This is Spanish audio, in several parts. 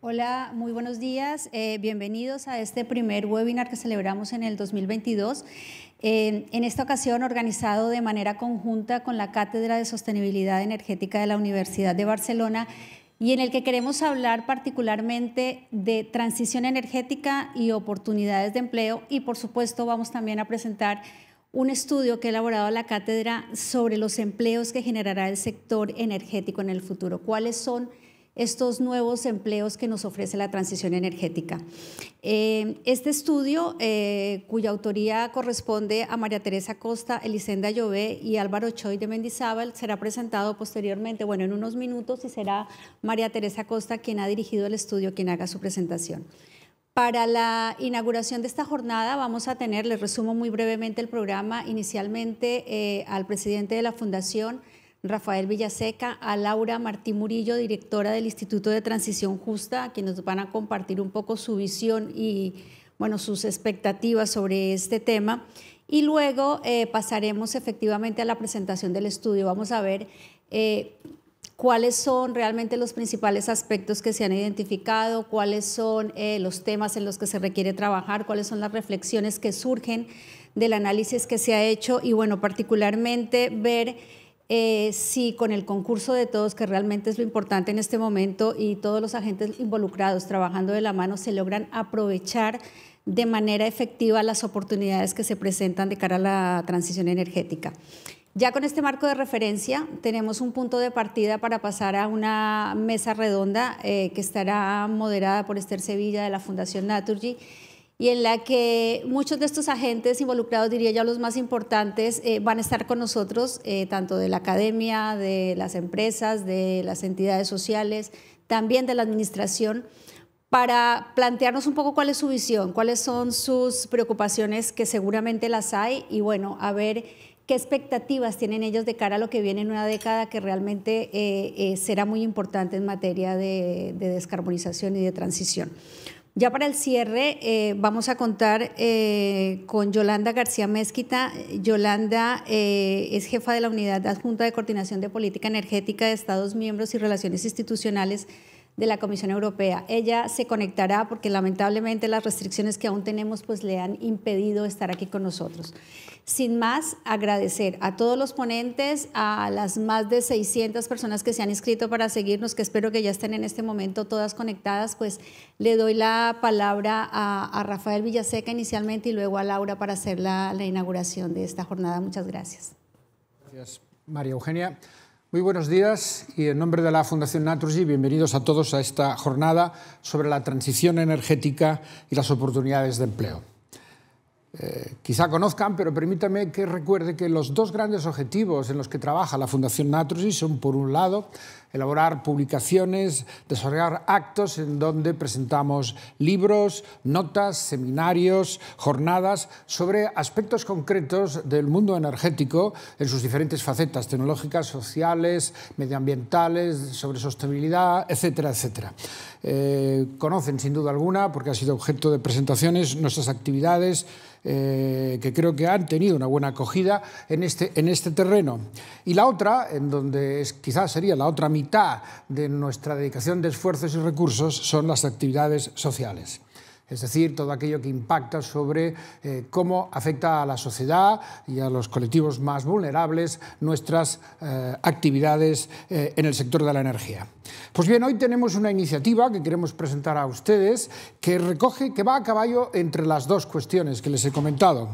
Hola, muy buenos días. Eh, bienvenidos a este primer webinar que celebramos en el 2022. en esta ocasión, organizado de manera conjunta con la Cátedra de Sostenibilidad Energética de la Universidad de Barcelona y en el que queremos hablar particularmente de transición energética y oportunidades de empleo. Y, por supuesto, vamos también a presentar un estudio que ha elaborado la cátedra sobre los empleos que generará el sector energético en el futuro. ¿Cuáles son estos nuevos empleos que nos ofrece la transición energética. Eh, este estudio, eh, cuya autoría corresponde a María Teresa Costa, Elisenda Llové y Álvaro Choy de Mendizábal, será presentado posteriormente, bueno, en unos minutos, y será María Teresa Costa quien ha dirigido el estudio, quien haga su presentación. Para la inauguración de esta jornada vamos a tener, les resumo muy brevemente el programa, inicialmente eh, al presidente de la Fundación, Rafael Villaseca, a Laura Martín Murillo, directora del Instituto de Transición Justa, quienes van a compartir un poco su visión y bueno, sus expectativas sobre este tema. Y luego eh, pasaremos efectivamente a la presentación del estudio. Vamos a ver eh, cuáles son realmente los principales aspectos que se han identificado, cuáles son eh, los temas en los que se requiere trabajar, cuáles son las reflexiones que surgen del análisis que se ha hecho y bueno, particularmente ver eh, si con el concurso de todos, que realmente es lo importante en este momento, y todos los agentes involucrados trabajando de la mano, se logran aprovechar de manera efectiva las oportunidades que se presentan de cara a la transición energética. Ya con este marco de referencia tenemos un punto de partida para pasar a una mesa redonda eh, que estará moderada por Esther Sevilla de la Fundación Naturgy y en la que muchos de estos agentes involucrados, diría yo los más importantes, eh, van a estar con nosotros, eh, tanto de la academia, de las empresas, de las entidades sociales, también de la administración, para plantearnos un poco cuál es su visión, cuáles son sus preocupaciones, que seguramente las hay, y bueno, a ver qué expectativas tienen ellos de cara a lo que viene en una década que realmente eh, será muy importante en materia de descarbonización y de transición. Ya para el cierre eh, vamos a contar eh, con Yolanda García Mezquita. Yolanda eh, es jefa de la Unidad Adjunta de Coordinación de Política Energética de Estados Miembros y Relaciones Institucionales de la Comisión Europea. Ella se conectará porque lamentablemente las restricciones que aún tenemos pues le han impedido estar aquí con nosotros. Sin más, agradecer a todos los ponentes, a las más de 600 personas que se han inscrito para seguirnos, que espero que ya estén en este momento todas conectadas, pues le doy la palabra a, Rafael Villaseca inicialmente y luego a Laura para hacer la, inauguración de esta jornada. Muchas gracias. Gracias, María Eugenia. Muy buenos días y en nombre de la Fundación Naturgy, bienvenidos a todos a esta jornada sobre la transición energética y las oportunidades de empleo. Eh, quizá conozcan, pero permítame que recuerde que los dos grandes objetivos en los que trabaja la Fundación Natrosis son, por un lado, elaborar publicaciones, desarrollar actos en donde presentamos libros, notas, seminarios, jornadas sobre aspectos concretos del mundo energético en sus diferentes facetas tecnológicas, sociales, medioambientales, sobre sostenibilidad, etcétera, etcétera. Eh, conocen sin duda alguna, porque ha sido objeto de presentaciones, nuestras actividades eh, que creo que han tenido una buena acogida en este, en este terreno. Y la otra, en donde es, quizás sería la otra mitad de nuestra dedicación de esfuerzos y recursos son las actividades sociales es decir, todo aquello que impacta sobre eh, cómo afecta a la sociedad y a los colectivos más vulnerables nuestras eh, actividades eh, en el sector de la energía. Pues bien, hoy tenemos una iniciativa que queremos presentar a ustedes que recoge, que va a caballo entre las dos cuestiones que les he comentado.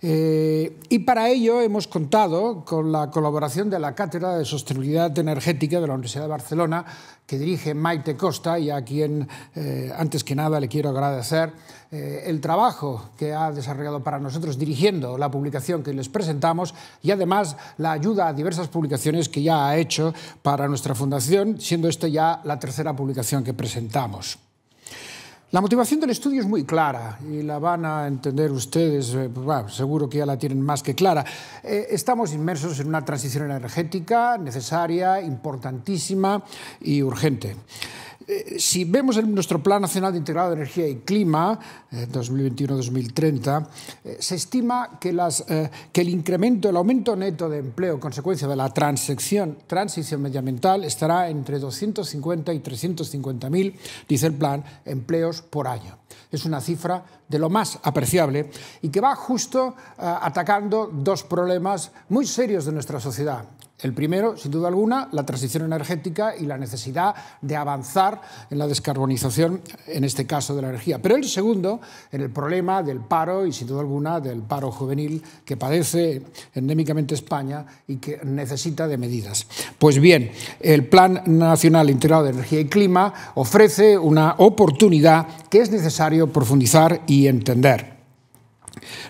Eh, y para ello hemos contado con la colaboración de la Cátedra de Sostenibilidad Energética de la Universidad de Barcelona, que dirige Maite Costa y a quien eh, antes que nada le quiero agradecer eh, el trabajo que ha desarrollado para nosotros dirigiendo la publicación que les presentamos y además la ayuda a diversas publicaciones que ya ha hecho para nuestra fundación, siendo esta ya la tercera publicación que presentamos. La motivación del estudio es muy clara y la van a entender ustedes, eh, pues, seguro que ya la tienen más que clara. Eh, estamos inmersos en una transición energética necesaria, importantísima y urgente. Eh, si vemos en nuestro Plan Nacional de Integrado de Energía y Clima, 2021-2030, eh, eh, se estima que, el incremento, el aumento neto de empleo, consecuencia de la transición, transición medioambiental, estará entre 250 y 350 mil, dice el plan, empleos por año. Es una cifra de lo más apreciable y que va justo atacando dos problemas muy serios de nuestra sociedad el primero, sin duda alguna, la transición energética y la necesidad de avanzar en la descarbonización, en este caso de la energía. Pero el segundo, en el problema del paro y, sin duda alguna, del paro juvenil que padece endémicamente España y que necesita de medidas. Pues bien, el Plan Nacional Integrado de Energía y Clima ofrece una oportunidad que es necesario profundizar y entender.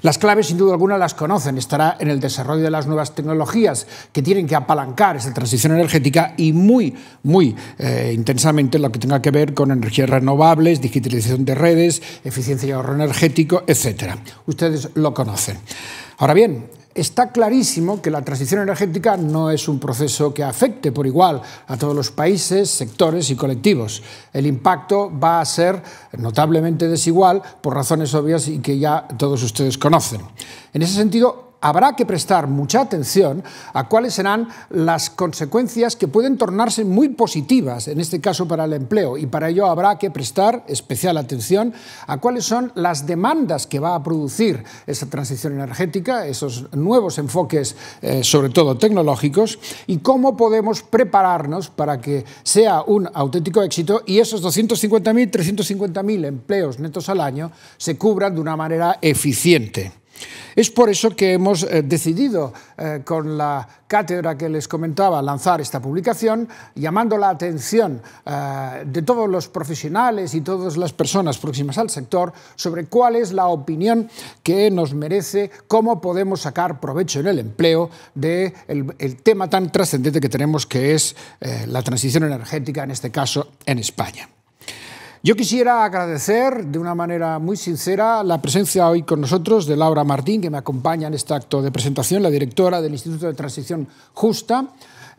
Las claves, sin duda alguna, las conocen. Estará en el desarrollo de las nuevas tecnologías que tienen que apalancar esa transición energética y muy, muy eh, intensamente lo que tenga que ver con energías renovables, digitalización de redes, eficiencia y ahorro energético, etc. Ustedes lo conocen. Ahora bien, está clarísimo que la transición energética no es un proceso que afecte por igual a todos los países, sectores y colectivos. El impacto va a ser notablemente desigual por razones obvias y que ya todos ustedes conocen. En ese sentido, habrá que prestar mucha atención a cuáles serán las consecuencias que pueden tornarse muy positivas, en este caso para el empleo, y para ello habrá que prestar especial atención a cuáles son las demandas que va a producir esa transición energética, esos nuevos enfoques, eh, sobre todo tecnológicos, y cómo podemos prepararnos para que sea un auténtico éxito y esos 250.000, 350.000 empleos netos al año se cubran de una manera eficiente. Es por eso que hemos eh, decidido, eh, con la cátedra que les comentaba, lanzar esta publicación, llamando la atención eh, de todos los profesionales y todas las personas próximas al sector sobre cuál es la opinión que nos merece, cómo podemos sacar provecho en el empleo del tema tan trascendente que tenemos, que es la transición energética, en este caso en España. Yo quisiera agradecer de una manera muy sincera la presencia hoy con nosotros de Laura Martín, que me acompaña en este acto de presentación, la directora del Instituto de Transición Justa.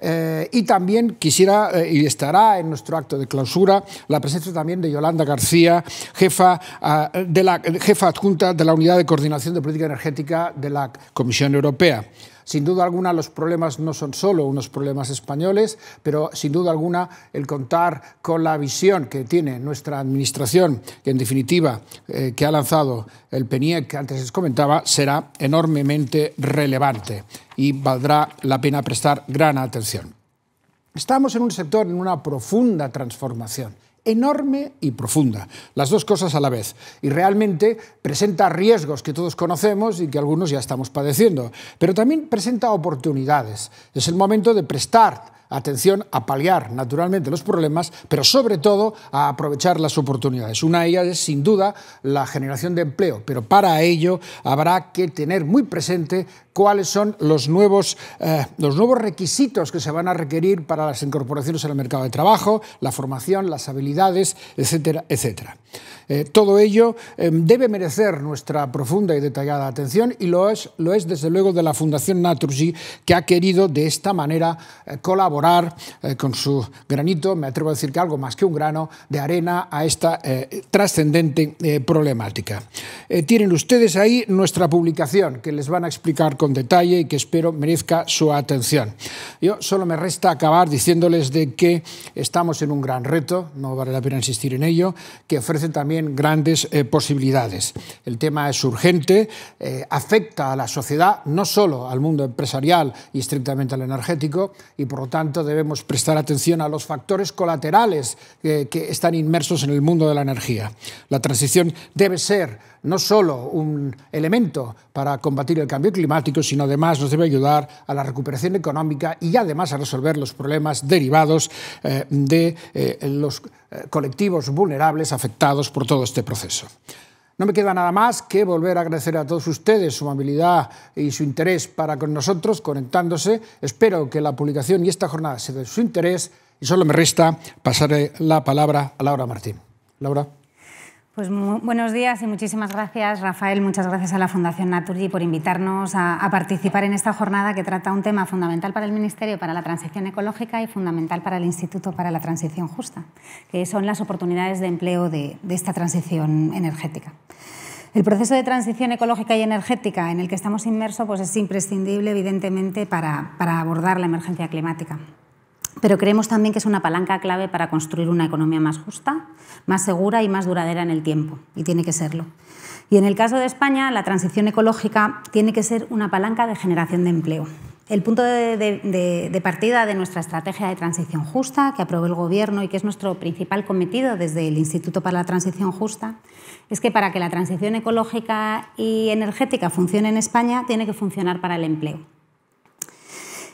Eh, y también quisiera, eh, y estará en nuestro acto de clausura, la presencia también de Yolanda García, jefa, ah, de la, jefa adjunta de la Unidad de Coordinación de Política Energética de la Comisión Europea. Sin duda alguna los problemas no son solo unos problemas españoles, pero sin duda alguna el contar con la visión que tiene nuestra Administración, que en definitiva eh, que ha lanzado el PENIEC que antes les comentaba, será enormemente relevante y valdrá la pena prestar gran atención. Estamos en un sector en una profunda transformación enorme y profunda, las dos cosas a la vez, y realmente presenta riesgos que todos conocemos y que algunos ya estamos padeciendo, pero también presenta oportunidades. Es el momento de prestar atención a paliar naturalmente los problemas, pero sobre todo a aprovechar las oportunidades. Una de ellas es sin duda la generación de empleo, pero para ello habrá que tener muy presente cuáles son los nuevos, eh, los nuevos requisitos que se van a requerir para las incorporaciones en el mercado de trabajo, la formación, las habilidades, etcétera, etcétera. Eh, todo ello em, debe merecer nuestra profunda y detallada atención y lo es, lo es desde luego de la Fundación Naturgy que ha querido de esta manera eh, colaborar eh, con su granito, me atrevo a decir que algo más que un grano de arena a esta eh, trascendente eh, problemática. tienen ustedes ahí nuestra publicación que les van a explicar con detalle y que espero merezca su atención. Yo solo me resta acabar diciéndoles de que estamos en un gran reto, no vale la pena insistir en ello, que ofrece también grandes posibilidades. El tema es urgente, afecta a la sociedad, no solo al mundo empresarial y estrictamente al energético, y por lo tanto debemos prestar atención a los factores colaterales eh, que están inmersos en el mundo de la energía. La transición debe ser no solo un elemento para combatir el cambio climático, sino además nos debe ayudar a la recuperación económica y además a resolver los problemas derivados eh, de eh, los colectivos vulnerables afectados por todo este proceso. No me queda nada más que volver a agradecer a todos ustedes su amabilidad y su interés para con nosotros, conectándose. Espero que la publicación y esta jornada sea de su interés y solo me resta pasarle la palabra a Laura Martín. Laura. Pues buenos días y muchísimas gracias, Rafael. Muchas gracias a la Fundación Naturgy por invitarnos a, participar en esta jornada que trata un tema fundamental para el Ministerio para la Transición Ecológica y fundamental para el Instituto para la Transición Justa, que son las oportunidades de empleo de, esta transición energética. El proceso de transición ecológica y energética en el que estamos inmersos pues es imprescindible, evidentemente, para abordar la emergencia climática pero creemos también que es una palanca clave para construir una economía más justa, más segura y más duradera en el tiempo, y tiene que serlo. Y en el caso de España, la transición ecológica tiene que ser una palanca de generación de empleo. El punto de, de, partida de nuestra estrategia de transición justa que aprobó el Gobierno y que es nuestro principal cometido desde el Instituto para la Transición Justa es que para que la transición ecológica y energética funcione en España tiene que funcionar para el empleo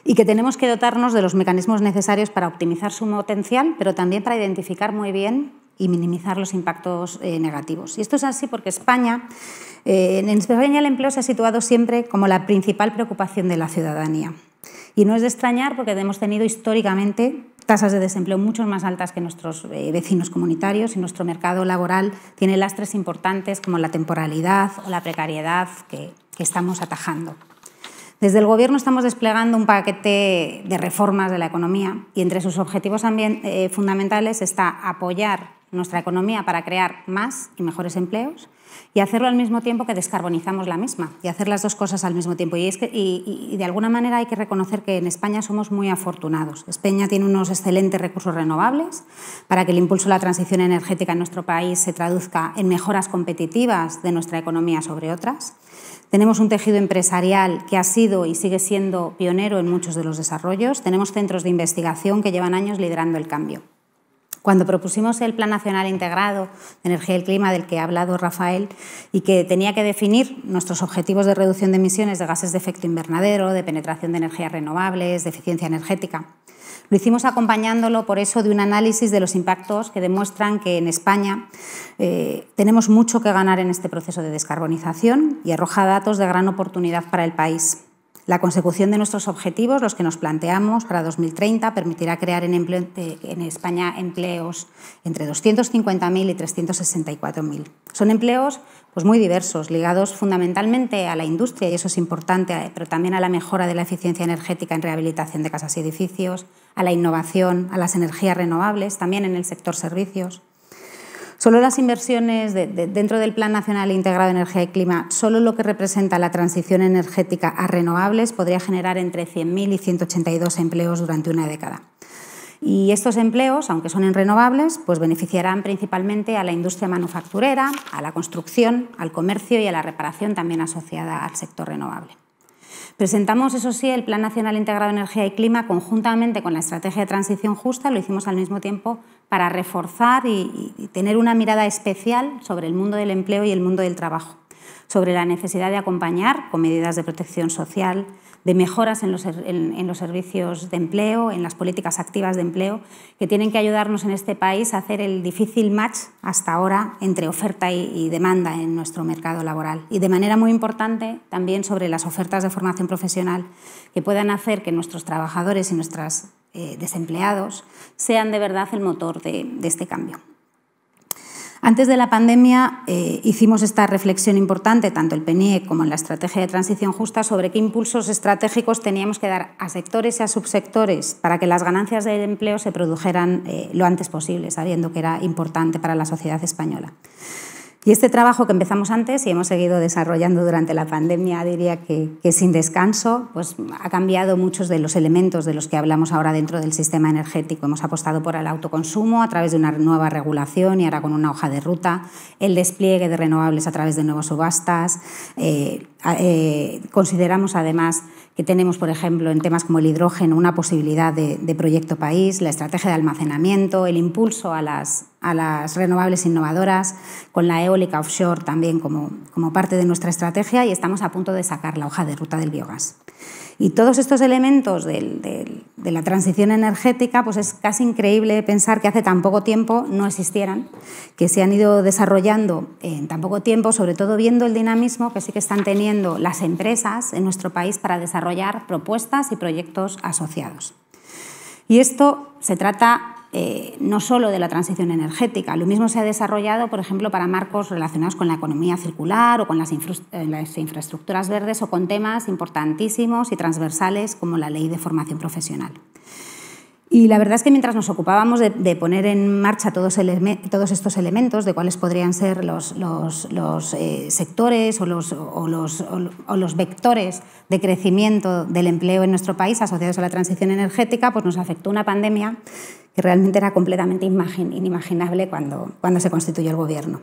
y que tenemos que dotarnos de los mecanismos necesarios para optimizar su potencial, pero también para identificar muy bien y minimizar los impactos eh, negativos. Y esto es así porque España, eh, en España el empleo se ha situado siempre como la principal preocupación de la ciudadanía. Y no es de extrañar porque hemos tenido históricamente tasas de desempleo mucho más altas que nuestros eh, vecinos comunitarios y nuestro mercado laboral tiene lastres importantes como la temporalidad o la precariedad que estamos atajando. Desde el Gobierno estamos desplegando un paquete de reformas de la economía y entre sus objetivos eh, fundamentales está apoyar nuestra economía para crear más y mejores empleos y hacerlo al mismo tiempo que descarbonizamos la misma y hacer las dos cosas al mismo tiempo. Y, de alguna manera hay que reconocer que en España somos muy afortunados. España tiene unos excelentes recursos renovables para que el impulso a la transición energética en nuestro país se traduzca en mejoras competitivas de nuestra economía sobre otras. Tenemos un tejido empresarial que ha sido y sigue siendo pionero en muchos de los desarrollos. Tenemos centros de investigación que llevan años liderando el cambio. Cuando propusimos el Plan Nacional Integrado de Energía y el Clima, del que ha hablado Rafael, y que tenía que definir nuestros objetivos de reducción de emisiones de gases de efecto invernadero, de penetración de energías renovables, de eficiencia energética, lo hicimos acompañándolo, por eso, de un análisis de los impactos que demuestran que en España eh, tenemos mucho que ganar en este proceso de descarbonización y arroja datos de gran oportunidad para el país. La consecución de nuestros objetivos, los que nos planteamos para 2030, permitirá crear eh, en, España empleos entre 250.000 y 364.000. Son empleos pues muy diversos, ligados fundamentalmente a la industria, y eso es importante, eh, pero también a la mejora de la eficiencia energética en rehabilitación de casas y edificios, a la innovación, a las energías renovables, también en el sector servicios. Solo las inversiones dentro del Plan Nacional Integrado de Energía y Clima, solo lo que representa la transición energética a renovables podría generar entre 100.000 y 182 empleos durante una década. Y estos empleos, aunque son en renovables, pues beneficiarán principalmente a la industria manufacturera, a la construcción, al comercio y a la reparación también asociada al sector renovable. Presentamos, eso sí, el Plan Nacional Integrado de Energía y Clima conjuntamente con la Estrategia de Transición Justa, lo hicimos al mismo tiempo para reforzar y, tener una mirada especial sobre el mundo del empleo y el mundo del trabajo, sobre la necesidad de acompañar con medidas de protección social, de mejoras en los, servicios de empleo, en las políticas activas de empleo, que tienen que ayudarnos en este país a hacer el difícil match hasta ahora entre oferta y, demanda en nuestro mercado laboral. Y de manera muy importante también sobre las ofertas de formación profesional que puedan hacer que nuestros trabajadores y nuestros eh, desempleados sean de verdad el motor de este cambio. Antes de la pandemia eh, hicimos esta reflexión importante, tanto el PNIE como en la estrategia de transición justa, sobre qué impulsos estratégicos teníamos que dar a sectores y a subsectores para que las ganancias del empleo se produjeran eh, lo antes posible, sabiendo que era importante para la sociedad española. Y este trabajo que empezamos antes y hemos seguido desarrollando durante la pandemia, diría que, sin descanso, pues ha cambiado muchos de los elementos de los que hablamos ahora dentro del sistema energético. Hemos apostado por el autoconsumo a través de una nueva regulación y ahora con una hoja de ruta, el despliegue de renovables a través de nuevas subastas. Eh, eh, consideramos además que tenemos, por ejemplo, en temas como el hidrógeno, una posibilidad de, proyecto país, la estrategia de almacenamiento, el impulso a las, a las renovables innovadoras, con la eólica offshore también como, como parte de nuestra estrategia y estamos a punto de sacar la hoja de ruta del biogás. Y todos estos elementos de la transición energética, pues es casi increíble pensar que hace tan poco tiempo no existieran, que se han ido desarrollando en tan poco tiempo, sobre todo viendo el dinamismo que sí que están teniendo las empresas en nuestro país para desarrollar propuestas y proyectos asociados. Y esto se trata eh, no solo de la transición energética. Lo mismo se ha desarrollado, por ejemplo, para marcos relacionados con la economía circular o con las eh, infraestructuras verdes o con temas importantísimos y transversales como la ley de formación profesional. Y la verdad es que mientras nos ocupábamos de, poner en marcha todos, estos elementos, de cuáles podrían ser los, eh, sectores o los, vectores de crecimiento del empleo en nuestro país asociados a la transición energética, pues nos afectó una pandemia que realmente era completamente inimaginable cuando se constituyó el gobierno.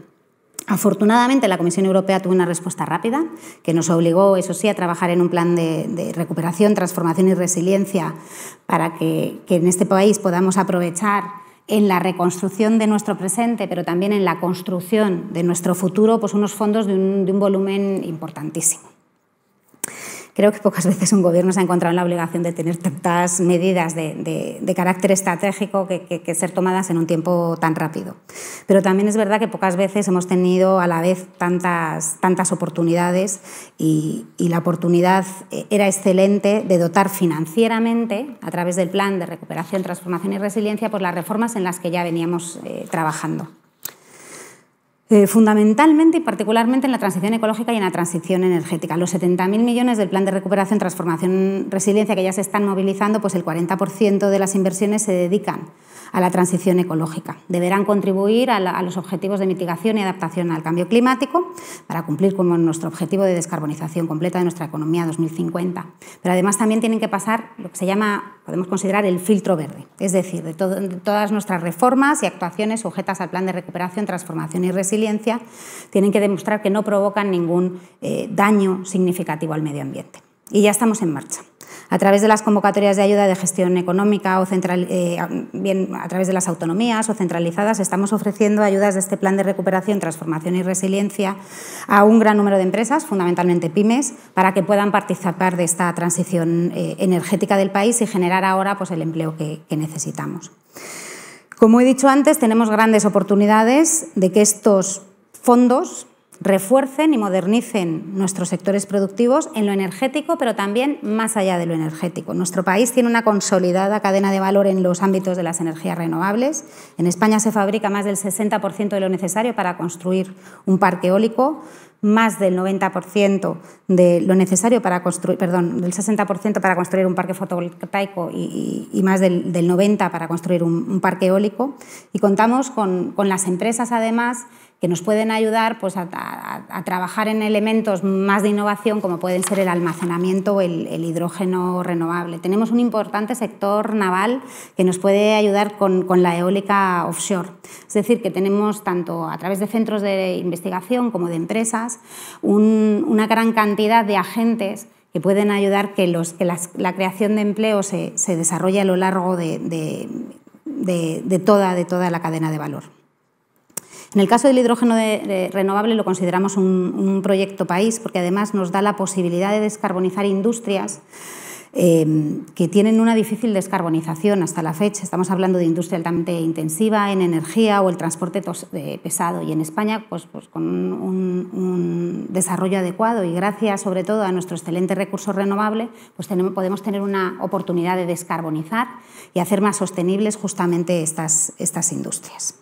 Afortunadamente, la Comisión Europea tuvo una respuesta rápida, que nos obligó, eso sí, a trabajar en un plan de, recuperación, transformación y resiliencia para que, en este país podamos aprovechar en la reconstrucción de nuestro presente, pero también en la construcción de nuestro futuro, pues unos fondos de un volumen importantísimo. Creo que pocas veces un gobierno se ha encontrado en la obligación de tener tantas medidas de, carácter estratégico que, ser tomadas en un tiempo tan rápido. Pero también es verdad que pocas veces hemos tenido a la vez tantas, tantas oportunidades y, la oportunidad eh, era excelente de dotar financieramente, a través del Plan de Recuperación, Transformación y Resiliencia, por las reformas en las que ya veníamos eh, trabajando. Eh, fundamentalmente y particularmente en la transición ecológica y en la transición energética. Los 70.000 millones del Plan de Recuperación, Transformación, Resiliencia que ya se están movilizando, pues el 40% de las inversiones se dedican a la transición ecológica. Deberán contribuir a, a, los objetivos de mitigación y adaptación al cambio climático para cumplir con nuestro objetivo de descarbonización completa de nuestra economía 2050. Pero además también tienen que pasar lo que se llama podemos considerar el filtro verde, es decir, de, todas nuestras reformas y actuaciones sujetas al plan de recuperación, transformación y resiliencia, tienen que demostrar que no provocan ningún eh, daño significativo al medio ambiente. Y ya estamos en marcha a través de las convocatorias de ayuda de gestión económica o central, eh, bien a través de las autonomías o centralizadas, estamos ofreciendo ayudas de este plan de recuperación, transformación y resiliencia a un gran número de empresas, fundamentalmente pymes, para que puedan participar de esta transición eh, energética del país y generar ahora pues, el empleo que necesitamos. Como he dicho antes, tenemos grandes oportunidades de que estos fondos refuercen y modernicen nuestros sectores productivos en lo energético, pero también más allá de lo energético. Nuestro país tiene una consolidada cadena de valor en los ámbitos de las energías renovables. En España se fabrica más del 60% de lo necesario para construir un parque eólico, más del 90% de lo necesario para construir, perdón, del 60% para construir un parque fotovoltaico y, más del, 90% para construir un, parque eólico. Y contamos con las empresas, además, que nos pueden ayudar pues, a, trabajar en elementos más de innovación como pueden ser el almacenamiento o el, hidrógeno renovable. Tenemos un importante sector naval que nos puede ayudar con, la eólica offshore. Es decir, que tenemos tanto a través de centros de investigación como de empresas una gran cantidad de agentes que pueden ayudar que, la creación de empleo se, desarrolle a lo largo de toda la cadena de valor. En el caso del hidrógeno renovable lo consideramos un, proyecto país porque además nos da la posibilidad de descarbonizar industrias eh, que tienen una difícil descarbonización hasta la fecha. Estamos hablando de industria altamente intensiva en energía o el transporte eh, pesado y en España pues, pues con un, desarrollo adecuado y gracias sobre todo a nuestro excelente recurso renovable pues podemos tener una oportunidad de descarbonizar y hacer más sostenibles justamente estas industrias.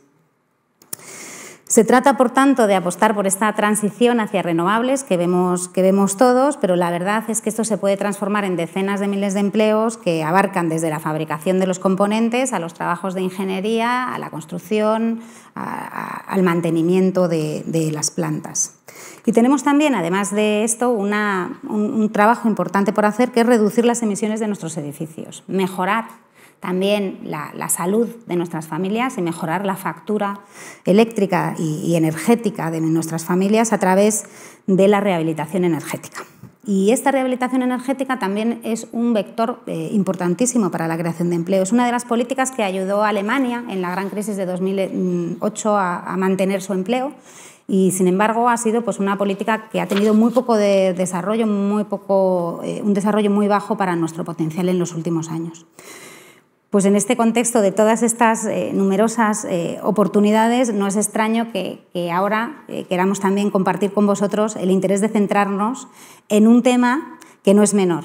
Se trata, por tanto, de apostar por esta transición hacia renovables que vemos, que vemos todos, pero la verdad es que esto se puede transformar en decenas de miles de empleos que abarcan desde la fabricación de los componentes a los trabajos de ingeniería, a la construcción, al mantenimiento de, las plantas. Y tenemos también, además de esto, un trabajo importante por hacer, que es reducir las emisiones de nuestros edificios, mejorar también la, salud de nuestras familias y mejorar la factura eléctrica y, energética de nuestras familias a través de la rehabilitación energética. Y esta rehabilitación energética también es un vector eh, importantísimo para la creación de empleo. Es una de las políticas que ayudó a Alemania en la gran crisis de 2008 a, mantener su empleo y sin embargo ha sido pues una política que ha tenido muy poco desarrollo, muy poco, eh, un desarrollo muy bajo para nuestro potencial en los últimos años. Pues en este contexto de todas estas eh, numerosas eh, oportunidades, no es extraño que, ahora eh, queramos también compartir con vosotros el interés de centrarnos en un tema que no es menor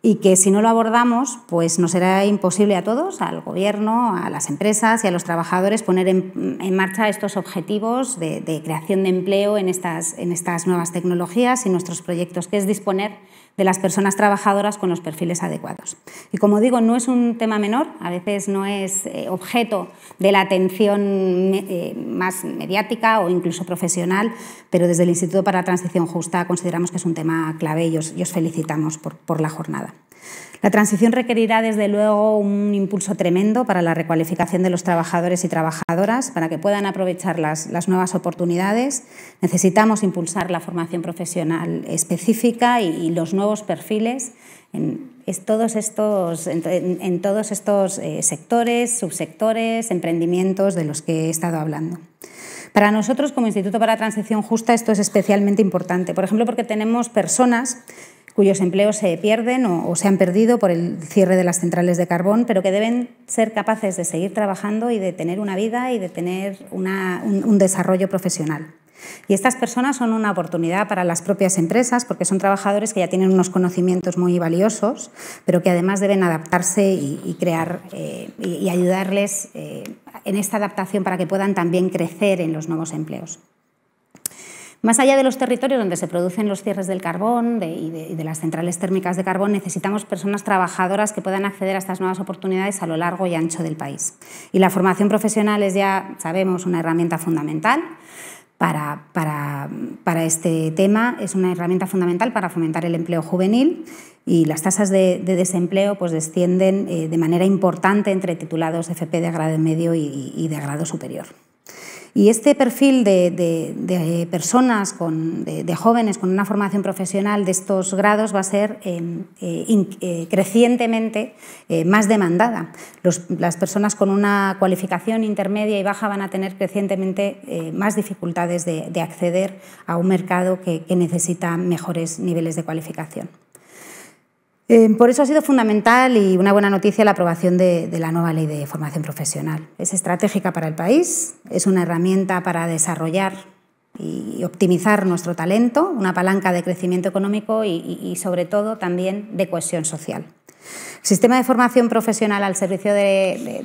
y que si no lo abordamos, pues nos será imposible a todos, al gobierno, a las empresas y a los trabajadores poner en, marcha estos objetivos de, creación de empleo en estas, en estas nuevas tecnologías y nuestros proyectos, que es disponer de las personas trabajadoras con los perfiles adecuados. Y como digo, no es un tema menor, a veces no es eh, objeto de la atención eh, más mediática o incluso profesional, pero desde el Instituto para la Transición Justa consideramos que es un tema clave y os, felicitamos por, por la jornada. La transición requerirá, desde luego, un impulso tremendo para la recualificación de los trabajadores y trabajadoras, para que puedan aprovechar las, nuevas oportunidades. Necesitamos impulsar la formación profesional específica y, los nuevos perfiles en, todos estos, en, todos estos eh, sectores, subsectores, emprendimientos de los que he estado hablando. Para nosotros, como Instituto para la Transición Justa, esto es especialmente importante, por ejemplo, porque tenemos personas cuyos empleos se pierden o, se han perdido por el cierre de las centrales de carbón, pero que deben ser capaces de seguir trabajando y de tener una vida y de tener un, desarrollo profesional. Y estas personas son una oportunidad para las propias empresas porque son trabajadores que ya tienen unos conocimientos muy valiosos, pero que además deben adaptarse y, crear eh, y, ayudarles eh, en esta adaptación para que puedan también crecer en los nuevos empleos. Más allá de los territorios donde se producen los cierres del carbón y, de, las centrales térmicas de carbón, necesitamos personas trabajadoras que puedan acceder a estas nuevas oportunidades a lo largo y ancho del país. Y la formación profesional es ya, sabemos, una herramienta fundamental. Para, para, este tema es una herramienta fundamental para fomentar el empleo juvenil y las tasas de, desempleo pues descienden eh, de manera importante entre titulados FP de grado medio y, y de grado superior. Y este perfil de, eh, personas, de, jóvenes con una formación profesional de estos grados va a ser eh, eh, crecientemente más demandada. las personas con una cualificación intermedia y baja van a tener crecientemente más dificultades de, acceder a un mercado que necesita mejores niveles de cualificación. Eh, por eso ha sido fundamental y una buena noticia la aprobación de, la nueva ley de formación profesional. Es estratégica para el país, es una herramienta para desarrollar y optimizar nuestro talento, una palanca de crecimiento económico y sobre todo también de cohesión social sistema de formación profesional al servicio de,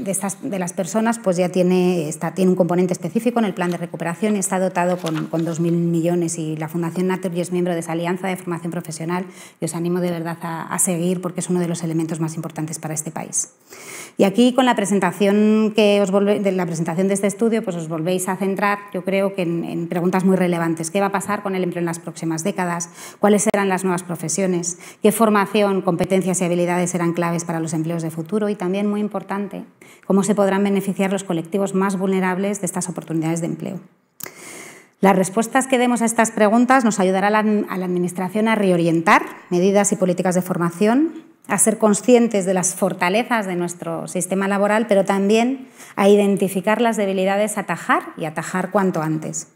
de, las personas pues ya tiene, tiene un componente específico en el plan de recuperación y está dotado con, 2.000 millones y la Fundación Naturgy es miembro de esa alianza de formación profesional y os animo de verdad a, seguir porque es uno de los elementos más importantes para este país. Y aquí con la presentación, que os de la presentación de este estudio pues os volvéis a centrar yo creo que en, en, preguntas muy relevantes. ¿Qué va a pasar con el empleo en las próximas décadas? ¿Cuáles serán las nuevas profesiones? ¿Qué formación, competencias y habilidades serán claves? claves para los empleos de futuro y también, muy importante, cómo se podrán beneficiar los colectivos más vulnerables de estas oportunidades de empleo. Las respuestas que demos a estas preguntas nos ayudarán a la Administración a reorientar medidas y políticas de formación, a ser conscientes de las fortalezas de nuestro sistema laboral, pero también a identificar las debilidades, atajar y atajar cuanto antes.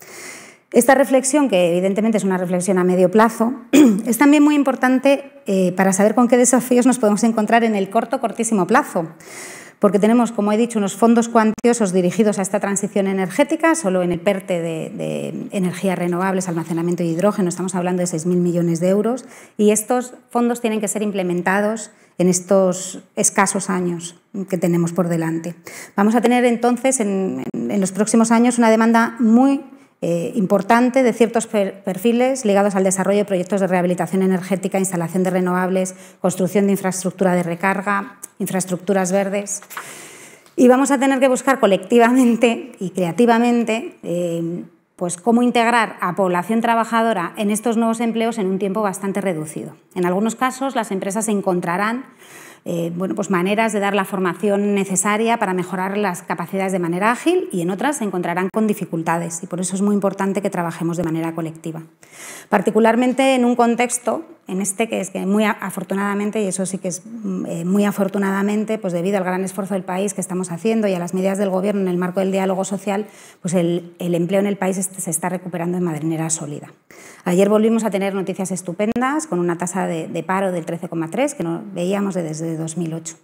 Esta reflexión, que evidentemente es una reflexión a medio plazo, es también muy importante eh, para saber con qué desafíos nos podemos encontrar en el corto, cortísimo plazo, porque tenemos, como he dicho, unos fondos cuantiosos dirigidos a esta transición energética, solo en el PERTE de, energías renovables, almacenamiento de hidrógeno, estamos hablando de 6.000 millones de euros, y estos fondos tienen que ser implementados en estos escasos años que tenemos por delante. Vamos a tener entonces en, en los próximos años una demanda muy eh, importante de ciertos perfiles ligados al desarrollo de proyectos de rehabilitación energética, instalación de renovables, construcción de infraestructura de recarga, infraestructuras verdes. Y vamos a tener que buscar colectivamente y creativamente eh, pues cómo integrar a población trabajadora en estos nuevos empleos en un tiempo bastante reducido. En algunos casos las empresas se encontrarán eh, bueno, pues maneras de dar la formación necesaria para mejorar las capacidades de manera ágil y en otras se encontrarán con dificultades y por eso es muy importante que trabajemos de manera colectiva. Particularmente en un contexto, en este que es que muy afortunadamente, y eso sí que es mm, eh, muy afortunadamente, pues debido al gran esfuerzo del país que estamos haciendo y a las medidas del Gobierno en el marco del diálogo social, pues el, el empleo en el país se está recuperando de manera sólida. Ayer volvimos a tener noticias estupendas con una tasa de, paro del 13,3 que no veíamos desde 2008.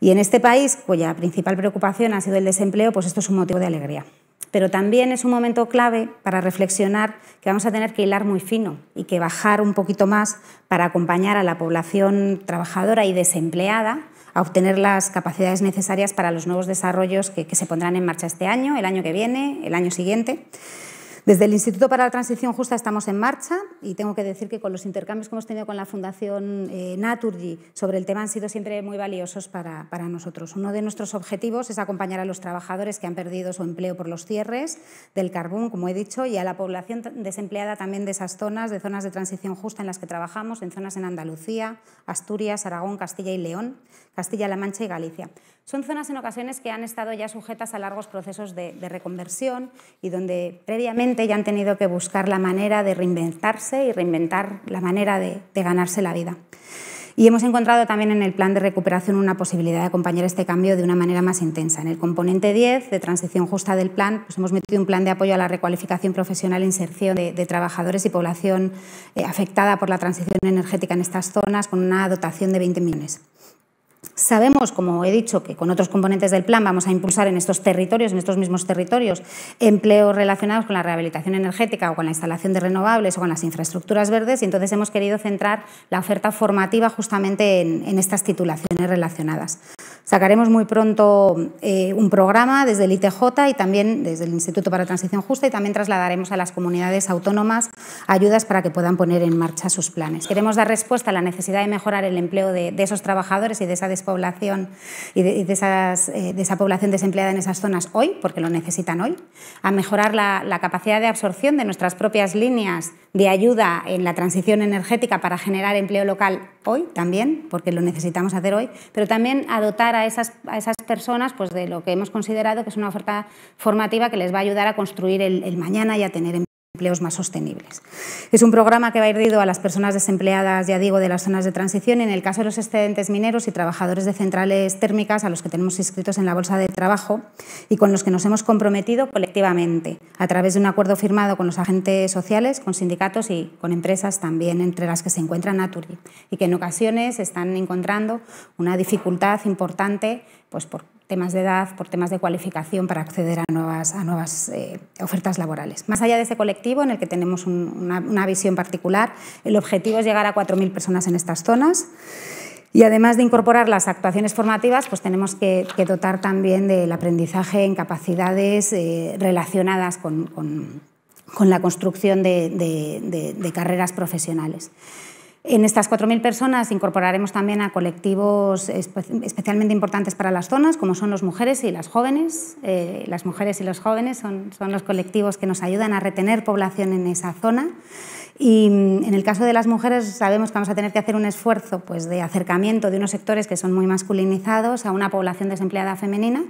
Y en este país, cuya principal preocupación ha sido el desempleo, pues esto es un motivo de alegría. Pero también es un momento clave para reflexionar que vamos a tener que hilar muy fino y que bajar un poquito más para acompañar a la población trabajadora y desempleada a obtener las capacidades necesarias para los nuevos desarrollos que, se pondrán en marcha este año, el año que viene, el año siguiente. Desde el Instituto para la Transición Justa estamos en marcha y tengo que decir que con los intercambios que hemos tenido con la Fundación Naturgi eh, Naturgy sobre el tema han sido siempre muy valiosos para, para, nosotros. Uno de nuestros objetivos es acompañar a los trabajadores que han perdido su empleo por los cierres del carbón, como he dicho, y a la población desempleada también de esas zonas, de zonas de transición justa en las que trabajamos, en zonas en Andalucía, Asturias, Aragón, Castilla y León, Castilla-La Mancha y Galicia. Son zonas en ocasiones que han estado ya sujetas a largos procesos de, reconversión y donde previamente ya han tenido que buscar la manera de reinventarse y reinventar la manera de, ganarse la vida. Y hemos encontrado también en el plan de recuperación una posibilidad de acompañar este cambio de una manera más intensa. En el componente 10 de transición justa del plan, pues hemos metido un plan de apoyo a la recualificación profesional e inserción de, trabajadores y población eh, afectada por la transición energética en estas zonas con una dotación de 20 millones. Sabemos, como he dicho, que con otros componentes del plan vamos a impulsar en estos territorios, en estos mismos territorios, empleos relacionados con la rehabilitación energética o con la instalación de renovables o con las infraestructuras verdes y entonces hemos querido centrar la oferta formativa justamente en, estas titulaciones relacionadas. Sacaremos muy pronto eh, un programa desde el ITJ y también desde el Instituto para Transición Justa y también trasladaremos a las comunidades autónomas ayudas para que puedan poner en marcha sus planes. Queremos dar respuesta a la necesidad de mejorar el empleo de, de esos trabajadores y de esa población y de, esas, eh, de esa población desempleada en esas zonas hoy, porque lo necesitan hoy, a mejorar la, capacidad de absorción de nuestras propias líneas de ayuda en la transición energética para generar empleo local hoy también, porque lo necesitamos hacer hoy, pero también a dotar a esas, a esas personas pues, de lo que hemos considerado que es una oferta formativa que les va a ayudar a construir el, el mañana y a tener empleo más sostenibles. Es un programa que va a dirigido a las personas desempleadas, ya digo, de las zonas de transición en el caso de los excedentes mineros y trabajadores de centrales térmicas a los que tenemos inscritos en la Bolsa de Trabajo y con los que nos hemos comprometido colectivamente a través de un acuerdo firmado con los agentes sociales, con sindicatos y con empresas también, entre las que se encuentra Naturi y que en ocasiones están encontrando una dificultad importante pues por temas de edad, por temas de cualificación para acceder a nuevas, a nuevas eh, ofertas laborales. Más allá de ese colectivo en el que tenemos una, visión particular, el objetivo es llegar a 4.000 personas en estas zonas. Y además de incorporar las actuaciones formativas, pues tenemos que, dotar también del aprendizaje en capacidades eh, relacionadas con, con, la construcción de carreras profesionales. En estas 4.000 personas incorporaremos también a colectivos especialmente importantes para las zonas, como son las mujeres y las jóvenes. Eh, las mujeres y los jóvenes son, son los colectivos que nos ayudan a retener población en esa zona. Y mm, en el caso de las mujeres sabemos que vamos a tener que hacer un esfuerzo pues, de acercamiento de unos sectores que son muy masculinizados a una población desempleada femenina,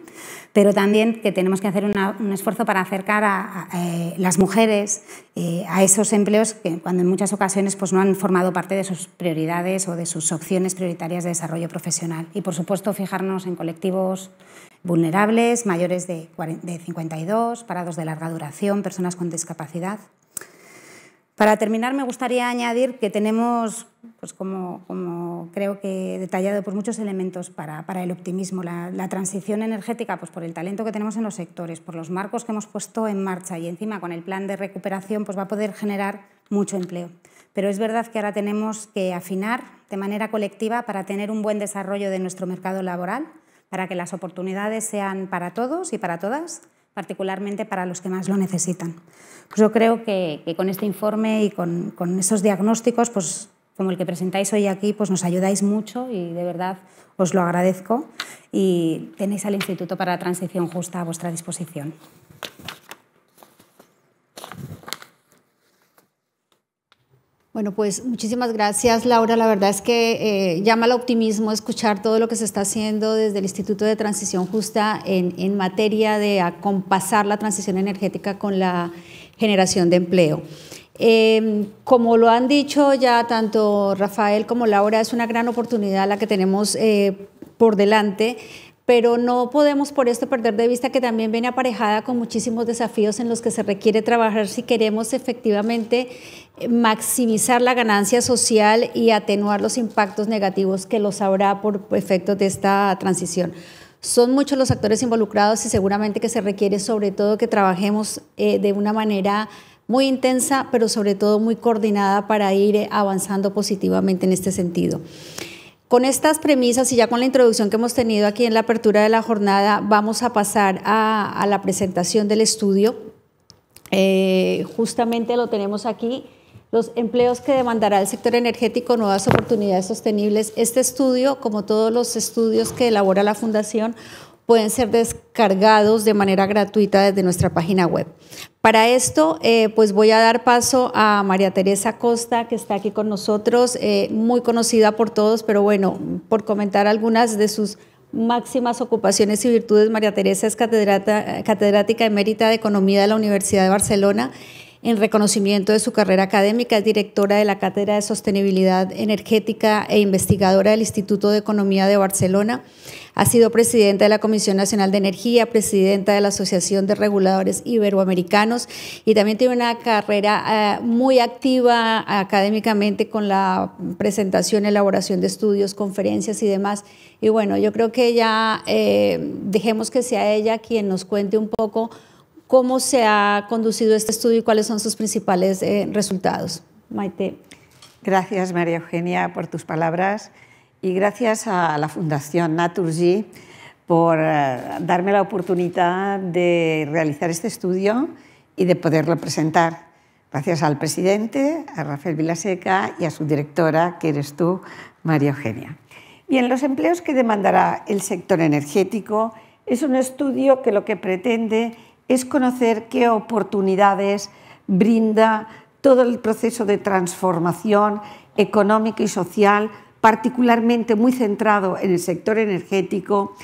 pero también que tenemos que hacer un esfuerzo para acercar a, eh, las mujeres eh, a esos empleos que cuando en muchas ocasiones pues, no han formado parte de sus prioridades o de sus opciones prioritarias de desarrollo profesional. Y por supuesto fijarnos en colectivos vulnerables, mayores de, de 52, parados de larga duración, personas con discapacidad. Para terminar, me gustaría añadir que tenemos, pues como, creo que detallado, por pues, muchos elementos para, el optimismo. La, la, transición energética, pues por el talento que tenemos en los sectores, por los marcos que hemos puesto en marcha y encima con el plan de recuperación, pues va a poder generar mucho empleo. Pero es verdad que ahora tenemos que afinar de manera colectiva para tener un buen desarrollo de nuestro mercado laboral, para que las oportunidades sean para todos y para todas particularmente para los que más lo necesitan. Pues yo creo que, con este informe y con, esos diagnósticos, pues como el que presentáis hoy aquí, pues nos ayudáis mucho y de verdad os lo agradezco. Y tenéis al Instituto para la Transición Justa a vuestra disposición. Bueno, pues muchísimas gracias, Laura. La verdad es que eh, llama al optimismo escuchar todo lo que se está haciendo desde el Instituto de Transición Justa en, materia de acompasar la transición energética con la generación de empleo. Em, como lo han dicho ya tanto Rafael como Laura, es una gran oportunidad la que tenemos eh, por delante pero no podemos por esto perder de vista que también viene aparejada con muchísimos desafíos en los que se requiere trabajar si queremos efectivamente maximizar la ganancia social y atenuar los impactos negativos que los habrá por efectos de esta transición. Son muchos los actores involucrados y seguramente que se requiere sobre todo que trabajemos eh, de una manera muy intensa, pero sobre todo muy coordinada para ir eh, avanzando positivamente en este sentido. Con estas premisas y ya con la introducción que hemos tenido aquí en la apertura de la jornada, vamos a pasar a, la presentación del estudio. Eh, justamente lo tenemos aquí los empleos que demandará el sector energético, nuevas oportunidades sostenibles. Este estudio, como todos los estudios que elabora la Fundación, pueden ser descargados de manera gratuita desde nuestra página web. Para esto, eh, pues voy a dar paso a María Teresa Costa, que está aquí con nosotros, eh, muy conocida por todos, pero bueno, por comentar algunas de sus máximas ocupaciones y virtudes, María Teresa es catedrática emérita de Economía de la Universidad de Barcelona en reconocimiento de su carrera académica, es directora de la Cátedra de Sostenibilidad Energética e investigadora del Instituto de Economía de Barcelona. Ha sido presidenta de la Comisión Nacional de Energía, presidenta de la Asociación de Reguladores Iberoamericanos y también tiene una carrera eh, muy activa académicamente con la presentación, elaboración de estudios, conferencias y demás. Y bueno, yo creo que ya eh, dejemos que sea ella quien nos cuente un poco cómo se ha conducido este estudio y cuáles son sus principales eh, resultados. Maite. Gracias, María Eugenia, por tus palabras y gracias a la Fundación Naturgy por eh, darme la oportunidad de realizar este estudio y de poderlo presentar. Gracias al presidente, a Rafael Vilaseca y a su directora, que eres tú, María Eugenia. Bien, los empleos que demandará el sector energético es un estudio que lo que pretende es conocer qué oportunidades brinda todo el proceso de transformación económica y social, particularmente muy centrado en el sector energético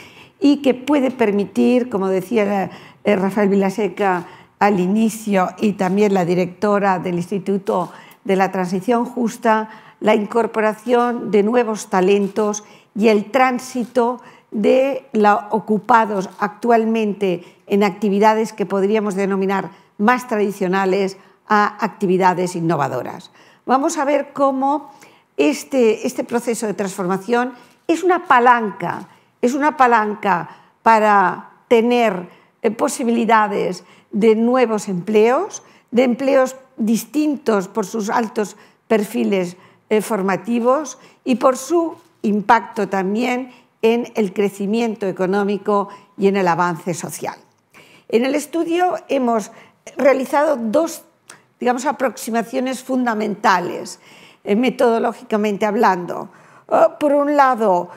y que puede permitir, como decía eh, eh, Rafael Vilaseca al inicio y también la directora del Instituto de la Transición Justa, la incorporación de nuevos talentos y el tránsito de los ocupados actualmente en actividades que podríamos denominar más tradicionales a actividades innovadoras. Vamos a ver cómo este, este proceso de transformación es una palanca, es una palanca para tener eh, posibilidades de nuevos empleos, de empleos distintos por sus altos perfiles eh, formativos y por su impacto también en el crecimiento económico y en el avance social. En el estudio hemos realizado dos digamos, aproximaciones fundamentales, eh, metodológicamente hablando. Oh, por un lado,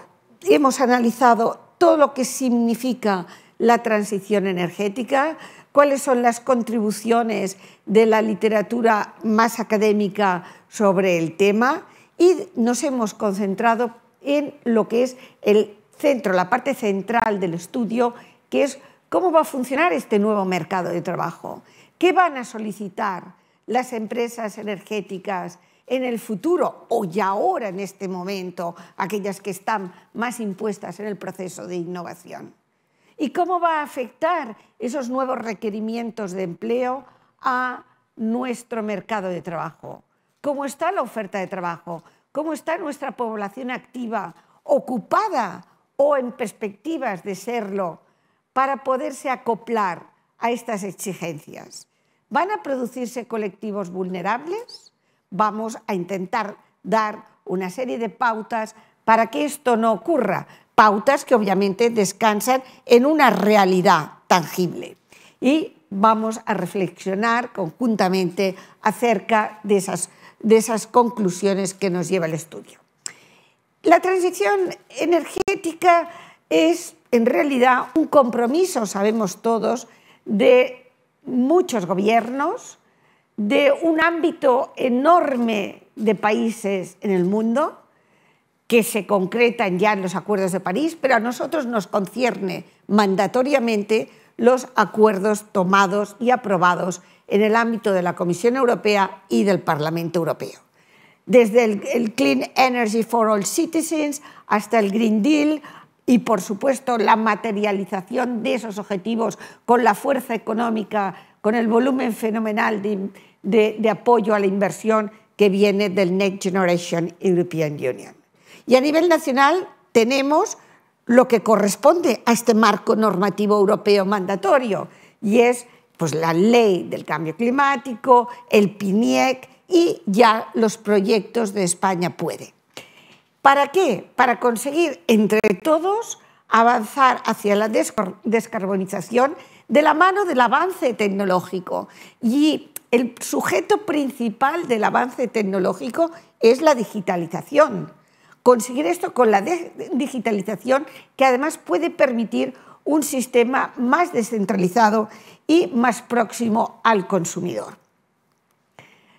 hemos analizado todo lo que significa la transición energética, cuáles son las contribuciones de la literatura más académica sobre el tema y nos hemos concentrado en lo que es el centro, la parte central del estudio, que es ¿Cómo va a funcionar este nuevo mercado de trabajo? ¿Qué van a solicitar las empresas energéticas en el futuro o ya ahora en este momento, aquellas que están más impuestas en el proceso de innovación? ¿Y cómo va a afectar esos nuevos requerimientos de empleo a nuestro mercado de trabajo? ¿Cómo está la oferta de trabajo? ¿Cómo está nuestra población activa, ocupada o en perspectivas de serlo? para poderse acoplar a estas exigencias. ¿Van a producirse colectivos vulnerables? Vamos a intentar dar una serie de pautas para que esto no ocurra, pautas que obviamente descansan en una realidad tangible. Y vamos a reflexionar conjuntamente acerca de esas, de esas conclusiones que nos lleva el estudio. La transición energética es en realidad un compromiso, sabemos todos, de muchos gobiernos, de un ámbito enorme de países en el mundo que se concretan ya en los acuerdos de París, pero a nosotros nos concierne mandatoriamente los acuerdos tomados y aprobados en el ámbito de la Comisión Europea y del Parlamento Europeo. Desde el, Clean Energy for All Citizens hasta el Green Deal, y, por supuesto, la materialización de esos objetivos con la fuerza económica, con el volumen fenomenal de, apoyo a la inversión que viene del Next Generation European Union. Y a nivel nacional tenemos lo que corresponde a este marco normativo europeo mandatorio, y es pues, la ley del cambio climático, el PINIEC y ya los proyectos de España pueden. ¿Para qué? Para conseguir entre todos avanzar hacia la descarbonización de la mano del avance tecnológico. Y el sujeto principal del avance tecnológico es la digitalización. Conseguir esto con la digitalización que además puede permitir un sistema más descentralizado y más próximo al consumidor.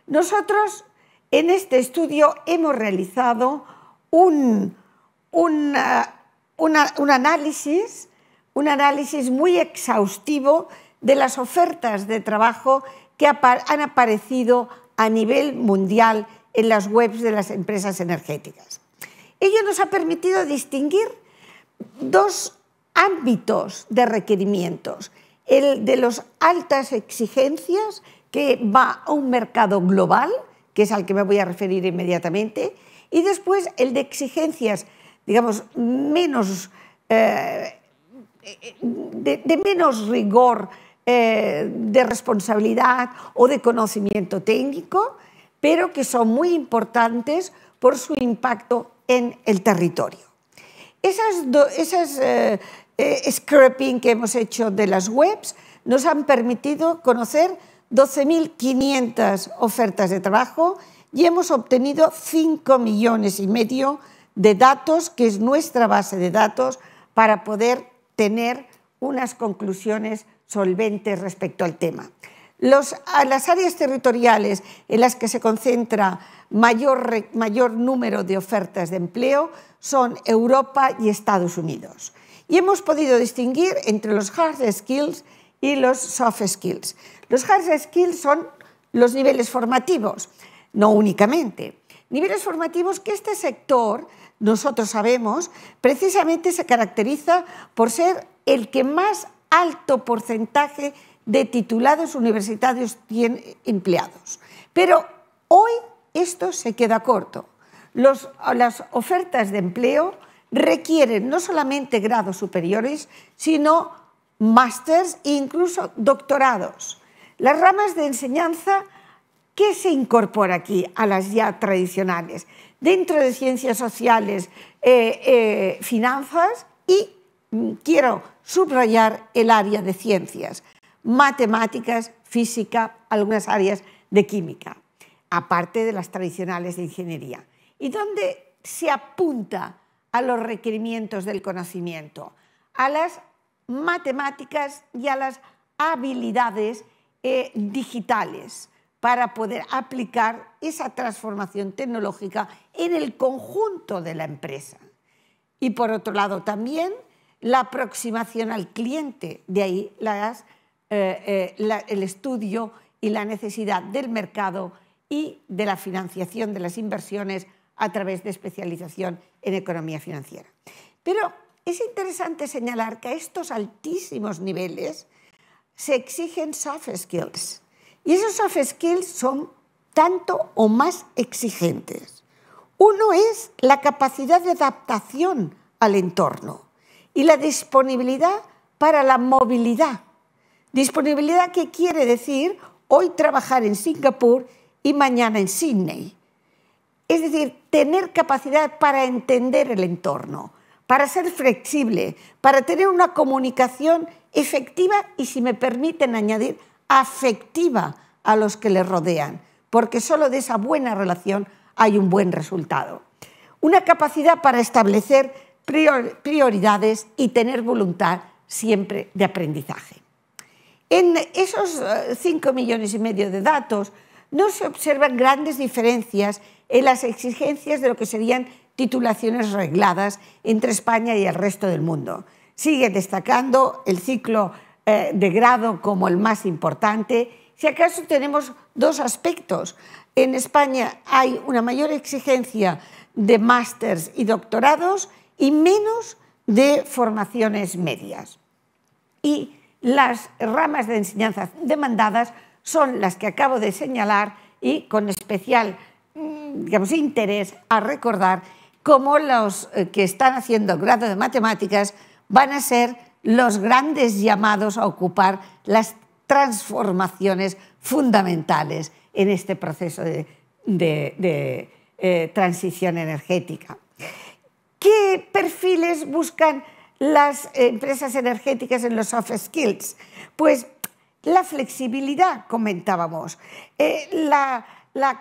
Nosotros en este estudio hemos realizado un, análisis, un análisis muy exhaustivo de las ofertas de trabajo que han aparecido a nivel mundial en las webs de las empresas energéticas. Ello nos ha permitido distinguir dos ámbitos de requerimientos, el de las altas exigencias que va a un mercado global, que es al que me voy a referir inmediatamente, y después el de exigencias, digamos, eh, de, menos rigor, eh, de responsabilidad o de conocimiento técnico, pero que son muy importantes por su impacto en el territorio. Esas, eh, que hemos hecho de las webs nos han permitido conocer 12.500 ofertas de trabajo y hemos obtenido 5 millones y medio de datos, que es nuestra base de datos, para poder tener unas conclusiones solventes respecto al tema. las áreas territoriales en las que se concentra mayor número de ofertas de empleo son Europa y Estados Unidos. Y hemos podido distinguir entre los hard skills y los soft skills. Los hard skills son los niveles formativos, no únicamente. Niveles formativos que este sector, nosotros sabemos, precisamente se caracteriza por ser el que más alto porcentaje de titulados universitarios tiene empleados. Pero hoy esto se queda corto. las ofertas de empleo requieren no solamente grados superiores, sino másters e incluso doctorados. Las ramas de enseñanza ¿Qué se incorpora aquí a las ya tradicionales? Dentro de ciencias sociales, eh, eh, finanzas y mm, quiero subrayar el área de ciencias, matemáticas, física, algunas áreas de química, aparte de las tradicionales de ingeniería. ¿Y dónde se apunta a los requerimientos del conocimiento? A las matemáticas y a las habilidades eh, digitales para poder aplicar esa transformación tecnológica en el conjunto de la empresa. Y por otro lado también la aproximación al cliente, de ahí eh, eh, el estudio y la necesidad del mercado y de la financiación de las inversiones a través de especialización en economía financiera. Pero es interesante señalar que a estos altísimos niveles se exigen soft skills, y esos soft skills son tanto o más exigentes. Uno es la capacidad de adaptación al entorno y la disponibilidad para la movilidad. Disponibilidad que quiere decir hoy trabajar en Singapur y mañana en Sydney. Es decir, tener capacidad para entender el entorno, para ser flexible, para tener una comunicación efectiva y, si me permiten añadir, afectiva a los que le rodean, porque solo de esa buena relación hay un buen resultado. Una capacidad para establecer prioridades y tener voluntad siempre de aprendizaje. En esos 5 eh, millones y medio de datos no se observan grandes diferencias en las exigencias de lo que serían titulaciones regladas entre España y el resto del mundo. Sigue destacando el ciclo eh, de grado como el más importante, si acaso tenemos dos aspectos. En España hay una mayor exigencia de másters y doctorados y menos de formaciones medias. Y las ramas de enseñanza demandadas son las que acabo de señalar y con especial mm, digamos, interés a recordar cómo los eh, que están haciendo grado de matemáticas van a ser los grandes llamados a ocupar las transformaciones fundamentales en este proceso de, eh, transición energética. ¿Qué perfiles buscan las empresas energéticas en los soft skills? Pues la flexibilidad, comentábamos, eh, la,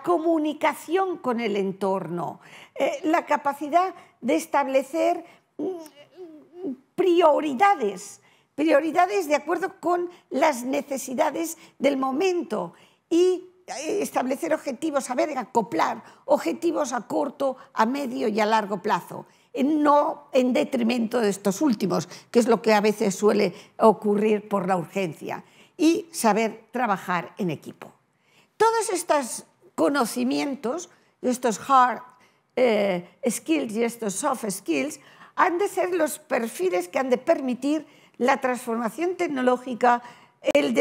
comunicación con el entorno, eh, la capacidad de establecer mm, prioridades, prioridades de acuerdo con las necesidades del momento y eh, establecer objetivos, saber acoplar objetivos a corto, a medio y a largo plazo, no en detrimento de estos últimos, que es lo que a veces suele ocurrir por la urgencia, y saber trabajar en equipo. Todos estos conocimientos, estos hard eh, skills y estos soft skills, han de ser los perfiles que han de permitir la transformación tecnológica, el,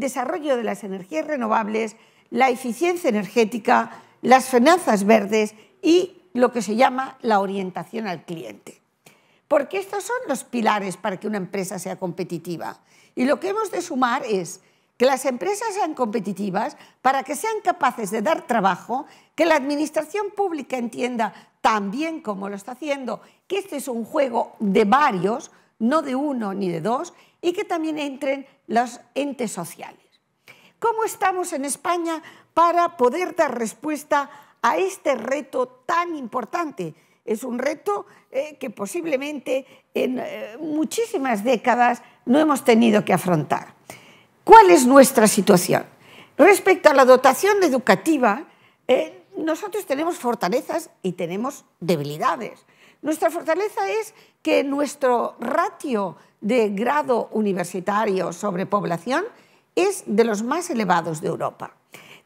desarrollo de las energías renovables, la eficiencia energética, las finanzas verdes y lo que se llama la orientación al cliente. Porque estos son los pilares para que una empresa sea competitiva. Y lo que hemos de sumar es que las empresas sean competitivas para que sean capaces de dar trabajo, que la administración pública entienda también bien como lo está haciendo que este es un juego de varios, no de uno ni de dos, y que también entren los entes sociales. ¿Cómo estamos en España para poder dar respuesta a este reto tan importante? Es un reto eh, que posiblemente en eh, muchísimas décadas no hemos tenido que afrontar. ¿Cuál es nuestra situación? Respecto a la dotación educativa, eh, nosotros tenemos fortalezas y tenemos debilidades. Nuestra fortaleza es que nuestro ratio de grado universitario sobre población es de los más elevados de Europa.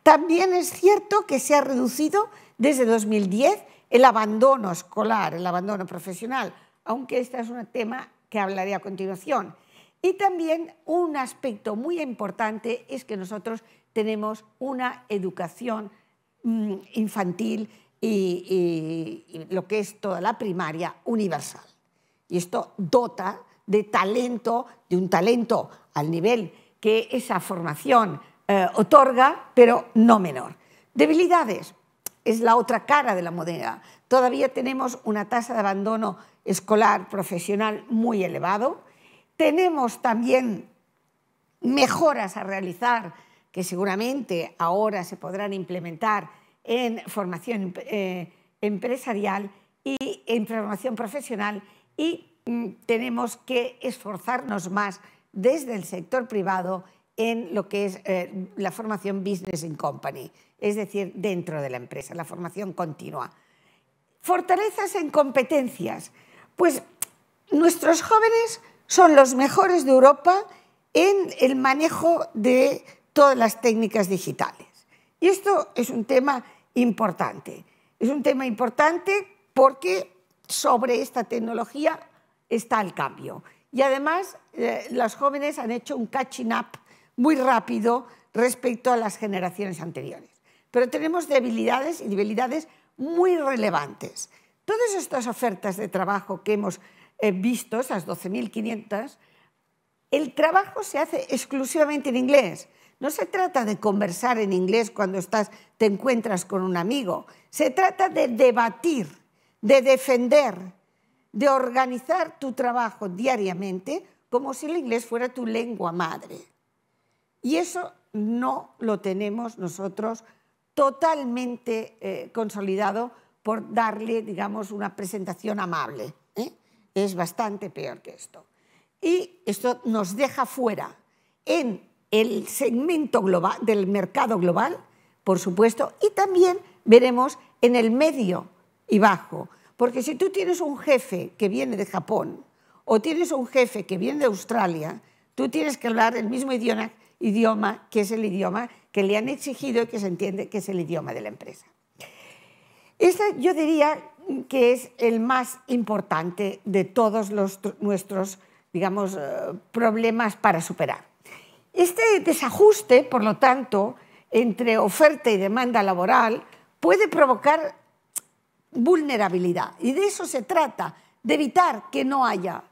También es cierto que se ha reducido desde 2010 el abandono escolar, el abandono profesional, aunque este es un tema que hablaré a continuación. Y también un aspecto muy importante es que nosotros tenemos una educación mm, infantil y, lo que es toda la primaria universal. Y esto dota de talento, de un talento al nivel que esa formación eh, otorga, pero no menor. Debilidades es la otra cara de la moneda. Todavía tenemos una tasa de abandono escolar profesional muy elevado. Tenemos también mejoras a realizar que seguramente ahora se podrán implementar en formación eh, empresarial y en formación profesional y mm, tenemos que esforzarnos más desde el sector privado en lo que es eh, la formación business in company, es decir, dentro de la empresa, la formación continua. Fortalezas en competencias. Pues nuestros jóvenes son los mejores de Europa en el manejo de todas las técnicas digitales. Y esto es un tema importante. Es un tema importante porque sobre esta tecnología está el cambio. Y además, eh, los jóvenes han hecho un catching up muy rápido respecto a las generaciones anteriores. Pero tenemos debilidades y debilidades muy relevantes. Todas estas ofertas de trabajo que hemos eh, visto, esas 12.500, el trabajo se hace exclusivamente en inglés. No se trata de conversar en inglés cuando estás, te encuentras con un amigo. Se trata de debatir, de defender, de organizar tu trabajo diariamente como si el inglés fuera tu lengua madre. Y eso no lo tenemos nosotros totalmente eh, consolidado por darle, digamos, una presentación amable. ¿eh? Es bastante peor que esto. Y esto nos deja fuera en el segmento global, del mercado global, por supuesto, y también veremos en el medio y bajo. Porque si tú tienes un jefe que viene de Japón o tienes un jefe que viene de Australia, tú tienes que hablar el mismo idioma, que es el idioma que le han exigido y que se entiende que es el idioma de la empresa. Este yo diría que es el más importante de todos los, nuestros digamos, eh, problemas para superar. Este desajuste, por lo tanto, entre oferta y demanda laboral puede provocar vulnerabilidad. Y de eso se trata, de evitar que no haya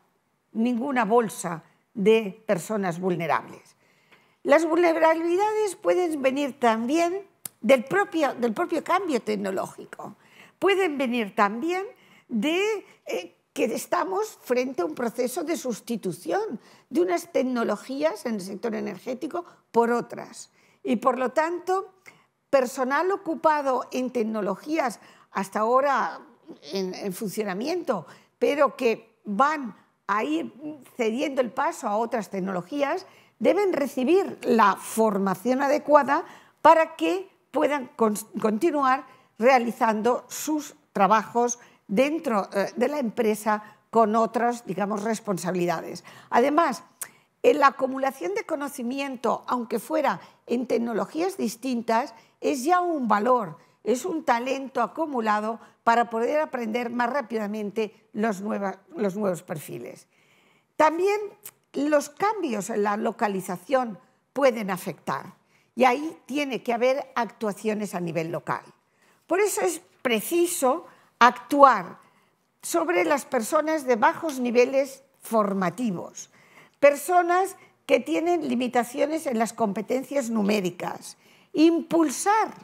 ninguna bolsa de personas vulnerables. Las vulnerabilidades pueden venir también del propio, del propio cambio tecnológico, pueden venir también de eh, que estamos frente a un proceso de sustitución de unas tecnologías en el sector energético por otras. Y por lo tanto, personal ocupado en tecnologías hasta ahora en, funcionamiento, pero que van a ir cediendo el paso a otras tecnologías, deben recibir la formación adecuada para que puedan continuar realizando sus trabajos dentro eh, de la empresa con otras, digamos, responsabilidades. Además, la acumulación de conocimiento, aunque fuera en tecnologías distintas, es ya un valor, es un talento acumulado para poder aprender más rápidamente los, los nuevos perfiles. También los cambios en la localización pueden afectar y ahí tiene que haber actuaciones a nivel local. Por eso es preciso actuar sobre las personas de bajos niveles formativos, personas que tienen limitaciones en las competencias numéricas, impulsar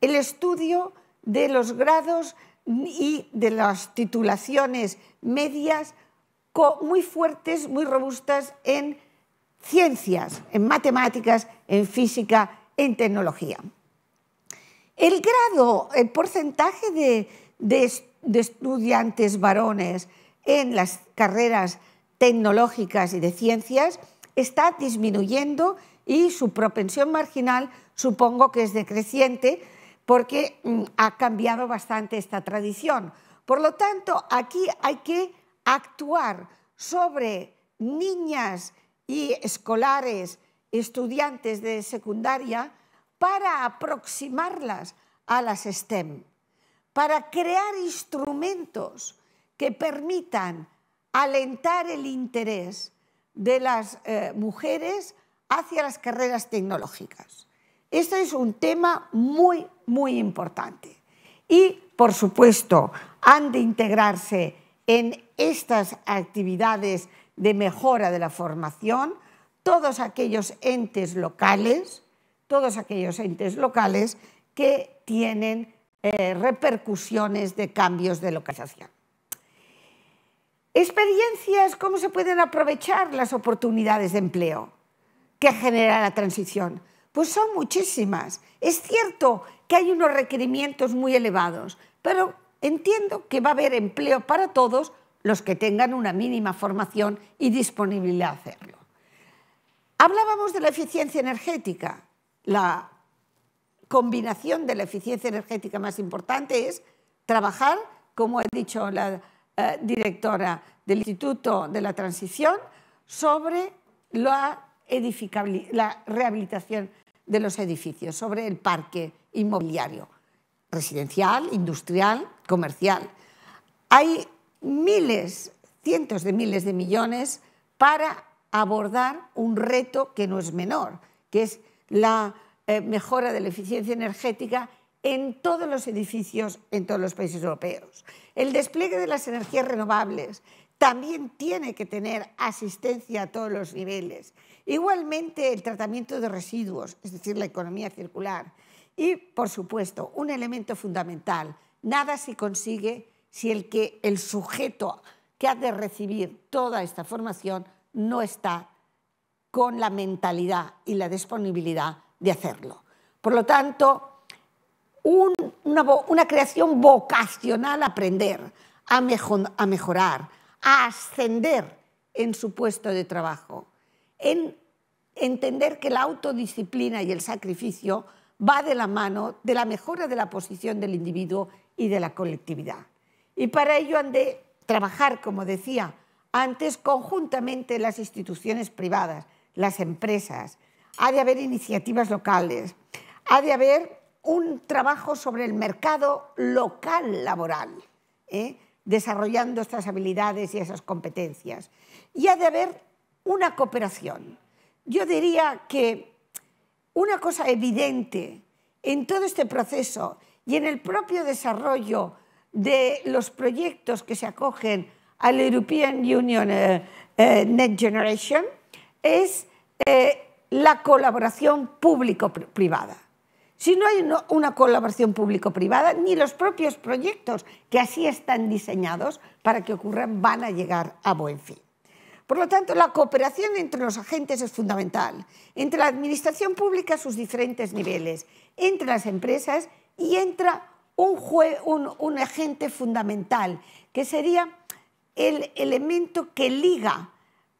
el estudio de los grados y de las titulaciones medias muy fuertes, muy robustas en ciencias, en matemáticas, en física, en tecnología. El grado, el porcentaje de, de, estudiantes varones en las carreras tecnológicas y de ciencias está disminuyendo y su propensión marginal supongo que es decreciente porque mm, ha cambiado bastante esta tradición. Por lo tanto, aquí hay que actuar sobre niñas y escolares, estudiantes de secundaria, para aproximarlas a las STEM para crear instrumentos que permitan alentar el interés de las eh, mujeres hacia las carreras tecnológicas. Este es un tema muy, muy importante. Y, por supuesto, han de integrarse en estas actividades de mejora de la formación todos aquellos entes locales, todos aquellos entes locales que tienen eh, repercusiones de cambios de localización. Experiencias, cómo se pueden aprovechar las oportunidades de empleo que genera la transición. Pues son muchísimas. Es cierto que hay unos requerimientos muy elevados, pero entiendo que va a haber empleo para todos los que tengan una mínima formación y disponibilidad a hacerlo. Hablábamos de la eficiencia energética, la combinación de la eficiencia energética más importante es trabajar, como ha dicho la eh, directora del Instituto de la Transición, sobre la rehabilitación de los edificios, sobre el parque inmobiliario, residencial, industrial, comercial. Hay miles, cientos de miles de millones para abordar un reto que no es menor, que es la eh, mejora de la eficiencia energética en todos los edificios en todos los países europeos. El despliegue de las energías renovables también tiene que tener asistencia a todos los niveles. Igualmente el tratamiento de residuos, es decir, la economía circular. Y, por supuesto, un elemento fundamental, nada se consigue si el, que, el sujeto que ha de recibir toda esta formación no está con la mentalidad y la disponibilidad de hacerlo. Por lo tanto, una, creación vocacional aprender, a, a mejorar, a ascender en su puesto de trabajo, en entender que la autodisciplina y el sacrificio va de la mano de la mejora de la posición del individuo y de la colectividad. Y para ello han de trabajar, como decía antes, conjuntamente las instituciones privadas, las empresas, ha de haber iniciativas locales, ha de haber un trabajo sobre el mercado local laboral, ¿eh? desarrollando estas habilidades y esas competencias. Y ha de haber una cooperación. Yo diría que una cosa evidente en todo este proceso y en el propio desarrollo de los proyectos que se acogen al European Union eh, eh, Next Generation es la colaboración público-privada. Si no hay una colaboración público-privada, ni los propios proyectos que así están diseñados para que ocurran van a llegar a buen fin. Por lo tanto, la cooperación entre los agentes es fundamental, entre la administración pública a sus diferentes niveles, entre las empresas y entra un, un agente fundamental, que sería el elemento que liga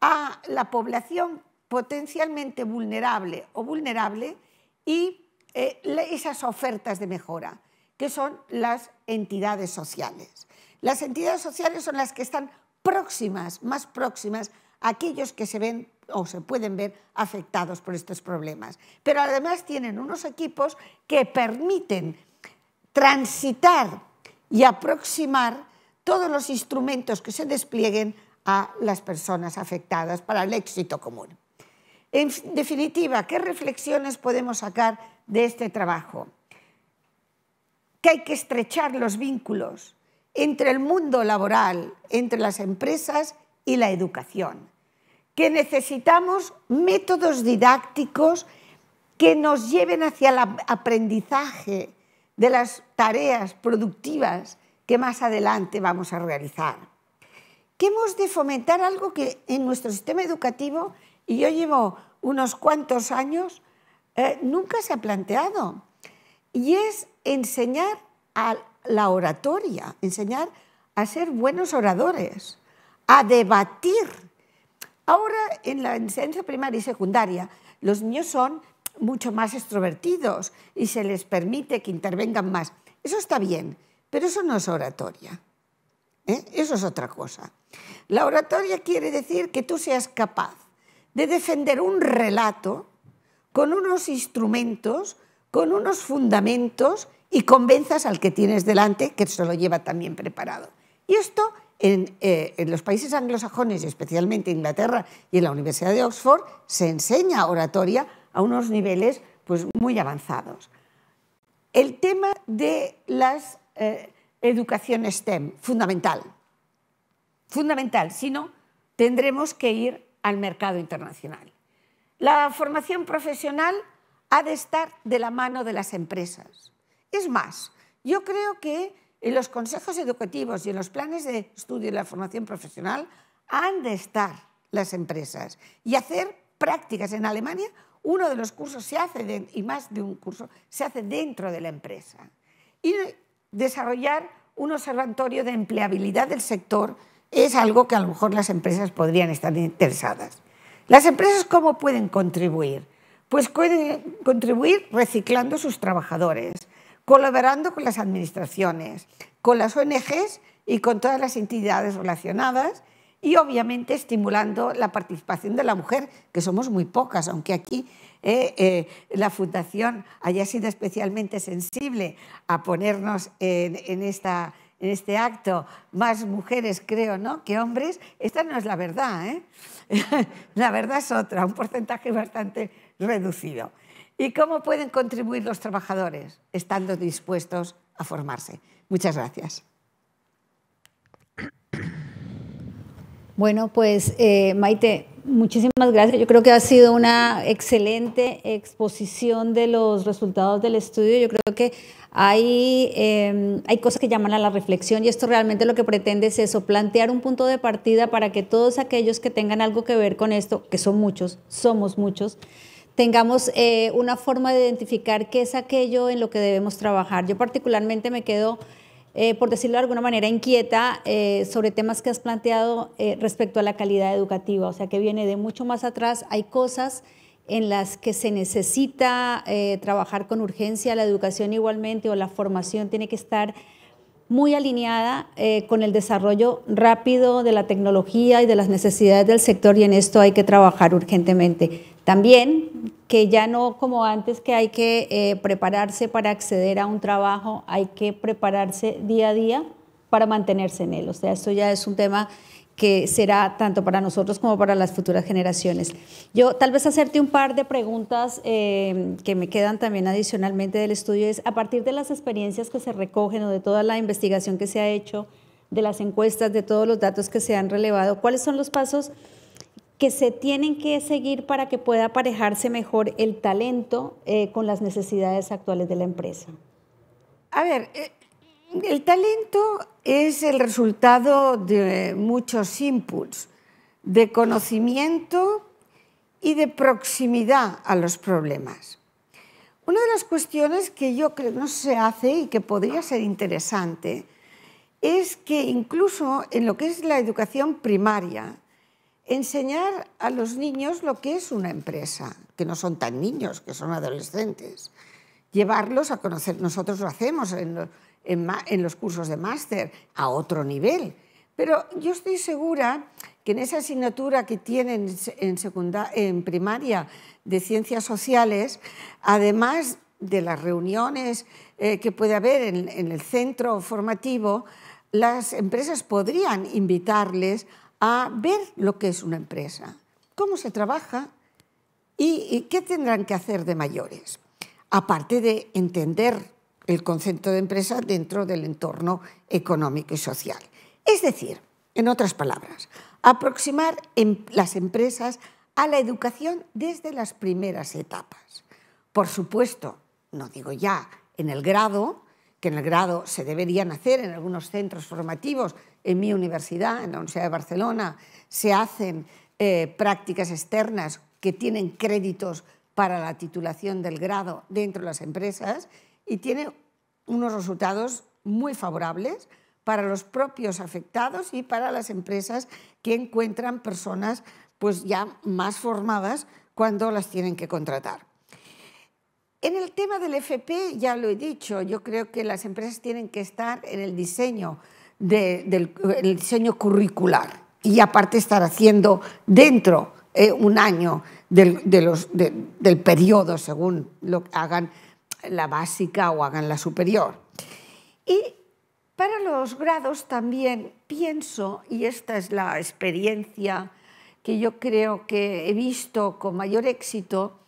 a la población potencialmente vulnerable o vulnerable y eh, esas ofertas de mejora, que son las entidades sociales. Las entidades sociales son las que están próximas, más próximas a aquellos que se ven o se pueden ver afectados por estos problemas. Pero además tienen unos equipos que permiten transitar y aproximar todos los instrumentos que se desplieguen a las personas afectadas para el éxito común. En definitiva, ¿qué reflexiones podemos sacar de este trabajo? Que hay que estrechar los vínculos entre el mundo laboral, entre las empresas y la educación. Que necesitamos métodos didácticos que nos lleven hacia el aprendizaje de las tareas productivas que más adelante vamos a realizar. Que hemos de fomentar algo que en nuestro sistema educativo, y yo llevo unos cuantos años, eh, nunca se ha planteado. Y es enseñar a la oratoria, enseñar a ser buenos oradores, a debatir. Ahora, en la enseñanza primaria y secundaria, los niños son mucho más extrovertidos y se les permite que intervengan más. Eso está bien, pero eso no es oratoria. ¿eh? Eso es otra cosa. La oratoria quiere decir que tú seas capaz de defender un relato con unos instrumentos, con unos fundamentos y convenzas al que tienes delante que se lo lleva también preparado. Y esto en, eh, los países anglosajones, especialmente Inglaterra y en la Universidad de Oxford, se enseña oratoria a unos niveles pues, muy avanzados. El tema de las eh, educación STEM, fundamental. Fundamental, si no, tendremos que ir al mercado internacional. La formación profesional ha de estar de la mano de las empresas. Es más, yo creo que en los consejos educativos y en los planes de estudio de la formación profesional han de estar las empresas y hacer prácticas. En Alemania uno de los cursos se hace, y más de un curso, se hace dentro de la empresa. Y desarrollar un observatorio de empleabilidad del sector es algo que a lo mejor las empresas podrían estar interesadas. ¿Las empresas cómo pueden contribuir? Pues pueden contribuir reciclando sus trabajadores, colaborando con las administraciones, con las ONGs y con todas las entidades relacionadas y obviamente estimulando la participación de la mujer, que somos muy pocas, aunque aquí eh, eh, la Fundación haya sido especialmente sensible a ponernos en, en esta en este acto más mujeres, creo, ¿no? que hombres, esta no es la verdad. ¿eh? la verdad es otra, un porcentaje bastante reducido. ¿Y cómo pueden contribuir los trabajadores estando dispuestos a formarse? Muchas gracias. Bueno, pues eh, Maite, Muchísimas gracias. Yo creo que ha sido una excelente exposición de los resultados del estudio. Yo creo que hay, em, hay cosas que llaman a la reflexión y esto realmente lo que pretende es eso, plantear un punto de partida para que todos aquellos que tengan algo que ver con esto, que son muchos, somos muchos, tengamos eh, una forma de identificar qué es aquello en lo que debemos trabajar. Yo particularmente me quedo eh, por decirlo de alguna manera, inquieta eh, sobre temas que has planteado eh, respecto a la calidad educativa, o sea que viene de mucho más atrás. Hay cosas en las que se necesita trabajar con urgencia, la educación igualmente o la formación tiene que estar muy alineada con el desarrollo rápido de la tecnología y de las necesidades del sector y en esto hay que trabajar urgentemente. También que ya no como antes que hay que eh, prepararse para acceder a un trabajo, hay que prepararse día a día para mantenerse en él. O sea, esto ya es un tema que será tanto para nosotros como para las futuras generaciones. Yo tal vez hacerte un par de preguntas eh, que me quedan también adicionalmente del estudio es, a partir de las experiencias que se recogen o de toda la investigación que se ha hecho, de las encuestas, de todos los datos que se han relevado, ¿cuáles son los pasos? que se tienen que seguir para que pueda aparejarse mejor el talento eh, con las necesidades actuales de la empresa? A ver, eh, el talento es el resultado de muchos inputs, de conocimiento y de proximidad a los problemas. Una de las cuestiones que yo creo que no se hace y que podría ser interesante es que incluso en lo que es la educación primaria, enseñar a los niños lo que es una empresa, que no son tan niños, que son adolescentes. Llevarlos a conocer, nosotros lo hacemos en, los cursos de máster, a otro nivel. Pero yo estoy segura que en esa asignatura que tienen en, primaria de ciencias sociales, además de las reuniones eh, que puede haber en el centro formativo, las empresas podrían invitarles a ver lo que es una empresa, cómo se trabaja y, qué tendrán que hacer de mayores, aparte de entender el concepto de empresa dentro del entorno económico y social. Es decir, en otras palabras, aproximar em, las empresas a la educación desde las primeras etapas. Por supuesto, no digo ya en el grado, que en el grado se deberían hacer en algunos centros formativos, en mi universidad, en la Universidad de Barcelona, se hacen eh, prácticas externas que tienen créditos para la titulación del grado dentro de las empresas y tiene unos resultados muy favorables para los propios afectados y para las empresas que encuentran personas pues ya más formadas cuando las tienen que contratar. En el tema del FP, ya lo he dicho, yo creo que las empresas tienen que estar en el diseño del diseño curricular y aparte estar haciendo dentro eh, un año del, del periodo, según lo hagan la básica o hagan la superior. Y para los grados también pienso, y esta es la experiencia que yo creo que he visto con mayor éxito,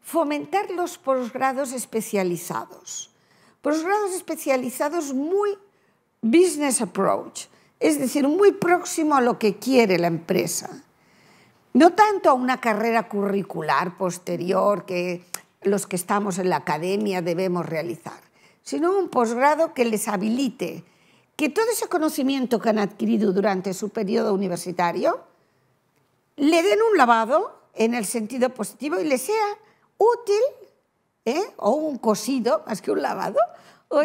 fomentar los posgrados especializados. Posgrados especializados muy business approach, es decir, muy próximo a lo que quiere la empresa. No tanto a una carrera curricular posterior que los que estamos en la academia debemos realizar, sino un posgrado que les habilite que todo ese conocimiento que han adquirido durante su periodo universitario le den un lavado en el sentido positivo y le sea útil, ¿eh? o un cosido más que un lavado,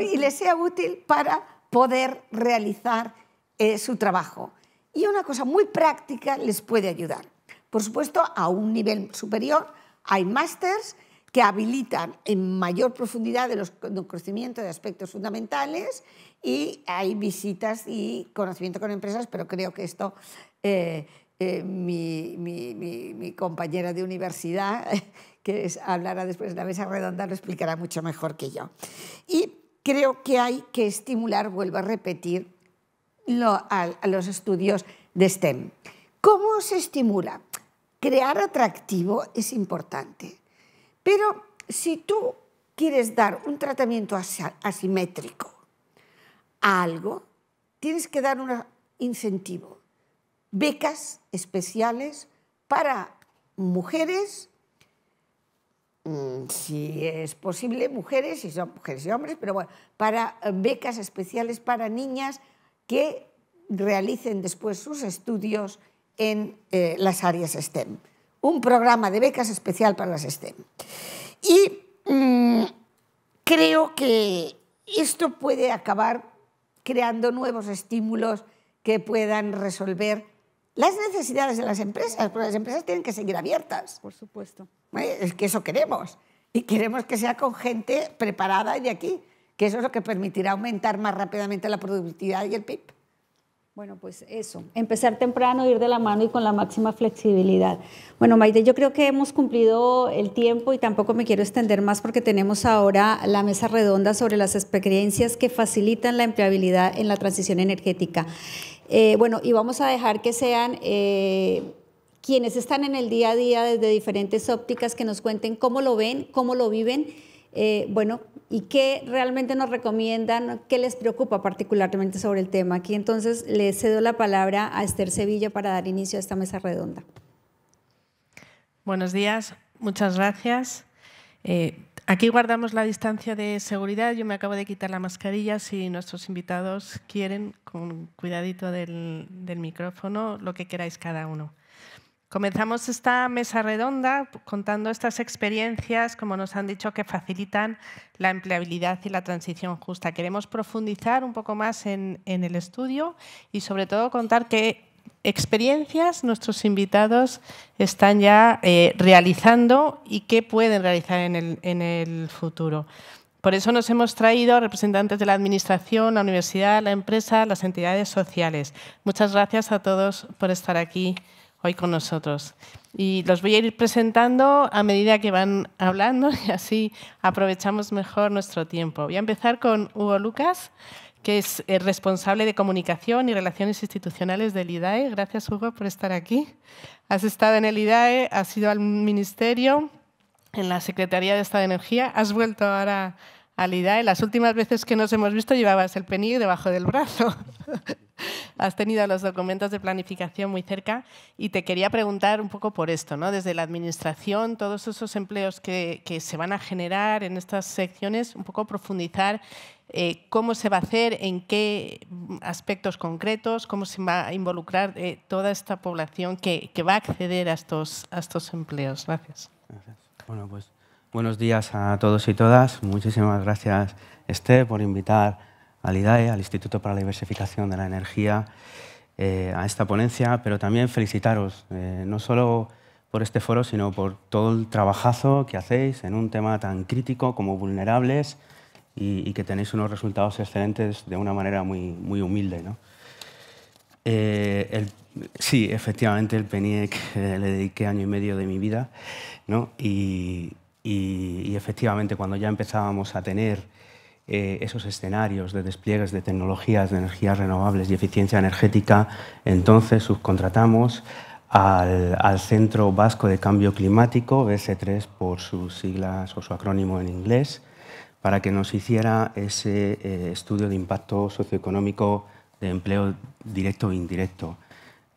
y le sea útil para poder realizar eh, su trabajo. Y una cosa muy práctica les puede ayudar. Por supuesto, a un nivel superior hay másters que habilitan en mayor profundidad de los, conocimiento de aspectos fundamentales y hay visitas y conocimiento con empresas, pero creo que esto eh, eh, mi, compañera de universidad, que es, hablará después de la mesa redonda, lo explicará mucho mejor que yo. Y creo que hay que estimular, vuelvo a repetir, a los estudios de STEM. ¿Cómo se estimula? Crear atractivo es importante, pero si tú quieres dar un tratamiento asimétrico a algo, tienes que dar un incentivo. Becas especiales para mujeres Mm, si es posible, mujeres, si son mujeres y hombres, pero bueno, para eh, becas especiales para niñas que realicen después sus estudios en eh, las áreas STEM. Un programa de becas especial para las STEM. Y mm, creo que esto puede acabar creando nuevos estímulos que puedan resolver las necesidades de las empresas, porque las empresas tienen que seguir abiertas. Por supuesto. Es que eso queremos. Y queremos que sea con gente preparada y de aquí, que eso es lo que permitirá aumentar más rápidamente la productividad y el PIB. Bueno, pues eso, empezar temprano, ir de la mano y con la máxima flexibilidad. Bueno, Maite, yo creo que hemos cumplido el tiempo y tampoco me quiero extender más porque tenemos ahora la mesa redonda sobre las experiencias que facilitan la empleabilidad en la transición energética. Eh, bueno, y vamos a dejar que sean eh, quienes están en el día a día desde diferentes ópticas que nos cuenten cómo lo ven, cómo lo viven, eh, bueno, y qué realmente nos recomiendan, qué les preocupa particularmente sobre el tema. Aquí entonces le cedo la palabra a Esther Sevilla para dar inicio a esta mesa redonda. Buenos días, muchas gracias. Aquí guardamos la distancia de seguridad. Yo me acabo de quitar la mascarilla. Si nuestros invitados quieren, con cuidadito del, micrófono, lo que queráis cada uno. Comenzamos esta mesa redonda contando estas experiencias, como nos han dicho, que facilitan la empleabilidad y la transición justa. Queremos profundizar un poco más en el estudio y sobre todo contar que experiencias nuestros invitados están ya eh, realizando y qué pueden realizar en el, en el futuro. Por eso nos hemos traído representantes de la Administración, la Universidad, la empresa, las entidades sociales. Muchas gracias a todos por estar aquí hoy con nosotros. Y los voy a ir presentando a medida que van hablando y así aprovechamos mejor nuestro tiempo. Voy a empezar con Hugo Lucas que es eh, responsable de comunicación y relaciones institucionales del IDAE. Gracias, Hugo, por estar aquí. Has estado en el IDAE, has ido al Ministerio, en la Secretaría de Estado de Energía, has vuelto ahora al IDAE. Las últimas veces que nos hemos visto llevabas el penil debajo del brazo. has tenido los documentos de planificación muy cerca y te quería preguntar un poco por esto, ¿no? Desde la administración, todos esos empleos que, que se van a generar en estas secciones, un poco profundizar eh, cómo se va a hacer, en qué aspectos concretos, cómo se va a involucrar eh, toda esta población que, va a acceder a estos, empleos. Gracias. Bueno, pues buenos días a todos y todas. Muchísimas gracias, Esther, por invitar al IDAE, al Instituto para la Diversificación de la Energía, eh, a esta ponencia, pero también felicitaros, no solo por este foro, sino por todo el trabajazo que hacéis en un tema tan crítico como vulnerables, y, que tenéis unos resultados excelentes de una manera muy, muy humilde. ¿no? Eh, sí, efectivamente, el PENIEC eh, le dediqué año y medio de mi vida ¿no? y, efectivamente cuando ya empezábamos a tener eh, esos escenarios de despliegues de tecnologías de energías renovables y eficiencia energética, entonces subcontratamos al, al, Centro Vasco de Cambio Climático, BS3 por sus siglas o su acrónimo en inglés, para que nos hiciera ese eh, estudio de impacto socioeconómico de empleo directo e indirecto.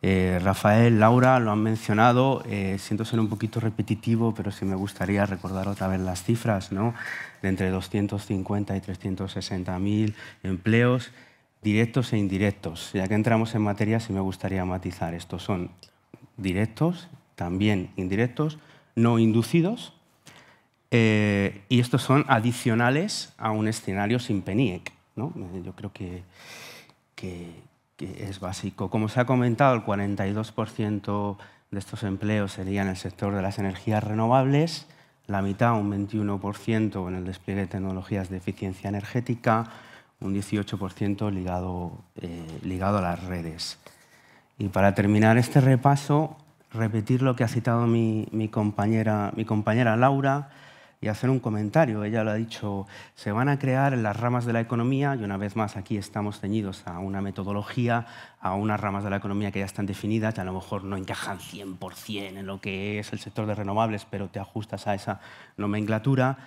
Eh, Rafael, Laura lo han mencionado, eh, siento ser un poquito repetitivo, pero sí me gustaría recordar otra vez las cifras, ¿no? de entre 250 y 360 mil empleos directos e indirectos. Ya que entramos en materia, sí me gustaría matizar, estos son directos, también indirectos, no inducidos, eh, y estos son adicionales a un escenario sin PENIEC. Eh, yo creo que, es básico. Como se ha comentado, el 42% de estos empleos sería en el sector de las energías renovables, la mitad, un 21%, en el despliegue de tecnologías de eficiencia energética, un 18% eh, ligado, a las redes. Y para terminar este repaso, repetir lo que ha citado mi compañera Laura, y hacer un comentario. Ella lo ha dicho, se van a crear las ramas de la economía y una vez más aquí estamos ceñidos a una metodología, a unas ramas de la economía que ya están definidas que a lo mejor no encajan 100% en lo que es el sector de renovables, pero te ajustas a esa nomenclatura.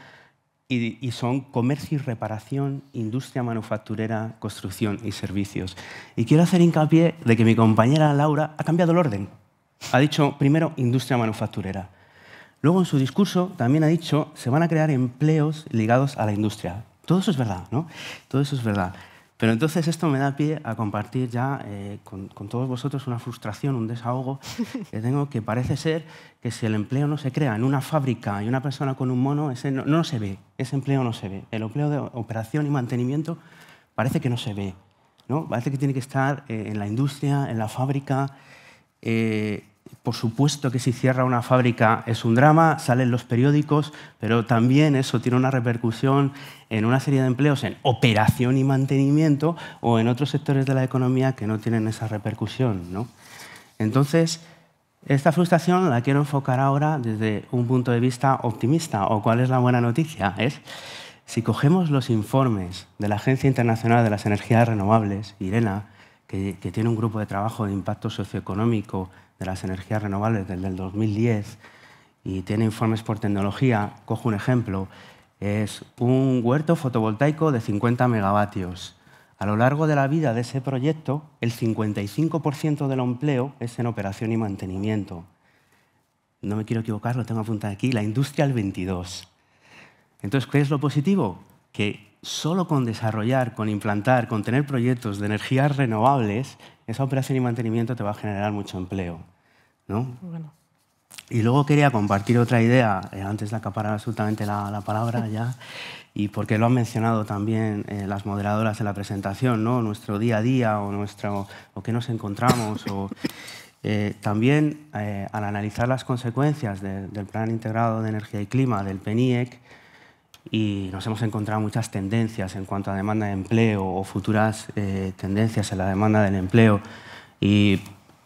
y son comercio y reparación, industria manufacturera, construcción y servicios. Y quiero hacer hincapié de que mi compañera Laura ha cambiado el orden. Ha dicho primero industria manufacturera Luego en su discurso también ha dicho, se van a crear empleos ligados a la industria. Todo eso es verdad, ¿no? Todo eso es verdad. Pero entonces esto me da pie a compartir ya eh, con, todos vosotros una frustración, un desahogo que tengo, que parece ser que si el empleo no se crea en una fábrica y una persona con un mono, ese no, se ve, ese empleo no se ve. El empleo de operación y mantenimiento parece que no se ve, ¿no? Parece que tiene que estar eh, en la industria, en la fábrica. Eh, por supuesto que si cierra una fábrica es un drama, salen los periódicos, pero también eso tiene una repercusión en una serie de empleos en operación y mantenimiento o en otros sectores de la economía que no tienen esa repercusión. Entonces, esta frustración la quiero enfocar ahora desde un punto de vista optimista, o cuál es la buena noticia. Es, si cogemos los informes de la Agencia Internacional de las Energías Renovables, IRENA, que tiene un grupo de trabajo de impacto socioeconómico de las energías renovables desde el 2010 y tiene informes por tecnología, cojo un ejemplo, es un huerto fotovoltaico de 50 megavatios. A lo largo de la vida de ese proyecto, el 55% del empleo es en operación y mantenimiento. No me quiero equivocar, lo tengo apuntado aquí, la industria al 22. Entonces, ¿qué es lo positivo? Que solo con desarrollar, con implantar, con tener proyectos de energías renovables, esa operación y mantenimiento te va a generar mucho empleo. ¿no? Y luego quería compartir otra idea, eh, antes de acaparar absolutamente la, palabra ya, y porque lo han mencionado también eh, las moderadoras de la presentación, ¿no? nuestro día a día o, nuestro, o qué nos encontramos. O, eh, también al analizar las consecuencias del Plan Integrado de Energía y Clima, del PENIEC, y nos hemos encontrado muchas tendencias en cuanto a demanda de empleo o futuras eh, tendencias en la demanda del empleo. Y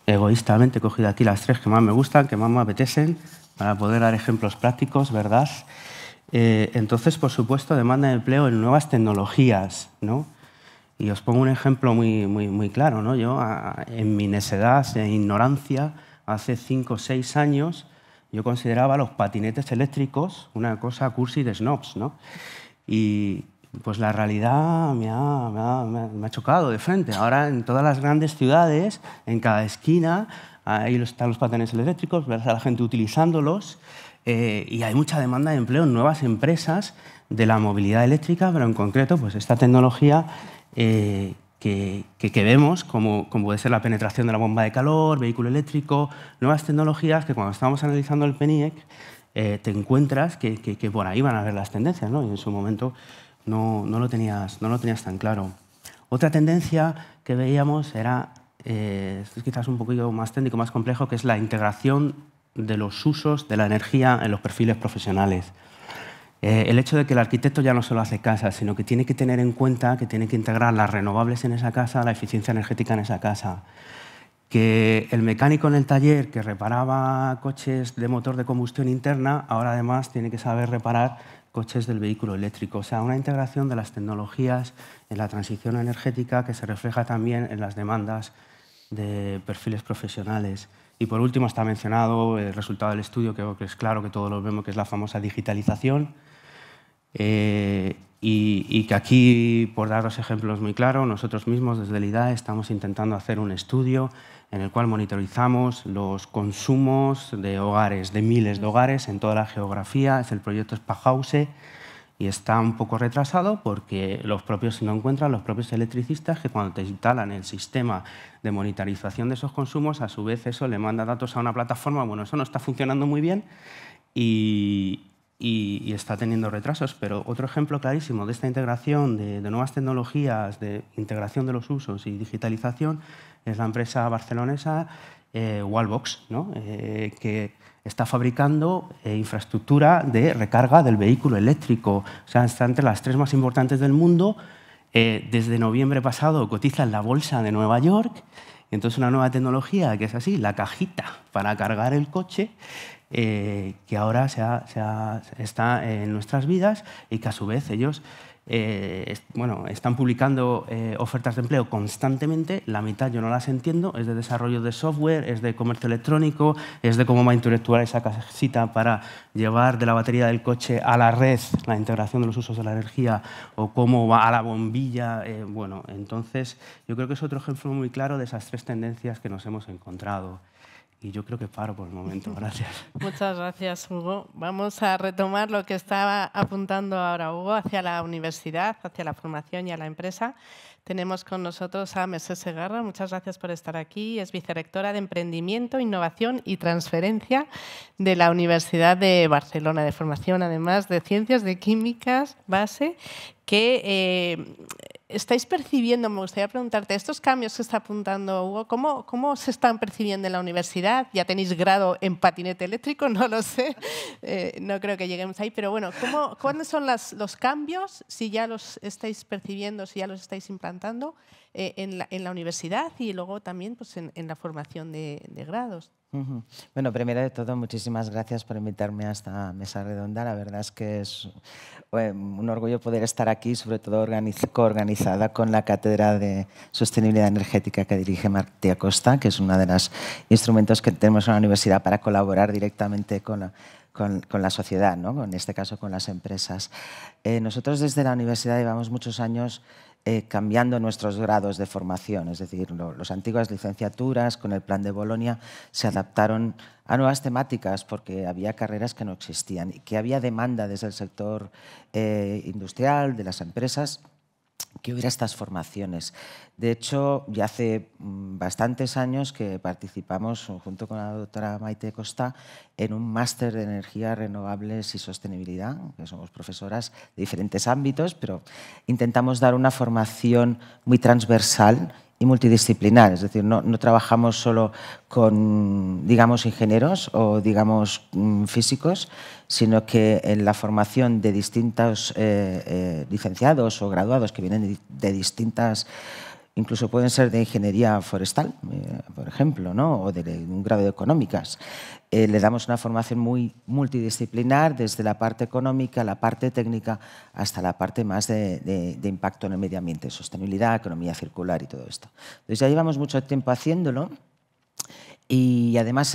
egoístamente he cogido aquí las tres que más me gustan, que más me apetecen, para poder dar ejemplos prácticos, ¿verdad? Eh, entonces, por supuesto, demanda de empleo en nuevas tecnologías, ¿no? Y os pongo un ejemplo muy, muy, muy claro, ¿no? Yo, en mi necedad e ignorancia, hace cinco o seis años, yo consideraba los patinetes eléctricos una cosa cursi de snobs, ¿no? Y pues la realidad me ha, me, ha, chocado de frente. Ahora en todas las grandes ciudades, en cada esquina, ahí están los patinetes eléctricos, ves a la gente utilizándolos eh, y hay mucha demanda de empleo en nuevas empresas de la movilidad eléctrica, pero en concreto pues esta tecnología eh, que, que, vemos, como, puede ser la penetración de la bomba de calor, vehículo eléctrico, nuevas tecnologías que cuando estábamos analizando el PENIEC eh, te encuentras que, por ahí van a ver las tendencias, y en su momento no, lo tenías, tan claro. Otra tendencia que veíamos era, eh, esto es quizás un poquito más técnico, más complejo, que es la integración de los usos de la energía en los perfiles profesionales. Eh, el hecho de que el arquitecto ya no solo hace casas, sino que tiene que tener en cuenta que tiene que integrar las renovables en esa casa, la eficiencia energética en esa casa, que el mecánico en el taller que reparaba coches de motor de combustión interna, ahora además tiene que saber reparar coches del vehículo eléctrico. O sea, una integración de las tecnologías en la transición energética que se refleja también en las demandas de perfiles profesionales. Y por último está mencionado el resultado del estudio, que es claro que todos lo vemos, que es la famosa digitalización eh, y, que aquí, por daros ejemplos muy claros, nosotros mismos desde el IDAE estamos intentando hacer un estudio en el cual monitorizamos los consumos de hogares, de miles de hogares en toda la geografía. Es el proyecto Spahause y está un poco retrasado porque los propios no encuentran los propios electricistas que cuando te instalan el sistema de monitorización de esos consumos, a su vez eso le manda datos a una plataforma, bueno, eso no está funcionando muy bien y, y, está teniendo retrasos. Pero otro ejemplo clarísimo de esta integración de, nuevas tecnologías, de integración de los usos y digitalización, es la empresa barcelonesa eh, Wallbox, eh, que está fabricando eh, infraestructura de recarga del vehículo eléctrico. O sea, está entre las tres más importantes del mundo. desde noviembre pasado cotiza en la bolsa de Nueva York. Entonces, una nueva tecnología que es así, la cajita para cargar el coche, eh, que ahora se está en nuestras vidas y que a su vez ellos eh, bueno, están publicando eh, ofertas de empleo constantemente, la mitad yo no las entiendo, es de desarrollo de software, es de comercio electrónico, es de cómo va a interactuar esa casita para llevar de la batería del coche a la red la integración de los usos de la energía o cómo va a la bombilla. bueno, entonces yo creo que es otro ejemplo muy claro de esas tres tendencias que nos hemos encontrado. Y yo creo que paro por el momento. Gracias. Muchas gracias, Hugo. Vamos a retomar lo que estaba apuntando ahora Hugo hacia la universidad, hacia la formación y a la empresa. Tenemos con nosotros a Mercedes Segarra. Muchas gracias por estar aquí. Es vicerectora de Emprendimiento, Innovación y Transferencia de la Universidad de Barcelona, de formación además de Ciencias de Químicas Base, que eh, estáis percibiendo, me gustaría preguntarte, estos cambios que está apuntando Hugo, ¿cómo, ¿cómo, se están percibiendo en la universidad? Ya tenéis grado en patinete eléctrico, no lo sé, eh, no creo que lleguemos ahí, pero bueno, ¿cuáles son los cambios, si ya los estáis percibiendo, si ya los estáis implantando? Eh, en, la, universidad y luego también pues, en, la formación de, grados. Bueno, primero de todo, muchísimas gracias por invitarme a esta mesa redonda. La verdad es que es eh, un orgullo poder estar aquí, sobre todo coorganizada con la Cátedra de Sostenibilidad Energética que dirige Martí Acosta, que es uno de los instrumentos que tenemos en la universidad para colaborar directamente con la, con, la sociedad, ¿no? en este caso con las empresas. Eh, nosotros desde la universidad llevamos muchos años eh, cambiando nuestros grados de formación, es decir, las antiguas licenciaturas con el plan de Bolonia se adaptaron a nuevas temáticas porque había carreras que no existían y que había demanda desde el sector eh, industrial, de las empresas, que hubiera estas formaciones. De hecho, ya hace mm, bastantes años que participamos junto con la doctora Maite Costa en un máster de energías renovables y sostenibilidad, que somos profesoras de diferentes ámbitos, pero intentamos dar una formación muy transversal y multidisciplinar, es decir, no, trabajamos solo con, digamos, ingenieros o, digamos, mm, físicos, sino que en la formación de distintos eh, eh, licenciados o graduados que vienen de, distintas, incluso pueden ser de ingeniería forestal, eh, por ejemplo, o de un grado de económicas, eh, le damos una formación muy multidisciplinar, desde la parte económica, la parte técnica, hasta la parte más de, de impacto en el medio ambiente, sostenibilidad, economía circular y todo esto. Entonces ya llevamos mucho tiempo haciéndolo y además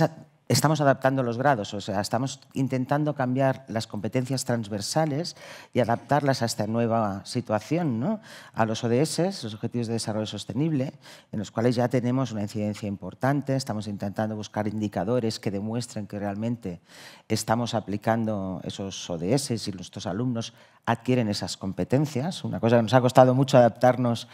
estamos adaptando los grados, o sea, estamos intentando cambiar las competencias transversales y adaptarlas a esta nueva situación, ¿no? a los ODS, los Objetivos de Desarrollo Sostenible, en los cuales ya tenemos una incidencia importante, estamos intentando buscar indicadores que demuestren que realmente estamos aplicando esos ODS y nuestros alumnos adquieren esas competencias, una cosa que nos ha costado mucho adaptarnos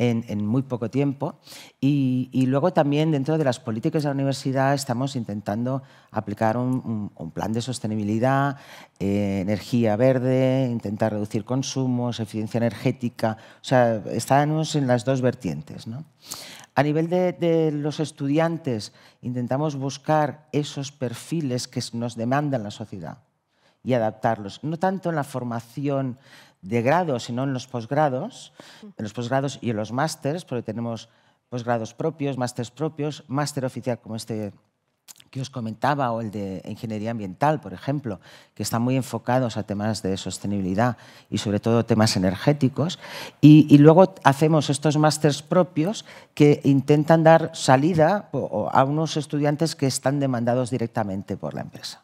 en, muy poco tiempo. Y, luego también dentro de las políticas de la universidad estamos intentando aplicar un, plan de sostenibilidad, eh, energía verde, intentar reducir consumos, eficiencia energética. O sea, estamos en las dos vertientes. ¿no? A nivel de, de, los estudiantes, intentamos buscar esos perfiles que nos demanda la sociedad y adaptarlos, no tanto en la formación de grado, sino en los posgrados, en los posgrados y en los másters, porque tenemos posgrados propios, másters propios, máster oficial como este que os comentaba, o el de ingeniería ambiental, por ejemplo, que están muy enfocados a temas de sostenibilidad y sobre todo temas energéticos. Y, y luego hacemos estos másters propios que intentan dar salida a unos estudiantes que están demandados directamente por la empresa.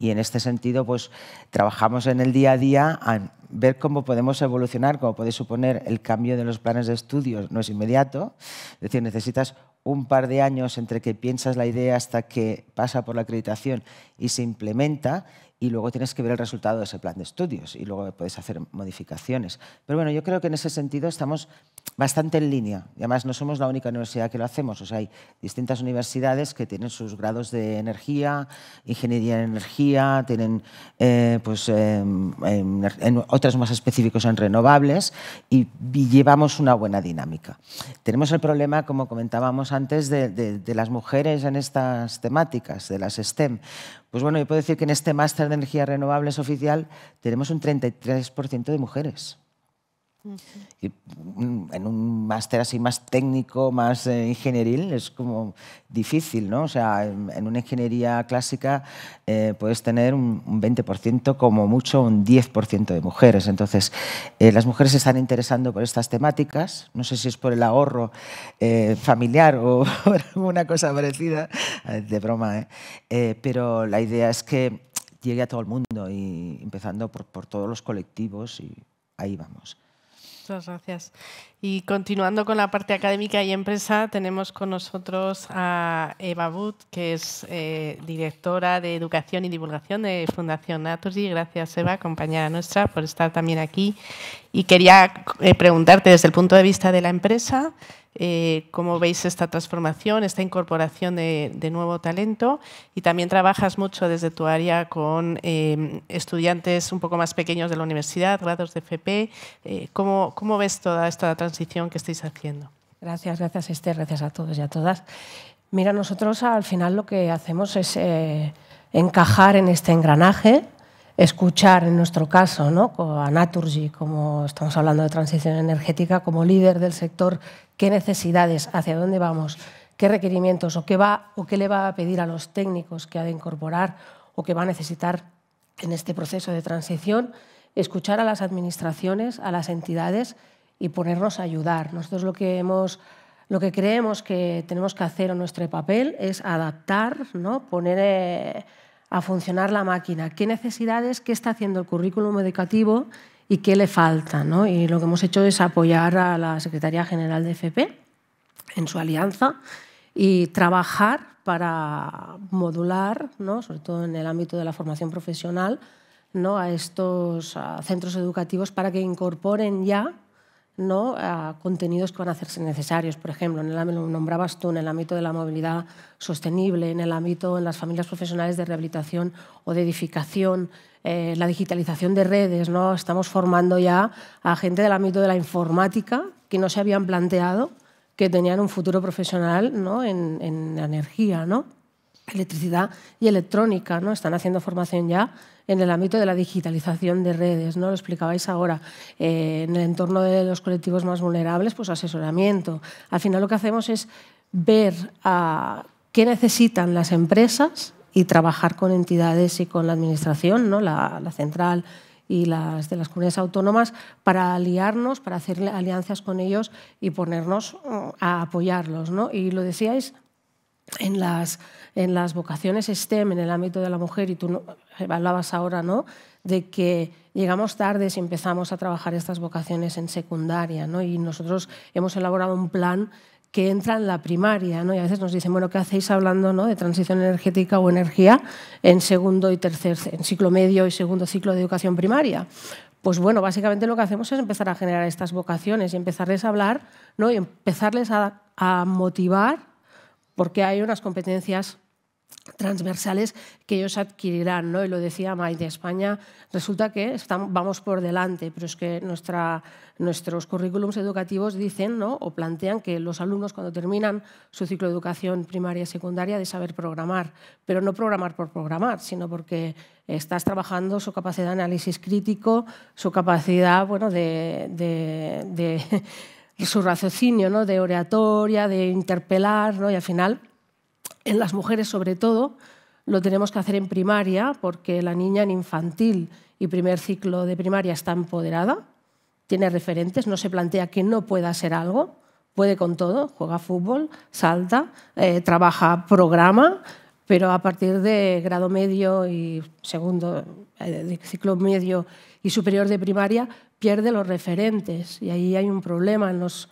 Y en este sentido, pues trabajamos en el día a día a ver cómo podemos evolucionar, como podéis suponer, el cambio de los planes de estudios no es inmediato, es decir, necesitas un par de años entre que piensas la idea hasta que pasa por la acreditación y se implementa y luego tienes que ver el resultado de ese plan de estudios y luego puedes hacer modificaciones. Pero bueno, yo creo que en ese sentido estamos bastante en línea. Y además no somos la única universidad que lo hacemos. O hay distintas universidades que tienen sus grados de energía, ingeniería en energía, tienen eh, pues, eh, en, otras más específicos en renovables y, llevamos una buena dinámica. Tenemos el problema, como comentábamos antes, de, de las mujeres en estas temáticas, de las STEM. Pues bueno, yo puedo decir que en este máster de energías renovables oficial tenemos un 33% de mujeres. Y mm, en un máster así más técnico, más eh, ingenieril, es como difícil, ¿no? O sea, en, una ingeniería clásica eh, puedes tener un, 20%, como mucho un 10% de mujeres. Entonces, eh, las mujeres se están interesando por estas temáticas. No sé si es por el ahorro familiar o alguna cosa parecida, ah, de broma, ¿eh? Pero la idea es que llegue a todo el mundo y empezando por, por todos los colectivos y ahí vamos. Muchas gracias. Y continuando con la parte académica y empresa, tenemos con nosotros a Eva Wood, que es eh, directora de Educación y Divulgación de Fundación Naturgy. Gracias, Eva, compañera nuestra, por estar también aquí. Y quería eh, preguntarte desde el punto de vista de la empresa. Eh, cómo veis esta transformación, esta incorporación de, nuevo talento y también trabajas mucho desde tu área con em, estudiantes un poco más pequeños de la universidad, grados de FP. Eh, ¿Cómo ves toda esta transición que estáis haciendo? Gracias, gracias Esther, gracias a todos y a todas. Mira, nosotros al final lo que hacemos es eh, encajar en este engranaje escuchar, en nuestro caso, ¿no? a Naturgy, como estamos hablando de transición energética, como líder del sector, qué necesidades, hacia dónde vamos, qué requerimientos o qué, va, o qué le va a pedir a los técnicos que ha de incorporar o que va a necesitar en este proceso de transición, escuchar a las administraciones, a las entidades y ponernos a ayudar. Nosotros lo que hemos lo que creemos que tenemos que hacer en nuestro papel es adaptar, ¿no? poner eh, a funcionar la máquina, qué necesidades, qué está haciendo el currículum educativo y qué le falta. Y lo que hemos hecho es apoyar a la Secretaría General de FP en su alianza y trabajar para modular, ¿no? sobre todo en el ámbito de la formación profesional, ¿no? a estos centros educativos para que incorporen ya ¿no? a contenidos que van a hacerse necesarios. Por ejemplo, en el, lo nombrabas tú, en el ámbito de la movilidad sostenible, en el ámbito en las familias profesionales de rehabilitación o de edificación, eh, la digitalización de redes. ¿no? Estamos formando ya a gente del ámbito de la informática que no se habían planteado que tenían un futuro profesional ¿no? en, en energía. ¿no? electricidad y electrónica, ¿no? Están haciendo formación ya en el ámbito de la digitalización de redes, ¿no? Lo explicabais ahora. Eh, en el entorno de los colectivos más vulnerables, pues asesoramiento. Al final lo que hacemos es ver ah, qué necesitan las empresas y trabajar con entidades y con la administración, ¿no? la, central y las de las comunidades autónomas para aliarnos, para hacer alianzas con ellos y ponernos mm, a apoyarlos. ¿no? Y lo decíais en las, en las vocaciones STEM, en el ámbito de la mujer, y tú hablabas ahora, ¿no? De que llegamos tarde si empezamos a trabajar estas vocaciones en secundaria, ¿no? Y nosotros hemos elaborado un plan que entra en la primaria, ¿no? Y a veces nos dicen, bueno, ¿qué hacéis hablando ¿no? de transición energética o energía en segundo y tercer, ciclo medio y segundo ciclo de educación primaria? Pues bueno, básicamente lo que hacemos es empezar a generar estas vocaciones y empezarles a hablar, ¿no? Y empezarles a motivar porque hay unas competencias transversales que ellos adquirirán, ¿no? Y lo decía de España resulta que vamos por delante, pero es que nuestros currículums educativos dicen, ¿no? O plantean que los alumnos cuando terminan su ciclo de educación primaria y secundaria de saber programar, pero no programar por programar, sino porque estás trabajando su capacidad de análisis crítico, su capacidad, bueno, de su raciocinio ¿no? de oratoria, de interpelar, ¿no? y al final, en las mujeres sobre todo, lo tenemos que hacer en primaria, porque la niña en infantil y primer ciclo de primaria está empoderada, tiene referentes, no se plantea que no pueda ser algo, puede con todo, juega fútbol, salta, eh, trabaja programa, pero a partir de grado medio y segundo, eh, ciclo medio y superior de primaria, pierde los referentes y ahí hay un problema en, los,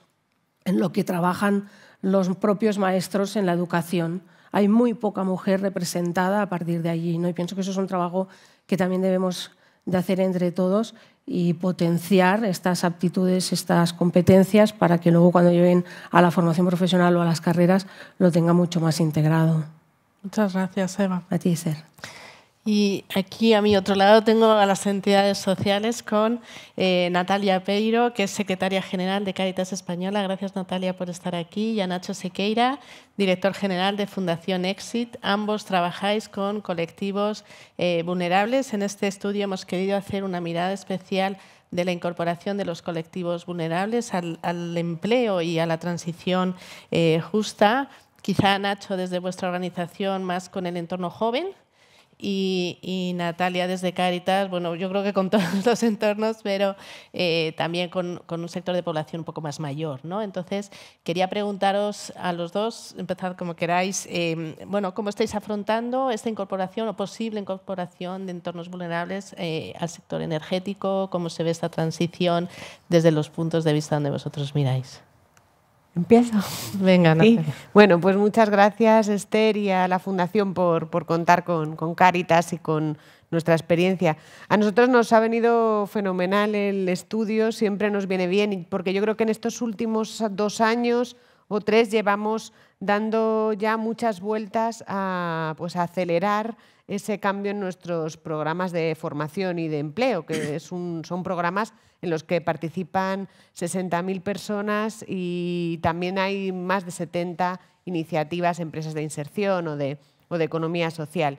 en lo que trabajan los propios maestros en la educación. Hay muy poca mujer representada a partir de allí ¿no? y pienso que eso es un trabajo que también debemos de hacer entre todos y potenciar estas aptitudes, estas competencias, para que luego cuando lleguen a la formación profesional o a las carreras lo tengan mucho más integrado. Muchas gracias, Eva. A ti, Ser. Y aquí a mi otro lado tengo a las entidades sociales con eh, Natalia Peiro, que es secretaria general de Caritas Española. Gracias, Natalia, por estar aquí. Y a Nacho Sequeira, director general de Fundación Exit. Ambos trabajáis con colectivos eh, vulnerables. En este estudio hemos querido hacer una mirada especial de la incorporación de los colectivos vulnerables al, empleo y a la transición eh, justa. Quizá, Nacho, desde vuestra organización, más con el entorno joven, y, Natalia desde Caritas, bueno, yo creo que con todos los entornos, pero eh, también con, un sector de población un poco más mayor, ¿no? Entonces, quería preguntaros a los dos, empezar como queráis, em, bueno, ¿cómo estáis afrontando esta incorporación o posible incorporación de entornos vulnerables eh, al sector energético? ¿Cómo se ve esta transición desde los puntos de vista donde vosotros miráis? Empiezo. Venga, Bueno, pues muchas gracias, Esther, y a la Fundación por, por contar con, con Caritas y con nuestra experiencia. A nosotros nos ha venido fenomenal el estudio, siempre nos viene bien, porque yo creo que en estos últimos dos años o tres llevamos dando ya muchas vueltas a, pues, a acelerar ese cambio en nuestros programas de formación y de empleo, que son programas en los que participan 60.000 personas y también hay más de 70 iniciativas, empresas de inserción o de, economía social.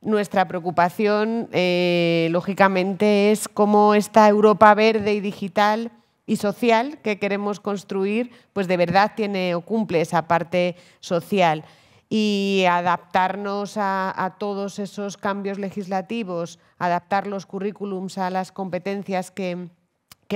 Nuestra preocupación, eh, lógicamente, es cómo esta Europa verde y digital y social que queremos construir, pues de verdad tiene o cumple esa parte social y adaptarnos a, todos esos cambios legislativos, adaptar los currículums a las competencias que,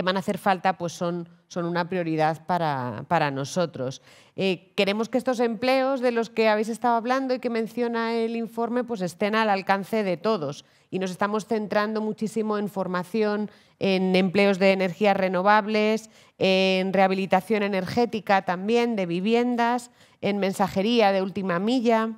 van a hacer falta, pues son, una prioridad para, nosotros. Eh, queremos que estos empleos de los que habéis estado hablando y que menciona el informe pues estén al alcance de todos y nos estamos centrando muchísimo en formación, en empleos de energías renovables, en rehabilitación energética también, de viviendas, en mensajería de última milla,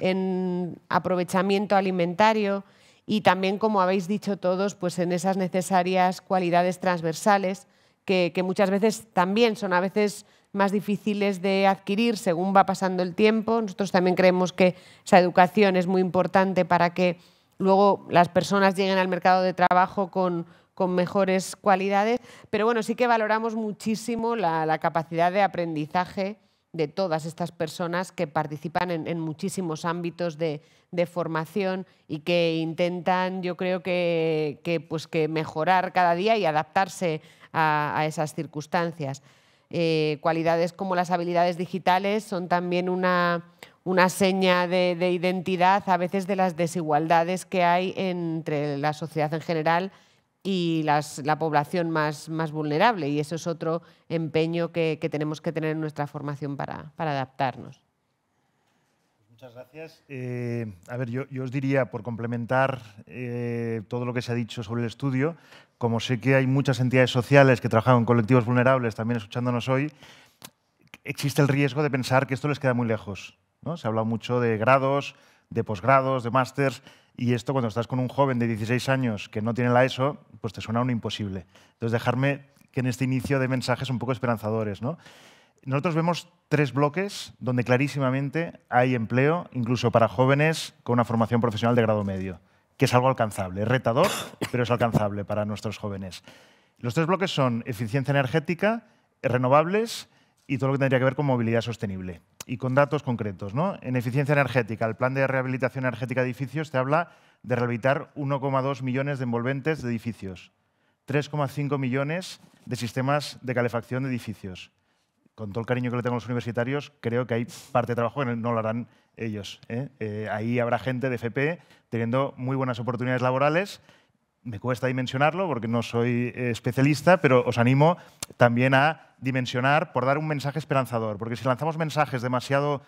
en aprovechamiento alimentario y también, como habéis dicho todos, pues en esas necesarias cualidades transversales que, muchas veces también son a veces más difíciles de adquirir según va pasando el tiempo. Nosotros también creemos que esa educación es muy importante para que luego las personas lleguen al mercado de trabajo con, mejores cualidades. Pero bueno, sí que valoramos muchísimo la capacidad de aprendizaje de todas estas personas que participan en, muchísimos ámbitos de, formación y que intentan, yo creo que, pues, mejorar cada día y adaptarse a, esas circunstancias. Eh, cualidades como las habilidades digitales son también una, seña de identidad a veces de las desigualdades que hay entre la sociedad en general y la población más, más, vulnerable. Y eso es otro empeño que, que tenemos que tener en nuestra formación para, para adaptarnos. Muchas gracias. Eh, a ver, yo, yo, os diría, por complementar eh, todo lo que se ha dicho sobre el estudio, como sé que hay muchas entidades sociales que trabajan con colectivos vulnerables, también escuchándonos hoy, existe el riesgo de pensar que esto les queda muy lejos. ¿no? Se ha hablado mucho de grados, de posgrados, de másters y esto cuando estás con un joven de 16 años que no tiene la ESO, pues te suena un imposible. Entonces dejarme que en este inicio de mensajes un poco esperanzadores. Nosotros vemos tres bloques donde clarísimamente hay empleo, incluso para jóvenes con una formación profesional de grado medio, que es algo alcanzable, retador, pero es alcanzable para nuestros jóvenes. Los tres bloques son eficiencia energética, renovables y todo lo que tendría que ver con movilidad sostenible. Y con datos concretos. ¿no? En eficiencia energética, el plan de rehabilitación energética de edificios te habla de rehabilitar 1,2 millones de envolventes de edificios, 3,5 millones de sistemas de calefacción de edificios. Con todo el cariño que le tengo a los universitarios, creo que hay parte de trabajo que no lo harán ellos. ¿eh? Eh, ahí habrá gente de FP teniendo muy buenas oportunidades laborales me cuesta dimensionarlo porque no soy eh, especialista, pero os animo también a dimensionar por dar un mensaje esperanzador, porque si lanzamos mensajes demasiado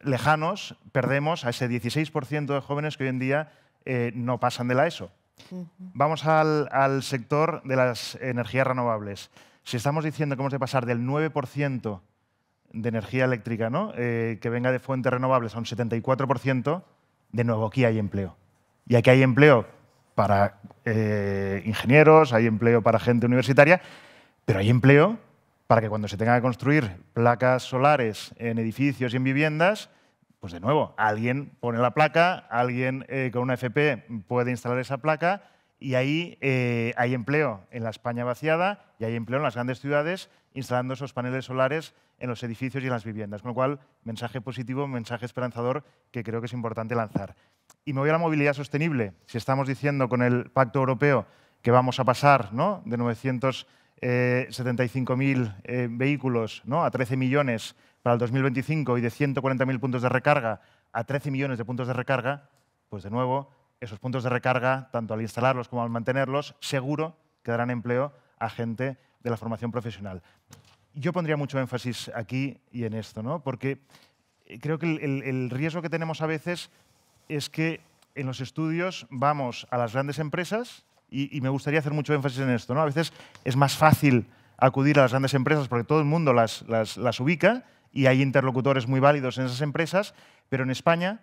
lejanos, perdemos a ese 16% de jóvenes que hoy en día eh, no pasan de la ESO. Vamos al, sector de las energías renovables. Si estamos diciendo que hemos de pasar del 9% de energía eléctrica eh, que venga de fuentes renovables a un 74%, de nuevo aquí hay empleo. Y aquí hay empleo para eh, ingenieros, hay empleo para gente universitaria, pero hay empleo para que cuando se tenga que construir placas solares en edificios y en viviendas, pues de nuevo, alguien pone la placa, alguien eh, con una FP puede instalar esa placa y ahí eh, hay empleo en la España vaciada y hay empleo en las grandes ciudades instalando esos paneles solares en los edificios y en las viviendas. Con lo cual, mensaje positivo, mensaje esperanzador que creo que es importante lanzar. Y me voy a la movilidad sostenible. Si estamos diciendo con el Pacto Europeo que vamos a pasar de 975.000 eh, eh, vehículos ¿no? a 13 millones para el 2025 y de 140.000 puntos de recarga a 13 millones de puntos de recarga, pues de nuevo, esos puntos de recarga, tanto al instalarlos como al mantenerlos, seguro que darán empleo a gente de la formación profesional. Yo pondría mucho énfasis aquí y en esto, porque eh, creo que el riesgo que tenemos a veces es que en los estudios vamos a las grandes empresas y, me gustaría hacer mucho énfasis en esto. A veces es más fácil acudir a las grandes empresas porque todo el mundo las, ubica y hay interlocutores muy válidos en esas empresas, pero en España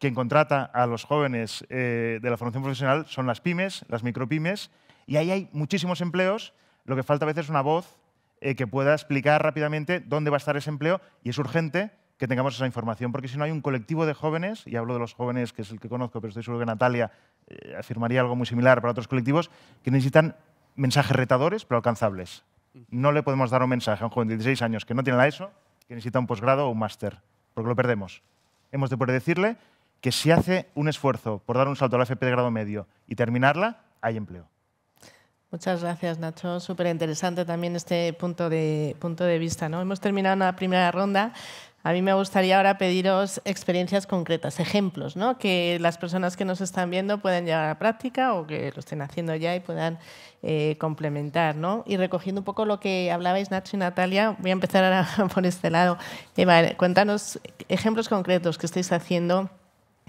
quien contrata a los jóvenes eh, de la formación profesional son las pymes, las micropymes, y ahí hay muchísimos empleos. Lo que falta a veces es una voz eh, que pueda explicar rápidamente dónde va a estar ese empleo y es urgente que tengamos esa información, porque si no hay un colectivo de jóvenes, y hablo de los jóvenes, que es el que conozco, pero estoy seguro que Natalia eh, afirmaría algo muy similar para otros colectivos, que necesitan mensajes retadores, pero alcanzables. No le podemos dar un mensaje a un joven de 16 años que no tiene la ESO, que necesita un posgrado o un máster, porque lo perdemos. Hemos de poder decirle que si hace un esfuerzo por dar un salto a la FP de grado medio y terminarla, hay empleo. Muchas gracias, Nacho. Súper interesante también este punto de, punto de vista. ¿no? Hemos terminado la primera ronda a mí me gustaría ahora pediros experiencias concretas, ejemplos, ¿no? que las personas que nos están viendo puedan llevar a práctica o que lo estén haciendo ya y puedan eh, complementar. ¿no? Y recogiendo un poco lo que hablabais, Nacho y Natalia, voy a empezar ahora por este lado. Eva, eh, cuéntanos ejemplos concretos que estáis haciendo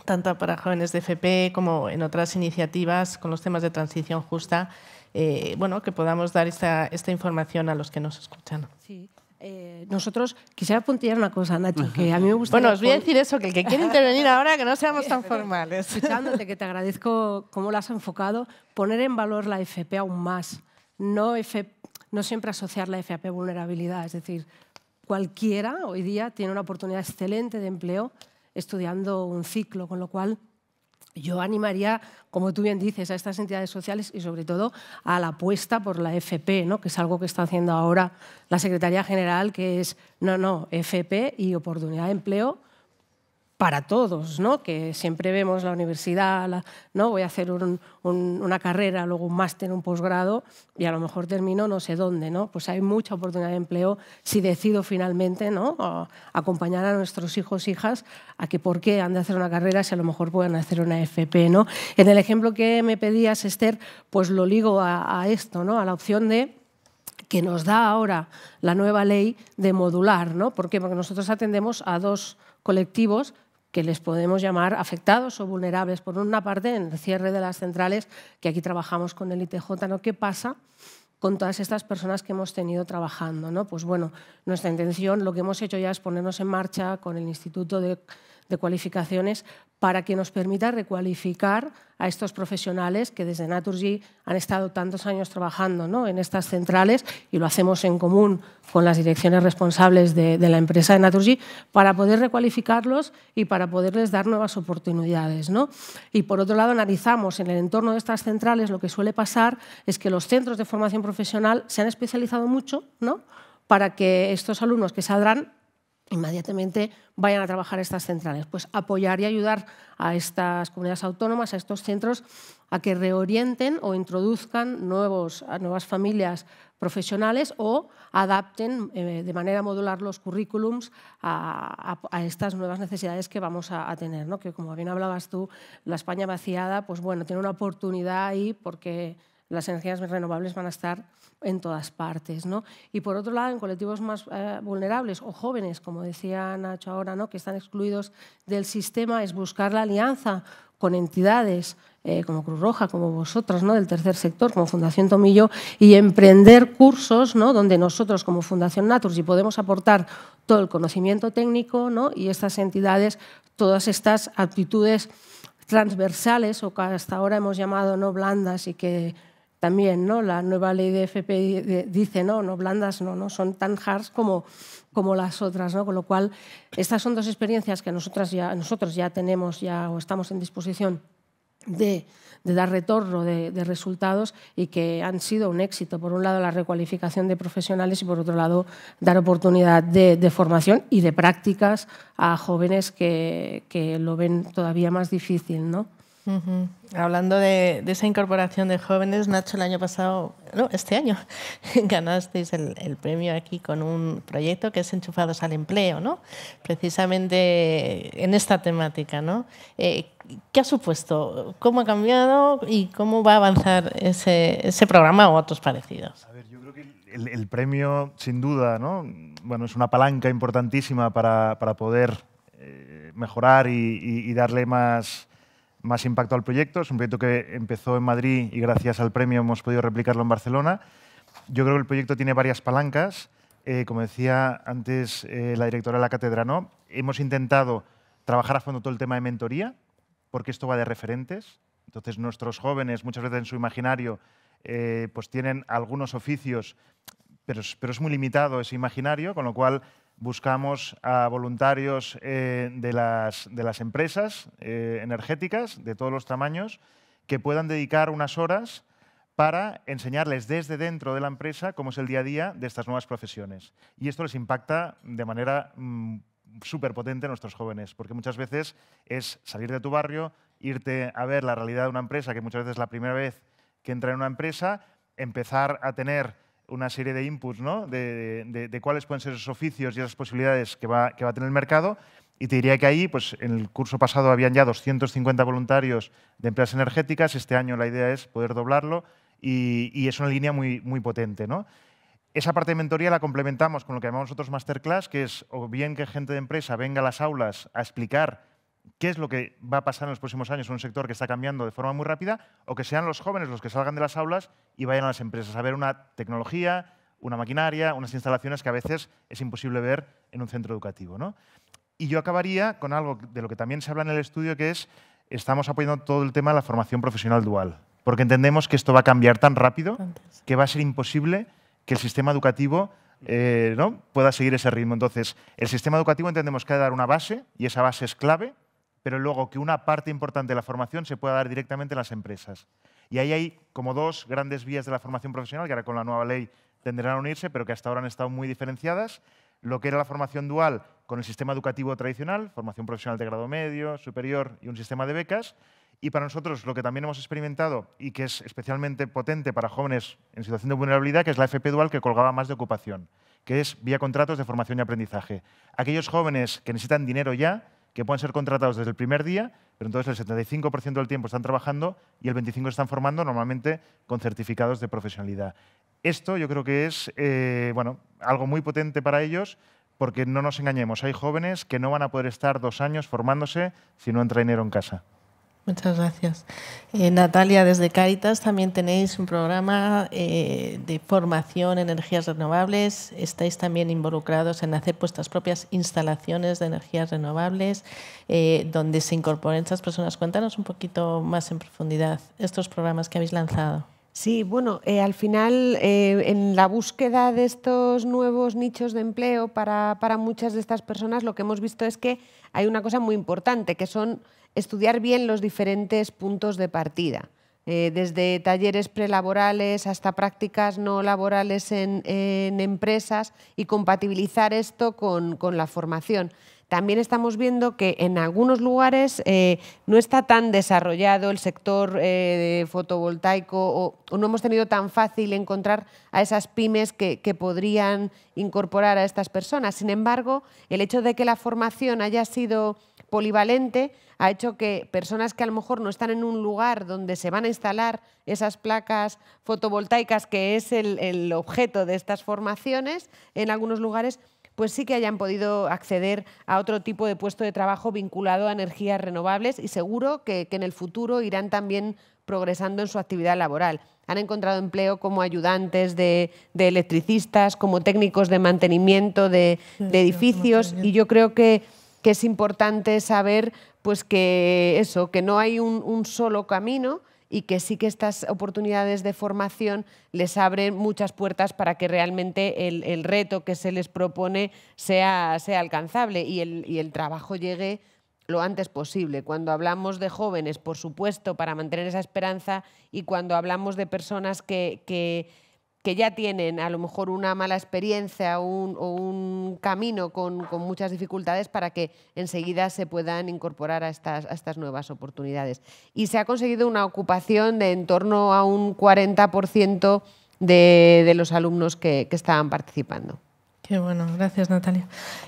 tanto para jóvenes de FP como en otras iniciativas con los temas de transición justa, eh, bueno, que podamos dar esta, esta información a los que nos escuchan. Sí. Eh, nosotros, quisiera apuntillar una cosa, Nacho, que a mí me gusta... Bueno, os voy a decir eso, que el que quiere intervenir ahora, que no seamos tan formales. Escuchándote, que te agradezco cómo lo has enfocado, poner en valor la FP aún más, no, no siempre asociar la FP vulnerabilidad, es decir, cualquiera hoy día tiene una oportunidad excelente de empleo estudiando un ciclo, con lo cual yo animaría, como tú bien dices, a estas entidades sociales y sobre todo a la apuesta por la FP, ¿no? que es algo que está haciendo ahora la Secretaría General, que es, no, no, FP y oportunidad de empleo para todos, ¿no? que siempre vemos la universidad, ¿no? voy a hacer una carrera, luego un máster, un posgrado y a lo mejor termino no sé dónde. ¿no? Pues hay mucha oportunidad de empleo si decido finalmente ¿no? acompañar a nuestros hijos e hijas a que por qué han de hacer una carrera si a lo mejor pueden hacer una FP. ¿no? En el ejemplo que me pedías, Esther, pues lo ligo a, esto, ¿no? a la opción de que nos da ahora la nueva ley de modular. ¿no? ¿Por qué? Porque nosotros atendemos a dos colectivos que les podemos llamar afectados o vulnerables. Por una parte, en el cierre de las centrales, que aquí trabajamos con el ITJ, ¿no? ¿Qué pasa? con todas estas personas que hemos tenido trabajando. ¿no? Pues bueno, nuestra intención, lo que hemos hecho ya es ponernos en marcha con el Instituto de de cualificaciones para que nos permita recualificar a estos profesionales que desde Naturgy han estado tantos años trabajando ¿no? en estas centrales y lo hacemos en común con las direcciones responsables de, la empresa de Naturgy para poder recualificarlos y para poderles dar nuevas oportunidades. ¿no? Y por otro lado, analizamos en el entorno de estas centrales lo que suele pasar es que los centros de formación profesional se han especializado mucho ¿no? para que estos alumnos que saldrán inmediatamente vayan a trabajar estas centrales. Pues apoyar y ayudar a estas comunidades autónomas, a estos centros, a que reorienten o introduzcan nuevos, a nuevas familias profesionales o adapten eh, de manera modular los currículums a, estas nuevas necesidades que vamos a, a tener. ¿no? Que como bien hablabas tú, la España vaciada, pues bueno, tiene una oportunidad ahí porque las energías renovables van a estar en todas partes. ¿no? Y por otro lado, en colectivos más eh, vulnerables o jóvenes, como decía Nacho ahora, ¿no? que están excluidos del sistema, es buscar la alianza con entidades eh, como Cruz Roja, como vosotras, ¿no? del tercer sector, como Fundación Tomillo, y emprender cursos ¿no? donde nosotros como Fundación Naturgy podemos aportar todo el conocimiento técnico ¿no? y estas entidades, todas estas actitudes transversales o que hasta ahora hemos llamado no blandas y que también, ¿no? La nueva ley de FP dice, no, no, blandas no, no, son tan hard como, las otras, ¿no? Con lo cual, estas son dos experiencias que ya, nosotros ya tenemos ya, o estamos en disposición de, dar retorno de, resultados y que han sido un éxito. Por un lado, la recualificación de profesionales y por otro lado, dar oportunidad de, formación y de prácticas a jóvenes que, que, lo ven todavía más difícil. ¿no? Hablando de, esa incorporación de jóvenes, Nacho, el año pasado, no, este año, ganasteis el, premio aquí con un proyecto que es Enchufados al Empleo, ¿no? Precisamente en esta temática, ¿no? Eh, ¿Qué ha supuesto? ¿Cómo ha cambiado y cómo va a avanzar ese, programa o otros parecidos? A ver, yo creo que el, premio, sin duda, ¿no? Bueno, es una palanca importantísima para, poder eh, mejorar y darle más más impacto al proyecto. Es un proyecto que empezó en Madrid y gracias al premio hemos podido replicarlo en Barcelona. Yo creo que el proyecto tiene varias palancas. Eh, como decía antes eh, la directora de la cátedra, ¿no? hemos intentado trabajar a fondo todo el tema de mentoría, porque esto va de referentes. Entonces nuestros jóvenes muchas veces en su imaginario eh, pues tienen algunos oficios, pero, pero es muy limitado ese imaginario, con lo cual buscamos a voluntarios eh, de, las, de, las, empresas eh, energéticas de todos los tamaños que puedan dedicar unas horas para enseñarles desde dentro de la empresa cómo es el día a día de estas nuevas profesiones. Y esto les impacta de manera mm, súper potente a nuestros jóvenes, porque muchas veces es salir de tu barrio, irte a ver la realidad de una empresa, que muchas veces es la primera vez que entra en una empresa, empezar a tener una serie de inputs de, cuáles pueden ser esos oficios y esas posibilidades que va, que va a tener el mercado. Y te diría que ahí, pues en el curso pasado habían ya 250 voluntarios de empresas energéticas, este año la idea es poder doblarlo y, es una línea muy, muy potente. ¿no? Esa parte de mentoría la complementamos con lo que llamamos nosotros masterclass, que es o bien que gente de empresa venga a las aulas a explicar qué es lo que va a pasar en los próximos años en un sector que está cambiando de forma muy rápida, o que sean los jóvenes los que salgan de las aulas y vayan a las empresas a ver una tecnología, una maquinaria, unas instalaciones que a veces es imposible ver en un centro educativo. ¿no? Y yo acabaría con algo de lo que también se habla en el estudio, que es estamos apoyando todo el tema de la formación profesional dual, porque entendemos que esto va a cambiar tan rápido que va a ser imposible que el sistema educativo eh, ¿no? pueda seguir ese ritmo. Entonces, el sistema educativo entendemos que ha de dar una base, y esa base es clave, pero luego que una parte importante de la formación se pueda dar directamente en las empresas. Y ahí hay como dos grandes vías de la formación profesional, que ahora con la nueva ley tendrán a unirse, pero que hasta ahora han estado muy diferenciadas. Lo que era la formación dual con el sistema educativo tradicional, formación profesional de grado medio, superior y un sistema de becas. Y para nosotros lo que también hemos experimentado y que es especialmente potente para jóvenes en situación de vulnerabilidad, que es la FP dual que colgaba más de ocupación, que es vía contratos de formación y aprendizaje. Aquellos jóvenes que necesitan dinero ya, que pueden ser contratados desde el primer día, pero entonces el 75% del tiempo están trabajando y el 25% están formando normalmente con certificados de profesionalidad. Esto yo creo que es eh, bueno, algo muy potente para ellos porque no nos engañemos, hay jóvenes que no van a poder estar dos años formándose si no entra dinero en casa. Muchas gracias. Eh, Natalia, desde Cáritas también tenéis un programa eh, de formación en energías renovables. Estáis también involucrados en hacer vuestras propias instalaciones de energías renovables, eh, donde se incorporen estas personas. Cuéntanos un poquito más en profundidad estos programas que habéis lanzado. Sí, bueno, al final en la búsqueda de estos nuevos nichos de empleo para, para, muchas de estas personas lo que hemos visto es que hay una cosa muy importante, que son estudiar bien los diferentes puntos de partida, eh, desde talleres prelaborales hasta prácticas no laborales en, empresas y compatibilizar esto con, la formación también estamos viendo que en algunos lugares eh, no está tan desarrollado el sector eh, fotovoltaico o, no hemos tenido tan fácil encontrar a esas pymes que, podrían incorporar a estas personas. Sin embargo, el hecho de que la formación haya sido polivalente ha hecho que personas que a lo mejor no están en un lugar donde se van a instalar esas placas fotovoltaicas, que es el, objeto de estas formaciones, en algunos lugares pues sí que hayan podido acceder a otro tipo de puesto de trabajo vinculado a energías renovables y seguro que, en el futuro irán también progresando en su actividad laboral. Han encontrado empleo como ayudantes de, electricistas, como técnicos de mantenimiento de edificios y yo creo que que es importante saber pues que eso, que no hay un, solo camino y que sí que estas oportunidades de formación les abren muchas puertas para que realmente el, reto que se les propone sea, sea alcanzable y el, el trabajo llegue lo antes posible. Cuando hablamos de jóvenes, por supuesto, para mantener esa esperanza y cuando hablamos de personas que, que, ya tienen a lo mejor una mala experiencia o un camino con, muchas dificultades para que enseguida se puedan incorporar a estas, estas nuevas oportunidades. Y se ha conseguido una ocupación de en torno a un 40% de, de los alumnos que estaban participando bueno, gracias Natalia.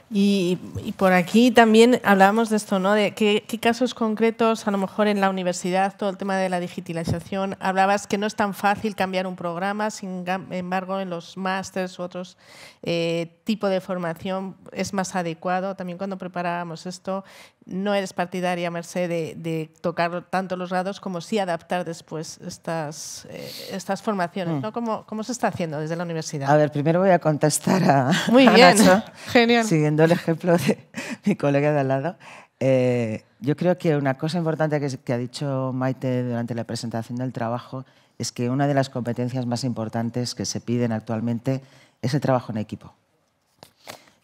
Y, por aquí también hablábamos de esto, ¿no? De qué, casos concretos, a lo mejor en la universidad, todo el tema de la digitalización. Hablabas que no es tan fácil cambiar un programa, sin embargo, en los másters u otros eh, tipo de formación es más adecuado. También cuando preparábamos esto, no eres partidaria, Merced, de, tocar tanto los grados como sí adaptar después estas, eh, estas formaciones. Mm. ¿no? ¿Cómo, se está haciendo desde la universidad? A ver, primero voy a contestar a. Muy bien, Nacho, genial. Siguiendo el ejemplo de mi colega de al lado. Eh, yo creo que una cosa importante que, que, ha dicho Maite durante la presentación del trabajo es que una de las competencias más importantes que se piden actualmente es el trabajo en equipo.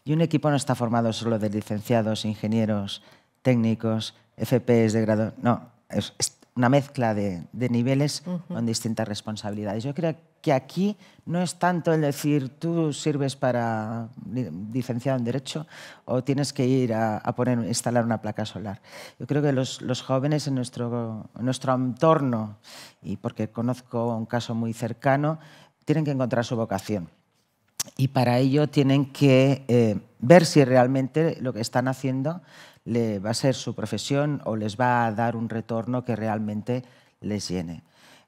Y un equipo no está formado solo de licenciados, ingenieros, técnicos, FPS de grado. No, es, una mezcla de, niveles con distintas responsabilidades. Yo creo que aquí no es tanto el decir tú sirves para licenciado en Derecho o tienes que ir a, poner, instalar una placa solar. Yo creo que los, jóvenes en nuestro, nuestro entorno, y porque conozco un caso muy cercano, tienen que encontrar su vocación. Y para ello tienen que eh, ver si realmente lo que están haciendo le, va a ser su profesión o les va a dar un retorno que realmente les llene.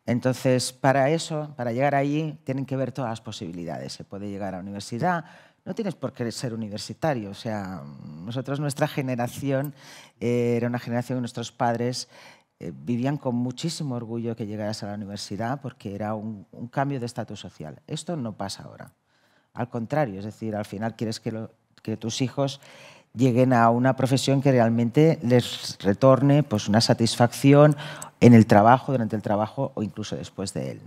Entonces, para eso, para llegar allí, tienen que ver todas las posibilidades. Se puede llegar a la universidad, no tienes por qué ser universitario. O sea, nosotros, nuestra generación, eh, era una generación de nuestros padres eh, vivían con muchísimo orgullo que llegaras a la universidad porque era un, cambio de estatus social. Esto no pasa ahora. Al contrario, es decir, al final quieres que tus hijos lleguen a una profesión que realmente les retorne pues, una satisfacción en el trabajo, durante el trabajo o incluso después de él.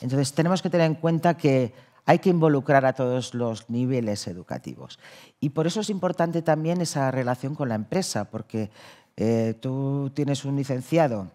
Entonces tenemos que tener en cuenta que hay que involucrar a todos los niveles educativos. Y por eso es importante también esa relación con la empresa, porque eh, tú tienes un licenciado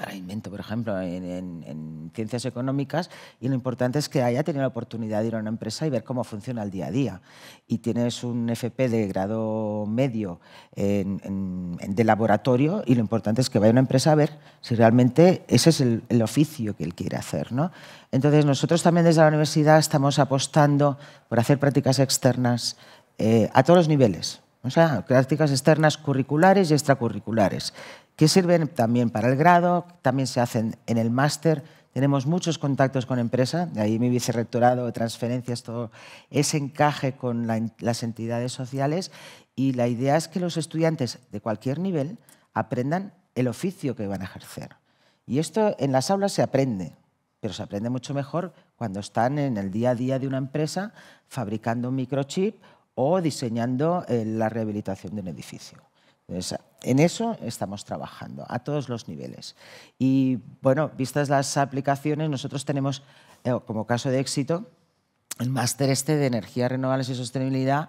ahora invento, por ejemplo, en, ciencias económicas y lo importante es que haya tenido la oportunidad de ir a una empresa y ver cómo funciona el día a día. Y tienes un FP de grado medio de laboratorio y lo importante es que vaya a una empresa a ver si realmente ese es el, oficio que él quiere hacer. ¿no? Entonces, nosotros también desde la universidad estamos apostando por hacer prácticas externas eh, a todos los niveles. O sea, prácticas externas curriculares y extracurriculares que sirven también para el grado, también se hacen en el máster. Tenemos muchos contactos con empresas, de ahí mi vicerrectorado de transferencias, todo ese encaje con las entidades sociales y la idea es que los estudiantes de cualquier nivel aprendan el oficio que van a ejercer. Y esto en las aulas se aprende, pero se aprende mucho mejor cuando están en el día a día de una empresa fabricando un microchip o diseñando eh, la rehabilitación de un edificio en eso estamos trabajando a todos los niveles. Y bueno, vistas las aplicaciones, nosotros tenemos eh, como caso de éxito el máster este de energías renovables y sostenibilidad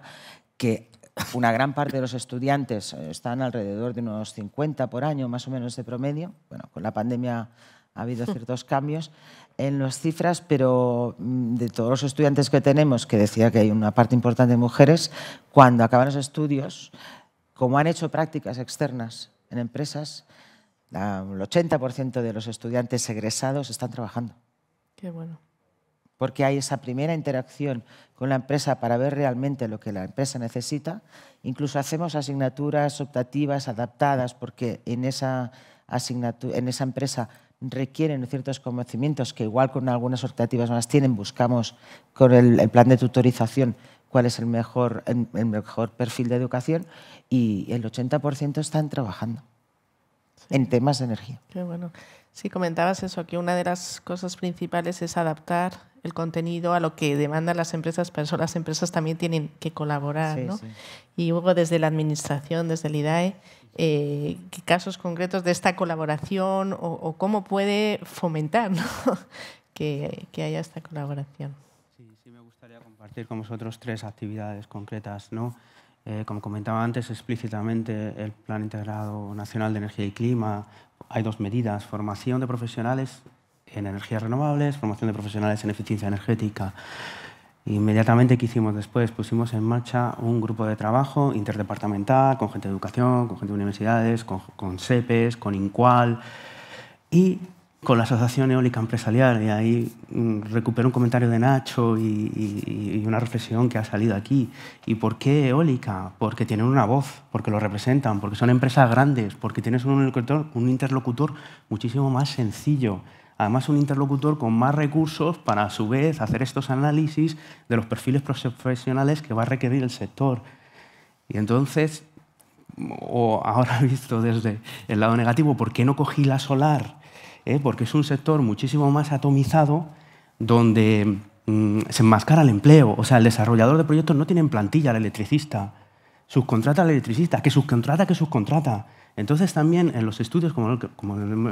que una gran parte de los estudiantes eh, están alrededor de unos 50 por año más o menos de promedio. Bueno, con la pandemia ha habido ciertos cambios en las cifras, pero mm, de todos los estudiantes que tenemos, que decía que hay una parte importante de mujeres, cuando acaban los estudios como han hecho prácticas externas en empresas, el 80% de los estudiantes egresados están trabajando. Qué bueno. Porque hay esa primera interacción con la empresa para ver realmente lo que la empresa necesita. Incluso hacemos asignaturas optativas adaptadas porque en esa, asignatura, en esa empresa requieren ciertos conocimientos que igual con algunas optativas más tienen, buscamos con el, plan de tutorización cuál es el mejor, perfil de educación y el 80% están trabajando en temas de energía. Qué bueno. Sí, comentabas eso, que una de las cosas principales es adaptar el contenido a lo que demandan las empresas, pero las empresas también tienen que colaborar. ¿no? Y luego desde la administración, desde el IDAE, eh, ¿qué casos concretos de esta colaboración o, cómo puede fomentar que, que, haya esta colaboración? Sí, sí, me gustaría compartir con vosotros tres actividades concretas. ¿no? Eh, como comentaba antes explícitamente, el Plan Integrado Nacional de Energía y Clima, hay dos medidas, formación de profesionales en energías renovables, formación de profesionales en eficiencia energética. Inmediatamente, ¿qué hicimos después? Pusimos en marcha un grupo de trabajo interdepartamental con gente de educación, con gente de universidades, con, CEPES, con INCUAL y con la Asociación Eólica Empresarial. Y ahí mm, recupero un comentario de Nacho y, una reflexión que ha salido aquí. ¿Y por qué eólica? Porque tienen una voz, porque lo representan, porque son empresas grandes, porque tienes un un interlocutor muchísimo más sencillo además un interlocutor con más recursos para a su vez hacer estos análisis de los perfiles profesionales que va a requerir el sector. Y entonces, o ahora visto desde el lado negativo, ¿por qué no cogí la solar? ¿Eh? Porque es un sector muchísimo más atomizado donde mm, se enmascara el empleo. O sea, el desarrollador de proyectos no tiene en plantilla al electricista. Subcontrata al electricista, que subcontrata, que subcontrata. Entonces también en los estudios como el,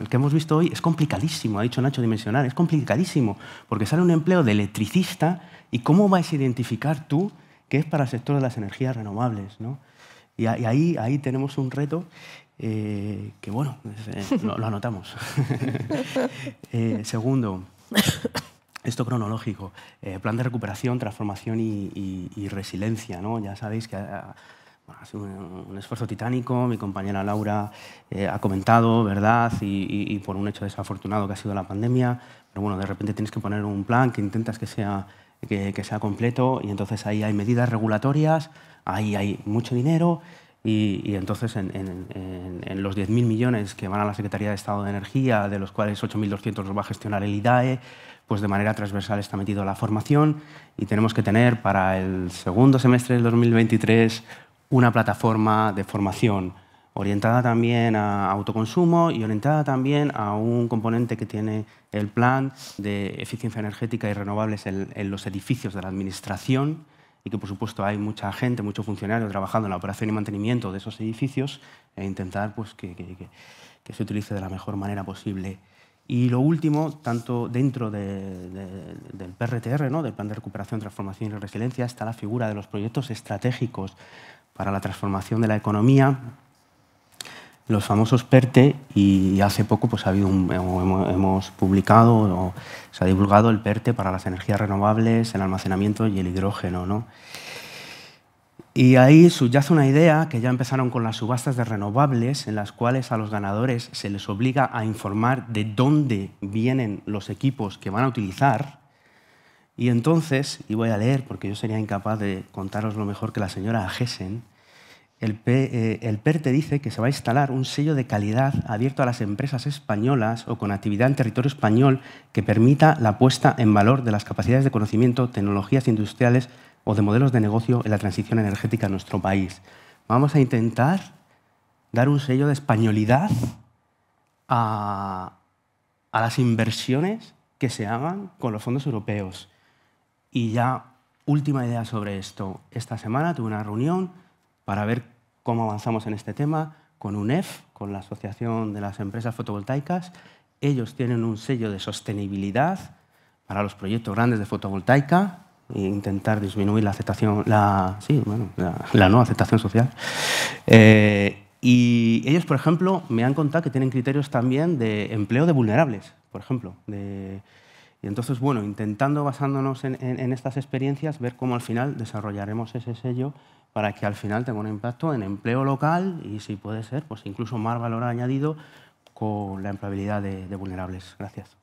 que, hemos visto hoy es complicadísimo, ha dicho Nacho Dimensional, es complicadísimo, porque sale un empleo de electricista y cómo vas a identificar tú que es para el sector de las energías renovables. ¿no? Y, ahí, ahí tenemos un reto eh, que, bueno, eh, lo, anotamos. Eh, segundo, esto cronológico, plan de recuperación, transformación y, resiliencia. ¿no? Ya sabéis que... Ah, ha sido un, esfuerzo titánico, mi compañera Laura eh, ha comentado, ¿verdad? Y, por un hecho desafortunado que ha sido la pandemia, pero bueno, de repente tienes que poner un plan que intentas que sea, que, sea completo y entonces ahí hay medidas regulatorias, ahí hay mucho dinero y, entonces en, en, en los 10.000 millones que van a la Secretaría de Estado de Energía, de los cuales 8.200 los va a gestionar el IDAE, pues de manera transversal está metido la formación y tenemos que tener para el segundo semestre del 2023 una plataforma de formación orientada también a autoconsumo y orientada también a un componente que tiene el plan de eficiencia energética y renovables en, los edificios de la Administración y que por supuesto hay mucha gente, muchos funcionarios trabajando en la operación y mantenimiento de esos edificios e intentar pues, que, se utilice de la mejor manera posible. Y lo último, tanto dentro del PRTR, ¿no? del Plan de Recuperación, Transformación y Resiliencia, está la figura de los proyectos estratégicos para la transformación de la economía, los famosos PERTE, y hace poco pues, ha hemos publicado o se ha divulgado el PERTE para las energías renovables, el almacenamiento y el hidrógeno. ¿no? Y ahí subyace una idea que ya empezaron con las subastas de renovables, en las cuales a los ganadores se les obliga a informar de dónde vienen los equipos que van a utilizar y entonces, y voy a leer porque yo sería incapaz de contaros lo mejor que la señora Gessen, el, PERTE eh, dice que se va a instalar un sello de calidad abierto a las empresas españolas o con actividad en territorio español que permita la puesta en valor de las capacidades de conocimiento, tecnologías industriales o de modelos de negocio en la transición energética en nuestro país. Vamos a intentar dar un sello de españolidad a las inversiones que se hagan con los fondos europeos. Y ya última idea sobre esto. Esta semana tuve una reunión para ver cómo avanzamos en este tema con UNEF, con la Asociación de las Empresas Fotovoltaicas. Ellos tienen un sello de sostenibilidad para los proyectos grandes de fotovoltaica e intentar disminuir la aceptación, la, sí, bueno, la, no aceptación social. Eh, y ellos, por ejemplo, me han contado que tienen criterios también de empleo de vulnerables, por ejemplo, de y entonces, bueno, intentando basándonos en, estas experiencias, ver cómo al final desarrollaremos ese sello para que al final tenga un impacto en empleo local y, si puede ser, pues incluso más valor añadido con la empleabilidad de, vulnerables. Gracias.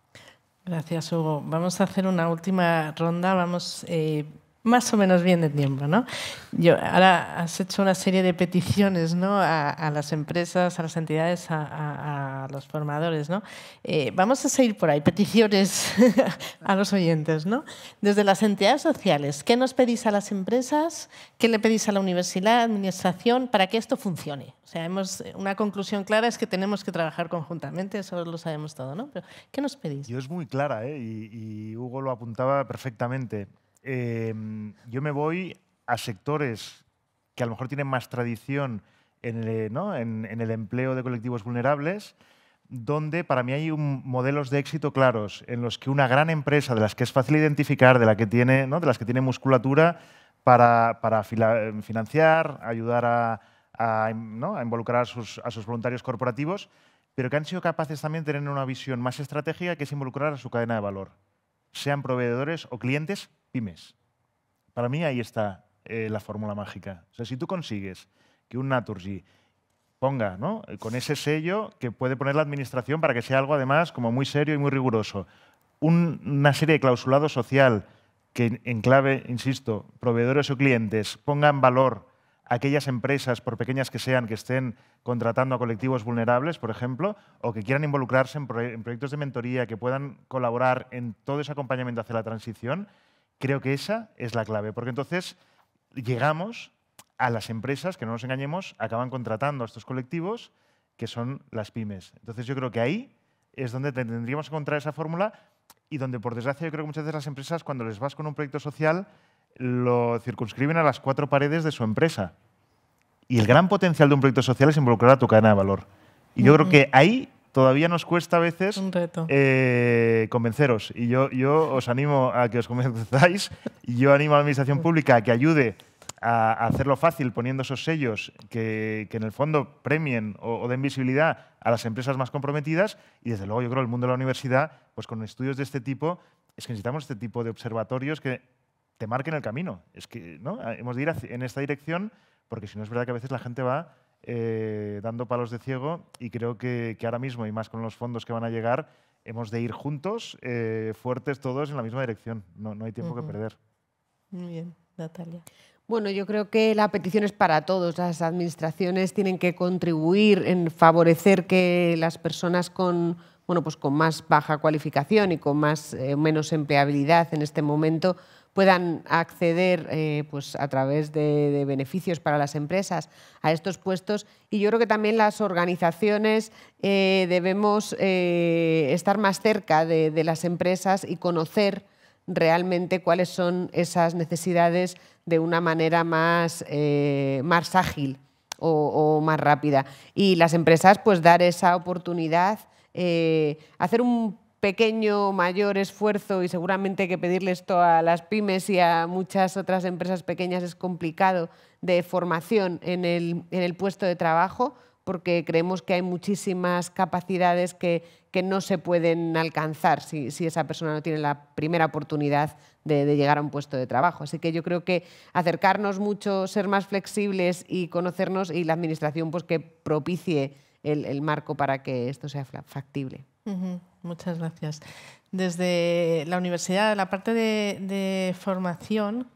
Gracias, Hugo. Vamos a hacer una última ronda. Vamos eh, más o menos bien de tiempo, ¿no? Yo, ahora has hecho una serie de peticiones, A, las empresas, a las entidades, a, los formadores, ¿no? Eh, vamos a seguir por ahí, peticiones a los oyentes, ¿no? Desde las entidades sociales, ¿qué nos pedís a las empresas? ¿Qué le pedís a la universidad, administración, para que esto funcione? O sea, una conclusión clara es que tenemos que trabajar conjuntamente, eso lo sabemos todo, ¿no? Pero, ¿qué nos pedís? Yo es muy clara, ¿eh? y Hugo lo apuntaba perfectamente. Em, yo me voy a sectores que a lo mejor tienen más tradición en el, empleo de colectivos vulnerables, donde para mí hay un, modelos de éxito claros en los que una gran empresa, de las que es fácil identificar, de, la que tiene, de las que tiene musculatura para, financiar, ayudar a, involucrar sus, a sus, voluntarios corporativos, pero que han sido capaces también de tener una visión más estratégica que es involucrar a su cadena de valor, sean proveedores o clientes pymes. Para mí ahí está eh, la fórmula mágica. O sea, si tú consigues que un Naturgy ponga, Con ese sello que puede poner la administración para que sea algo además como muy serio y muy riguroso. una serie de clausulado social que en clave, insisto, proveedores o clientes pongan valor a aquellas empresas, por pequeñas que sean, que estén contratando a colectivos vulnerables, por ejemplo, o que quieran involucrarse en, proyectos de mentoría, que puedan colaborar en todo ese acompañamiento hacia la transición, Creo que esa es la clave, porque entonces llegamos a las empresas, que no nos engañemos, acaban contratando a estos colectivos que son las pymes. Entonces yo creo que ahí es donde tendríamos que encontrar esa fórmula y donde, por desgracia, yo creo que muchas veces las empresas, cuando les vas con un proyecto social, lo circunscriben a las cuatro paredes de su empresa. Y el gran potencial de un proyecto social es involucrar a tu cadena de valor. Y yo creo que ahí todavía nos cuesta a veces eh, convenceros. Y yo, yo os animo a que os convenzáis. Y yo animo a la Administración Pública a que ayude a hacerlo fácil poniendo esos sellos que, que en el fondo premien o, o, den visibilidad a las empresas más comprometidas y desde luego yo creo el mundo de la universidad, pues con estudios de este tipo, es que necesitamos este tipo de observatorios que te marquen el camino. Es que ¿no? hemos de ir en esta dirección porque si no es verdad que a veces la gente va eh, dando palos de ciego y creo que, ahora mismo, y más con los fondos que van a llegar, hemos de ir juntos, eh, fuertes todos, en la misma dirección. No, no hay tiempo que perder. Muy bien, Natalia. Bueno, yo creo que la petición es para todos. Las administraciones tienen que contribuir en favorecer que las personas con, bueno, pues con más baja cualificación y con más, eh, menos empleabilidad en este momento puedan acceder eh, pues a través de, beneficios para las empresas a estos puestos. Y yo creo que también las organizaciones eh, debemos eh, estar más cerca de, las empresas y conocer realmente cuáles son esas necesidades de una manera más, más ágil o, o, más rápida. Y las empresas pues dar esa oportunidad, hacer un pequeño, mayor esfuerzo y seguramente que pedirle esto a las pymes y a muchas otras empresas pequeñas es complicado de formación en el, puesto de trabajo porque creemos que hay muchísimas capacidades que, que no se pueden alcanzar si, esa persona no tiene la primera oportunidad de, de, llegar a un puesto de trabajo. Así que yo creo que acercarnos mucho, ser más flexibles y conocernos y la Administración pues, que propicie el, marco para que esto sea factible. Muchas gracias. Desde la universidad, la parte de, formación,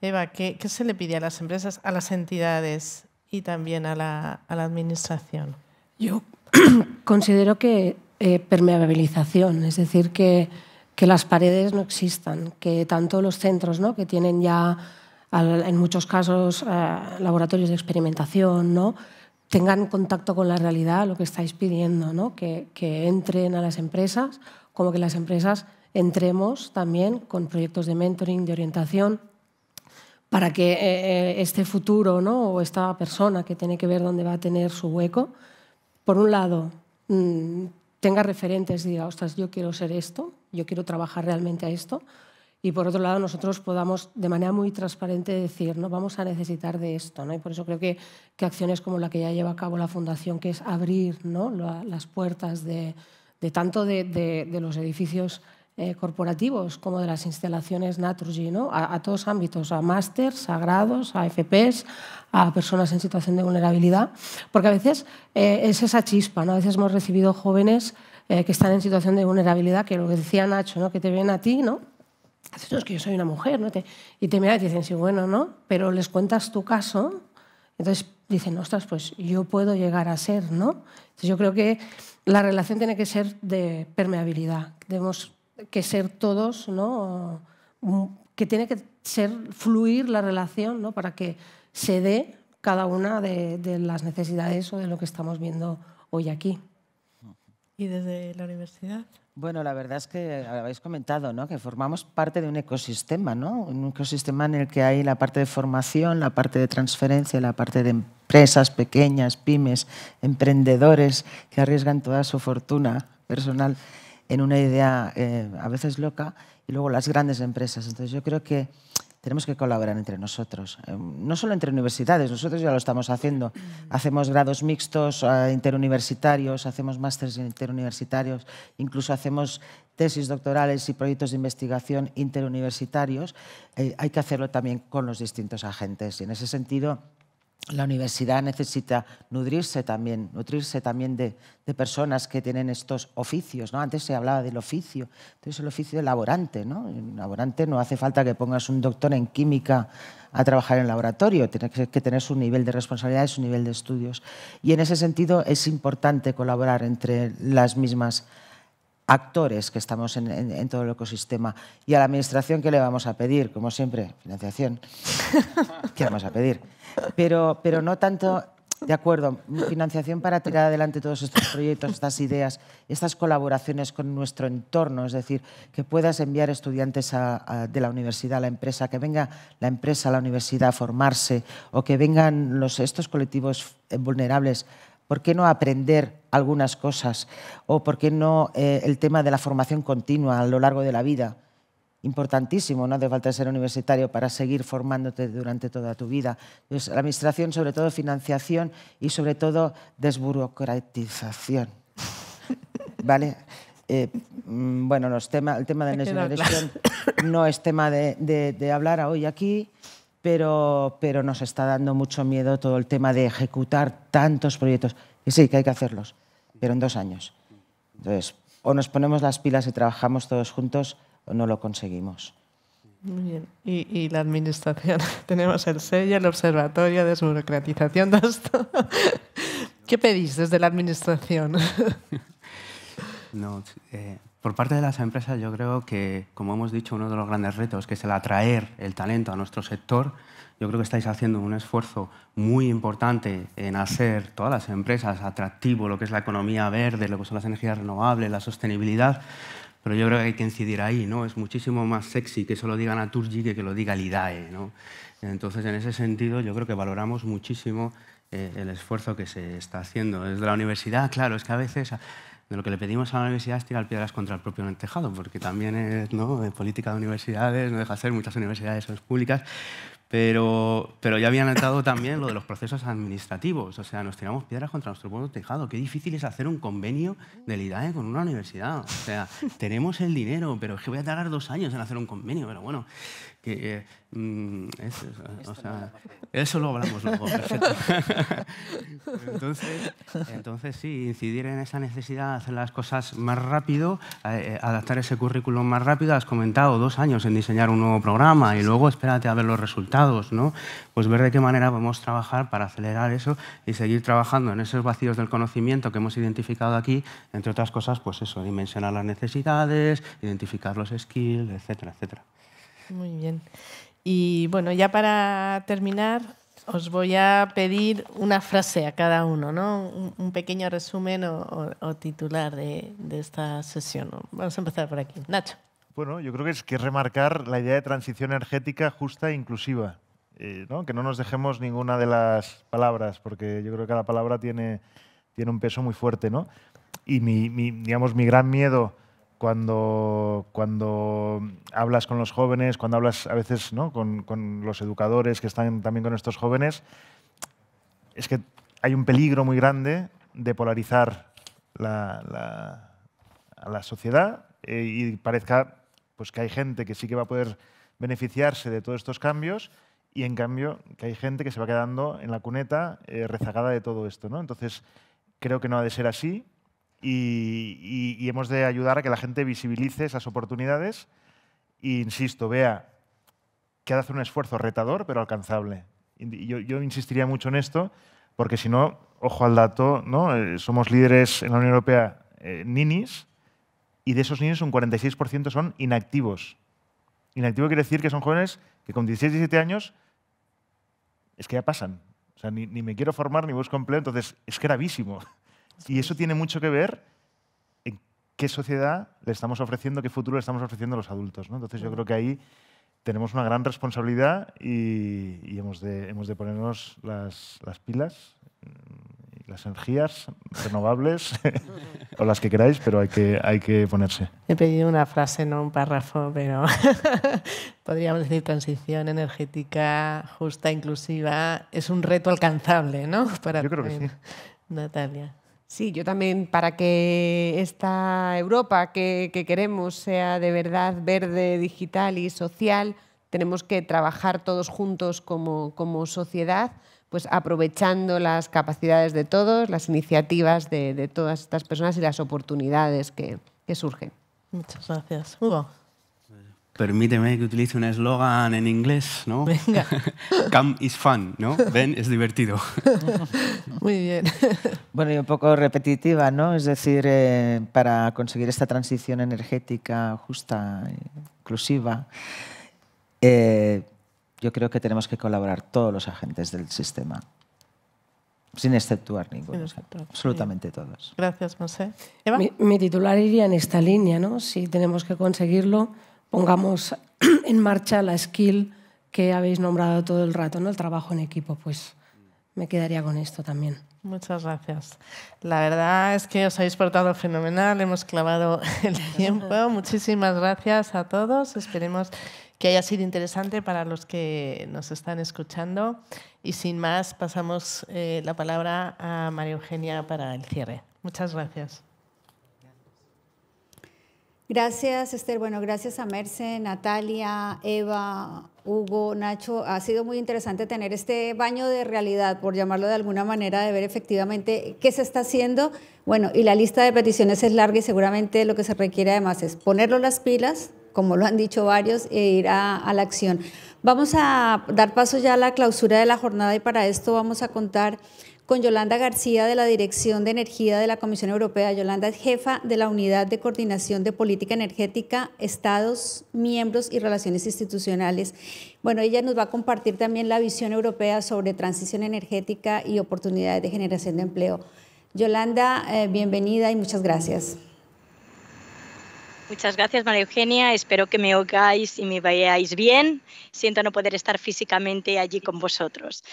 Eva, ¿qué, se le pide a las empresas, a las entidades y también a la, administración? Yo considero que eh, permeabilización, es decir, que, que, las paredes no existan, que tanto los centros que tienen ya, en muchos casos, eh, laboratorios de experimentación, ¿no? tengan contacto con la realidad, lo que estáis pidiendo, ¿no? que, entren a las empresas, como que las empresas entremos también con proyectos de mentoring, de orientación, para que eh, eh, este futuro ¿no? o esta persona que tiene que ver dónde va a tener su hueco, por un lado, mm, tenga referentes y diga, ostras, yo quiero ser esto, yo quiero trabajar realmente a esto, y por otro lado nosotros podamos de manera muy transparente decir, no vamos a necesitar de esto. ¿no? Y por eso creo que, que acciones como la que ya lleva a cabo la Fundación, que es abrir ¿no? las puertas de, tanto de, los edificios eh, corporativos como de las instalaciones Naturgy, ¿no? a, todos ámbitos, a másters, a grados, a FPs, a personas en situación de vulnerabilidad, porque a veces eh, es esa chispa, ¿no? a veces hemos recibido jóvenes eh, que están en situación de vulnerabilidad, que lo que decía Nacho, ¿no? que te ven a ti, ¿no? es que yo soy una mujer, ¿no? y te miran y te dicen, sí, bueno, ¿no? Pero les cuentas tu caso, entonces dicen, ostras, pues yo puedo llegar a ser, ¿no? Entonces yo creo que la relación tiene que ser de permeabilidad. Tenemos que ser todos, ¿no? Mm, que tiene que ser fluir la relación, ¿no? Para que se dé cada una de, de las necesidades o de lo que estamos viendo hoy aquí. ¿Y desde la universidad? Bueno, la verdad es que habéis comentado ¿no? que formamos parte de un ecosistema, ¿no? un ecosistema en el que hay la parte de formación, la parte de transferencia, la parte de empresas pequeñas, pymes, emprendedores que arriesgan toda su fortuna personal en una idea eh, a veces loca y luego las grandes empresas. Entonces yo creo que tenemos que colaborar entre nosotros, eh, no solo entre universidades, nosotros ya lo estamos haciendo. Mm. Hacemos grados mixtos eh, interuniversitarios, hacemos másteres interuniversitarios, incluso hacemos tesis doctorales y proyectos de investigación interuniversitarios. Eh, hay que hacerlo también con los distintos agentes y en ese sentido la universidad necesita nutrirse también, nutrirse también de, personas que tienen estos oficios. ¿no? Antes se hablaba del oficio, entonces el oficio de laborante. ¿no? En laborante no hace falta que pongas un doctor en química a trabajar en el laboratorio, tienes que tener su nivel de responsabilidad y su nivel de estudios. Y en ese sentido es importante colaborar entre las mismas actores que estamos en, todo el ecosistema. Y a la administración, que le vamos a pedir? Como siempre, financiación. ¿Qué vamos a pedir? Pero, pero no tanto, de acuerdo, financiación para tirar adelante todos estos proyectos, estas ideas, estas colaboraciones con nuestro entorno, es decir, que puedas enviar estudiantes de la universidad a la empresa, que venga la empresa a la universidad a formarse o que vengan los, estos colectivos vulnerables ¿Por qué no aprender algunas cosas? ¿O por qué no eh, el tema de la formación continua a lo largo de la vida? Importantísimo, no De falta ser universitario para seguir formándote durante toda tu vida. Pues la administración, sobre todo financiación y sobre todo desburocratización. ¿Vale? Eh, mm, bueno, los temas, el tema de la no es tema de, de hablar hoy aquí, pero, pero nos está dando mucho miedo todo el tema de ejecutar tantos proyectos. Y sí, que hay que hacerlos, pero en dos años. Entonces, o nos ponemos las pilas y trabajamos todos juntos o no lo conseguimos. Muy bien. Y, la administración. Tenemos el sello, el observatorio, desburocratización, todo esto. ¿Qué pedís desde la administración? No, eh, por parte de las empresas, yo creo que, como hemos dicho, uno de los grandes retos, que es el atraer el talento a nuestro sector, yo creo que estáis haciendo un esfuerzo muy importante en hacer todas las empresas atractivo lo que es la economía verde, lo que son las energías renovables, la sostenibilidad, pero yo creo que hay que incidir ahí, ¿no? Es muchísimo más sexy que eso lo diga Naturgy que que lo diga el IDAE, ¿no? Entonces, en ese sentido, yo creo que valoramos muchísimo eh, el esfuerzo que se está haciendo. Desde la universidad, claro, es que a veces de lo que le pedimos a la universidad es tirar piedras contra el propio tejado, porque también es ¿no? política de universidades, no deja de ser, muchas universidades son públicas, pero, pero ya habían entrado también lo de los procesos administrativos, o sea, nos tiramos piedras contra nuestro propio tejado. Qué difícil es hacer un convenio del IDAE con una universidad, o sea, tenemos el dinero, pero es que voy a tardar dos años en hacer un convenio, pero bueno. Eh, mm, eh, eso lo hablamos luego. Perfecto. entonces, entonces, sí, incidir en esa necesidad de hacer las cosas más rápido, eh, adaptar ese currículum más rápido. Has comentado dos años en diseñar un nuevo programa y luego espérate a ver los resultados, ¿no? Pues ver de qué manera podemos trabajar para acelerar eso y seguir trabajando en esos vacíos del conocimiento que hemos identificado aquí, entre otras cosas, pues eso, dimensionar las necesidades, identificar los skills, etcétera, etcétera. Muy bien. Y bueno, ya para terminar, os voy a pedir una frase a cada uno, ¿no? Un, pequeño resumen o, titular de, esta sesión. Vamos a empezar por aquí. Nacho. Bueno, yo creo que es que remarcar la idea de transición energética justa e inclusiva. Eh, ¿no? Que no nos dejemos ninguna de las palabras, porque yo creo que cada palabra tiene, tiene un peso muy fuerte. ¿no? Y mi digamos, mi gran miedo cuando, cuando hablas con los jóvenes, cuando hablas a veces con, los educadores que están también con estos jóvenes, es que hay un peligro muy grande de polarizar la, a la sociedad eh, y parezca pues, que hay gente que sí que va a poder beneficiarse de todos estos cambios y en cambio que hay gente que se va quedando en la cuneta eh, rezagada de todo esto. ¿no? Entonces, creo que no ha de ser así y, hemos de ayudar a que la gente visibilice esas oportunidades e, insisto, vea que ha de hacer un esfuerzo retador, pero alcanzable. Yo, insistiría mucho en esto, porque si no, ojo al dato, ¿no? Eh, somos líderes en la Unión Europea eh, ninis, y de esos ninis un 46% son inactivos. Inactivo quiere decir que son jóvenes que con 16, 17 años es que ya pasan. O sea, ni, ni me quiero formar ni busco empleo, entonces es gravísimo. Y eso tiene mucho que ver en qué sociedad le estamos ofreciendo, qué futuro le estamos ofreciendo a los adultos. ¿no? Entonces yo creo que ahí tenemos una gran responsabilidad y, hemos, de, ponernos las, pilas mm, las energías renovables o las que queráis, pero hay que, hay que ponerse. He pedido una frase, no un párrafo, pero podríamos decir transición energética justa, inclusiva. Es un reto alcanzable, ¿no? Para Yo creo que sí. Natalia. Sí, yo también, para que esta Europa que, queremos sea de verdad verde, digital y social, tenemos que trabajar todos juntos como, sociedad, pues aprovechando las capacidades de todos, las iniciativas de, todas estas personas y las oportunidades que, que surgen. Muchas gracias. Hugo permíteme que utilice un eslogan en inglés, ¿no? Venga. is fun, ¿no? Ven es divertido. Muy bien. Bueno, y un poco repetitiva, ¿no? Es decir, eh, para conseguir esta transición energética justa, e inclusiva, eh, yo creo que tenemos que colaborar todos los agentes del sistema. Sin exceptuar ninguno. absolutamente todos. Gracias, José. Mi, mi titular iría en esta línea, ¿no? Si tenemos que conseguirlo, pongamos en marcha la skill que habéis nombrado todo el rato, ¿no? el trabajo en equipo. Pues me quedaría con esto también. Muchas gracias. La verdad es que os habéis portado fenomenal, hemos clavado el tiempo. Muchísimas gracias a todos. Esperemos que haya sido interesante para los que nos están escuchando. Y sin más, pasamos eh, la palabra a María Eugenia para el cierre. Muchas gracias. Gracias, Esther. Bueno, gracias a Merce, Natalia, Eva, Hugo, Nacho. Ha sido muy interesante tener este baño de realidad, por llamarlo de alguna manera, de ver efectivamente qué se está haciendo. Bueno, y la lista de peticiones es larga y seguramente lo que se requiere además es ponerlo las pilas, como lo han dicho varios, e ir a, a la acción. Vamos a dar paso ya a la clausura de la jornada y para esto vamos a contar con Yolanda García de la Dirección de Energía de la Comisión Europea. Yolanda es jefa de la Unidad de Coordinación de Política Energética, Estados, Miembros y Relaciones Institucionales. Bueno, ella nos va a compartir también la visión europea sobre transición energética y oportunidades de generación de empleo. Yolanda, eh, bienvenida y muchas gracias. Muchas gracias, María Eugenia. Espero que me oigáis y me vayáis bien. Siento no poder estar físicamente allí con vosotros.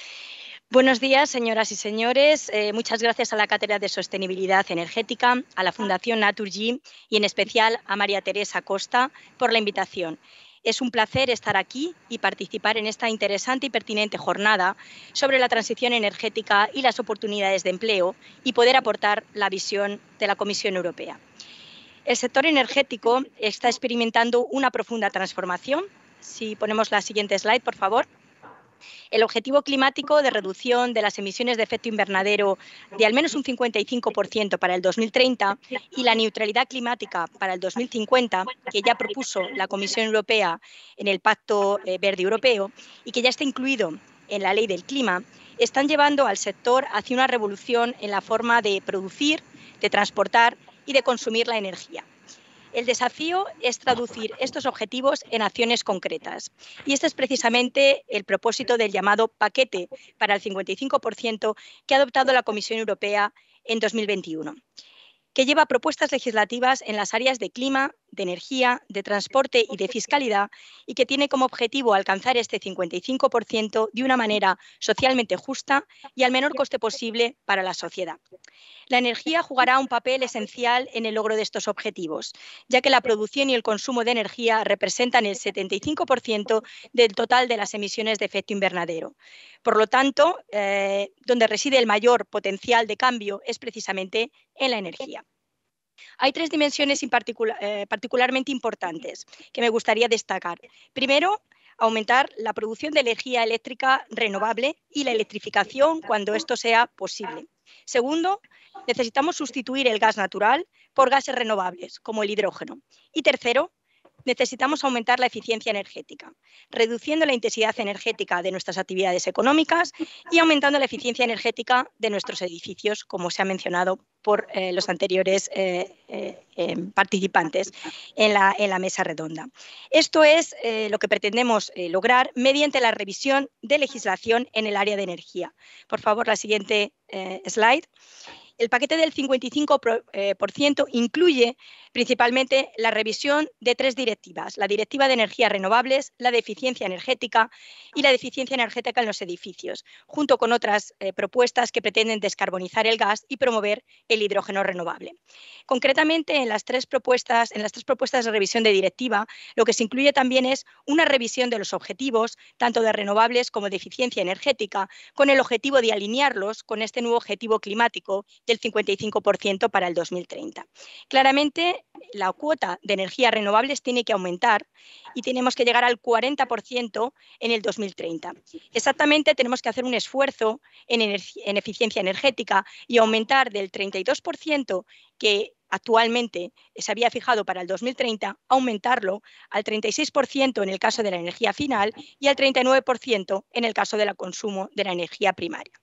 Buenos días, señoras y señores. Eh, muchas gracias a la Cátedra de Sostenibilidad Energética, a la Fundación Naturgy y en especial a María Teresa Costa por la invitación. Es un placer estar aquí y participar en esta interesante y pertinente jornada sobre la transición energética y las oportunidades de empleo y poder aportar la visión de la Comisión Europea. El sector energético está experimentando una profunda transformación. Si ponemos la siguiente slide, por favor el objetivo climático de reducción de las emisiones de efecto invernadero de al menos un 55% para el 2030 y la neutralidad climática para el 2050, que ya propuso la Comisión Europea en el Pacto eh, Verde Europeo y que ya está incluido en la Ley del Clima, están llevando al sector hacia una revolución en la forma de producir, de transportar y de consumir la energía. El desafío es traducir estos objetivos en acciones concretas. Y este es precisamente el propósito del llamado paquete para el 55% que ha adoptado la Comisión Europea en 2021 que lleva propuestas legislativas en las áreas de clima, de energía, de transporte y de fiscalidad y que tiene como objetivo alcanzar este 55% de una manera socialmente justa y al menor coste posible para la sociedad. La energía jugará un papel esencial en el logro de estos objetivos, ya que la producción y el consumo de energía representan el 75% del total de las emisiones de efecto invernadero. Por lo tanto, eh, donde reside el mayor potencial de cambio es precisamente en la energía. Hay tres dimensiones eh, particularmente importantes que me gustaría destacar. Primero, aumentar la producción de energía eléctrica renovable y la electrificación cuando esto sea posible. Segundo, necesitamos sustituir el gas natural por gases renovables, como el hidrógeno. Y tercero, necesitamos aumentar la eficiencia energética, reduciendo la intensidad energética de nuestras actividades económicas y aumentando la eficiencia energética de nuestros edificios, como se ha mencionado por eh, los anteriores eh, eh, em, participantes en la, en la, mesa redonda. Esto es lo que pretendemos lograr mediante la revisión de legislación en el área de energía. Por favor, la siguiente slide el paquete del 55% eh, incluye principalmente la revisión de tres directivas, la Directiva de Energías Renovables, la de Eficiencia Energética y la de Eficiencia Energética en los Edificios, junto con otras eh, propuestas que pretenden descarbonizar el gas y promover el hidrógeno renovable. Concretamente, en las tres propuestas, en las tres propuestas de revisión de directiva, lo que se incluye también es una revisión de los objetivos, tanto de renovables como de eficiencia energética, con el objetivo de alinearlos con este nuevo objetivo climático del 55% para el 2030. Claramente, la cuota de energías renovables tiene que aumentar y tenemos que llegar al 40% en el 2030. Exactamente, tenemos que hacer un esfuerzo en, en eficiencia energética y aumentar del 32% que actualmente se había fijado para el 2030, aumentarlo al 36% en el caso de la energía final y al 39% en el caso del consumo de la energía primaria.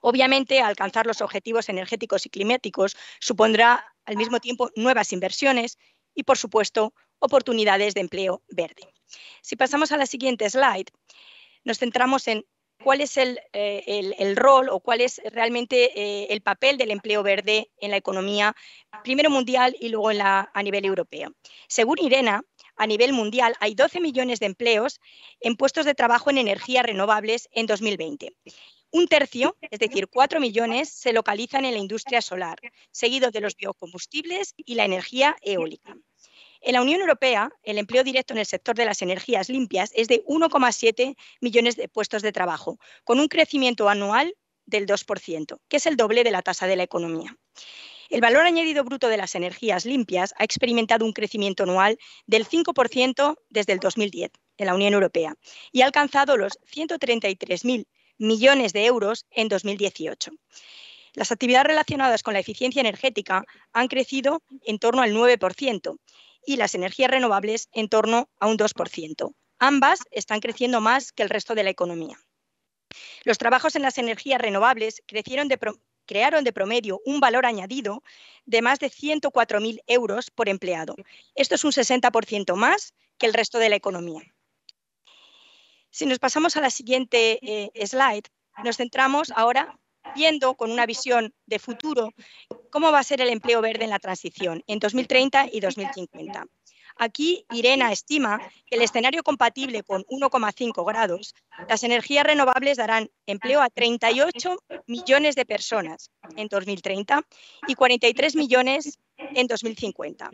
Obviamente, alcanzar los objetivos energéticos y climáticos supondrá al mismo tiempo nuevas inversiones y, por supuesto, oportunidades de empleo verde. Si pasamos a la siguiente slide, nos centramos en cuál es el, eh, rol o cuál es realmente eh, el papel del empleo verde en la economía, primero mundial y luego a nivel europeo. Según Irena, a nivel mundial hay 12 millones de empleos en puestos de trabajo en energías renovables en 2020. Un tercio, es decir, 4 millones, se localizan en la industria solar, seguido de los biocombustibles y la energía eólica. En la Unión Europea, el empleo directo en el sector de las energías limpias es de 1,7 millones de puestos de trabajo, con un crecimiento anual del 2%, que es el doble de la tasa de la economía. El valor añadido bruto de las energías limpias ha experimentado un crecimiento anual del 5% desde el 2010 en la Unión Europea y ha alcanzado los 133.000 millones de euros en 2018. Las actividades relacionadas con la eficiencia energética han crecido en torno al 9% y las energías renovables en torno a un 2%. Ambas están creciendo más que el resto de la economía. Los trabajos en las energías renovables crearon de promedio un valor añadido de más de 104.000 euros por empleado. Esto es un 60% más que el resto de la economía. Si nos pasamos a la siguiente eh, slide, nos centramos ahora viendo con una visión de futuro cómo va a ser el empleo verde en la transición en 2030 y 2050. Aquí Irena estima que el escenario compatible con 1,5 grados, las energías renovables darán empleo a 38 millones de personas en 2030 y 43 millones en 2050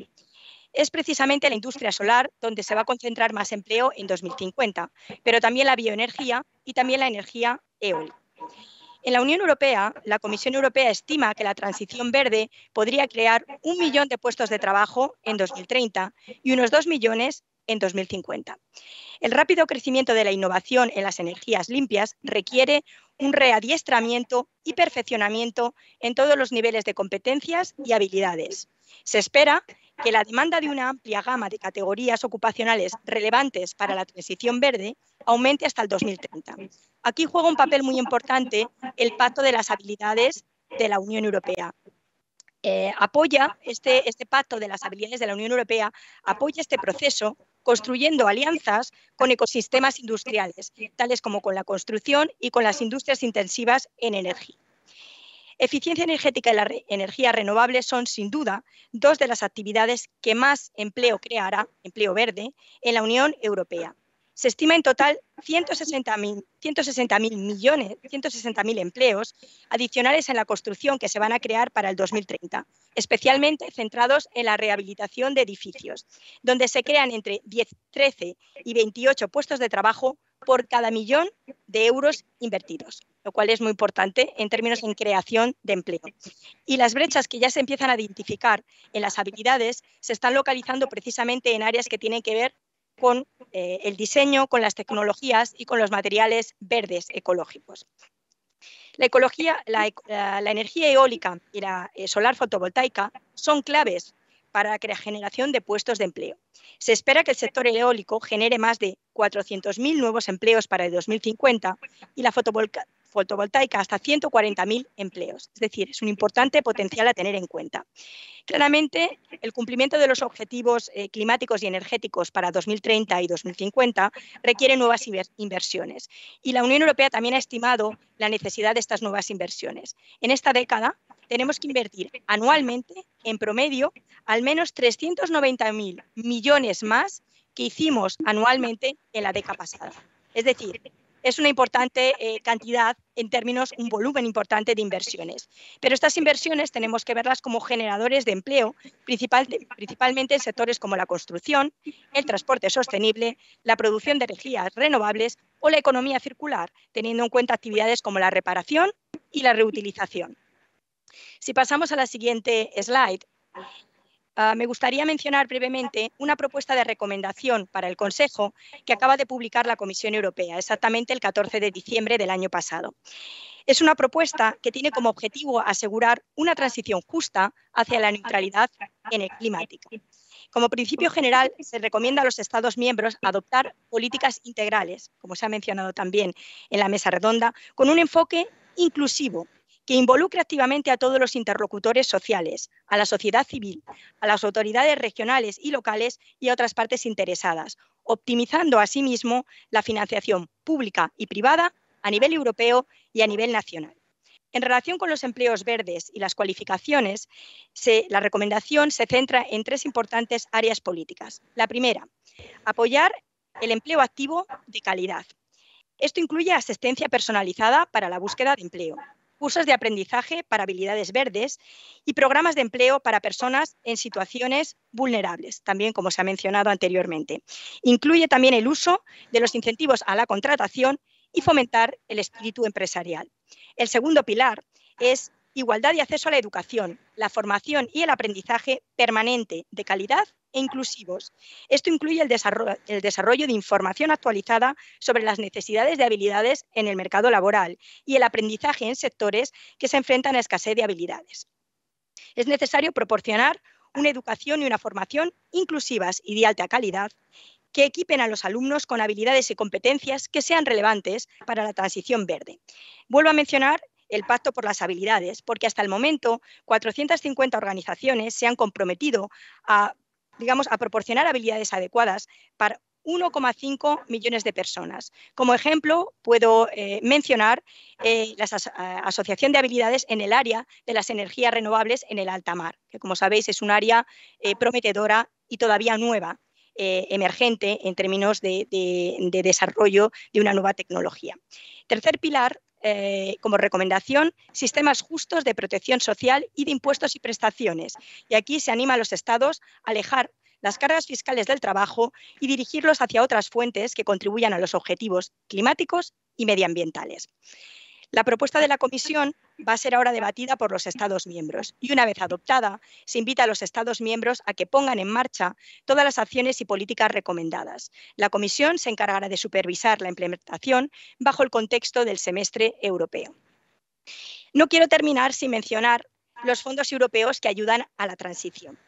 es precisamente la industria solar donde se va a concentrar más empleo en 2050, pero también la bioenergía y también la energía eólica. En la Unión Europea, la Comisión Europea estima que la transición verde podría crear un millón de puestos de trabajo en 2030 y unos dos millones en 2050. El rápido crecimiento de la innovación en las energías limpias requiere un readiestramiento y perfeccionamiento en todos los niveles de competencias y habilidades. Se espera que la demanda de una amplia gama de categorías ocupacionales relevantes para la transición verde aumente hasta el 2030. Aquí juega un papel muy importante el Pacto de las Habilidades de la Unión Europea. Eh, apoya este, este pacto de las habilidades de la Unión Europea, apoya este proceso construyendo alianzas con ecosistemas industriales, tales como con la construcción y con las industrias intensivas en energía. Eficiencia energética y la energía renovable son, sin duda, dos de las actividades que más empleo creará, empleo verde, en la Unión Europea. Se estima en total 160.000 millones, empleos adicionales en la construcción que se van a crear para el 2030, especialmente centrados en la rehabilitación de edificios, donde se crean entre 10, 13 y 28 puestos de trabajo por cada millón de euros invertidos, lo cual es muy importante en términos en creación de empleo. Y las brechas que ya se empiezan a identificar en las habilidades se están localizando precisamente en áreas que tienen que ver con eh, el diseño, con las tecnologías y con los materiales verdes ecológicos. La ecología, la, e, energía eólica y la eh, solar fotovoltaica son claves para la generación de puestos de empleo. Se espera que el sector eólico genere más de 400.000 nuevos empleos para el 2050 y la fotovoltaica hasta 140.000 empleos. Es decir, es un importante potencial a tener en cuenta. Claramente, el cumplimiento de los objetivos eh, climáticos y energéticos para 2030 y 2050 requiere nuevas inversiones. Y la Unión Europea también ha estimado la necesidad de estas nuevas inversiones. En esta década tenemos que invertir anualmente en promedio, al menos 390.000 millones más que hicimos anualmente en la década pasada. Es decir, es una importante eh, cantidad en términos, un volumen importante de inversiones. Pero estas inversiones tenemos que verlas como generadores de empleo, principalmente en sectores como la construcción, el transporte sostenible, la producción de energías renovables o la economía circular, teniendo en cuenta actividades como la reparación y la reutilización. Si pasamos a la siguiente slide, ah, me gustaría mencionar brevemente una propuesta de recomendación para el Consejo que acaba de publicar la Comisión Europea, exactamente el 14 de diciembre del año pasado. Es una propuesta que tiene como objetivo asegurar una transición justa hacia la neutralidad en el climático. Como principio general, se recomienda a los Estados miembros adoptar políticas integrales, como se ha mencionado también en la mesa redonda, con un enfoque inclusivo que involucre activamente a todos los interlocutores sociales, a la sociedad civil, a las autoridades regionales y locales y a otras partes interesadas, optimizando asimismo la financiación pública y privada a nivel europeo y a nivel nacional. En relación con los empleos verdes y las cualificaciones, la recomendación se centra en tres importantes áreas políticas. La primera, apoyar el empleo activo de calidad. Esto incluye asistencia personalizada para la búsqueda de empleo, cursos de aprendizaje para habilidades verdes y programas de empleo para personas en situaciones vulnerables, también como se ha mencionado anteriormente. Incluye también el uso de los incentivos a la contratación y fomentar el espíritu empresarial. El segundo pilar es igualdad y acceso a la educación, la formación y el aprendizaje permanente de calidad e inclusivos. Esto incluye el desarrollo, de información actualizada sobre las necesidades de habilidades en el mercado laboral y el aprendizaje en sectores que se enfrentan a escasez de habilidades. Es necesario proporcionar una educación y una formación inclusivas y de alta calidad que equipen a los alumnos con habilidades y competencias que sean relevantes para la transición verde. Vuelvo a mencionar el Pacto por las Habilidades, porque hasta el momento 450 organizaciones se han comprometido a digamos, a proporcionar habilidades adecuadas para 1,5 millones de personas. Como ejemplo, puedo eh, mencionar eh, la Asociación de Habilidades en el área de las energías renovables en el alta mar, que como sabéis es un área eh, prometedora y todavía nueva, emergente en términos de, de desarrollo de una nueva tecnología. Tercer pilar, eh, como recomendación sistemas justos de protección social y de impuestos y prestaciones. Y aquí se anima a los estados a alejar las cargas fiscales del trabajo y dirigirlos hacia otras fuentes que contribuyan a los objetivos climáticos y medioambientales. La propuesta de la Comisión va a ser ahora debatida por los Estados miembros y una vez adoptada, se invita a los Estados miembros a que pongan en marcha todas las acciones y políticas recomendadas. La Comisión se encargará de supervisar la implementación bajo el contexto del semestre europeo. No quiero terminar sin mencionar los fondos europeos que ayudan a la transición.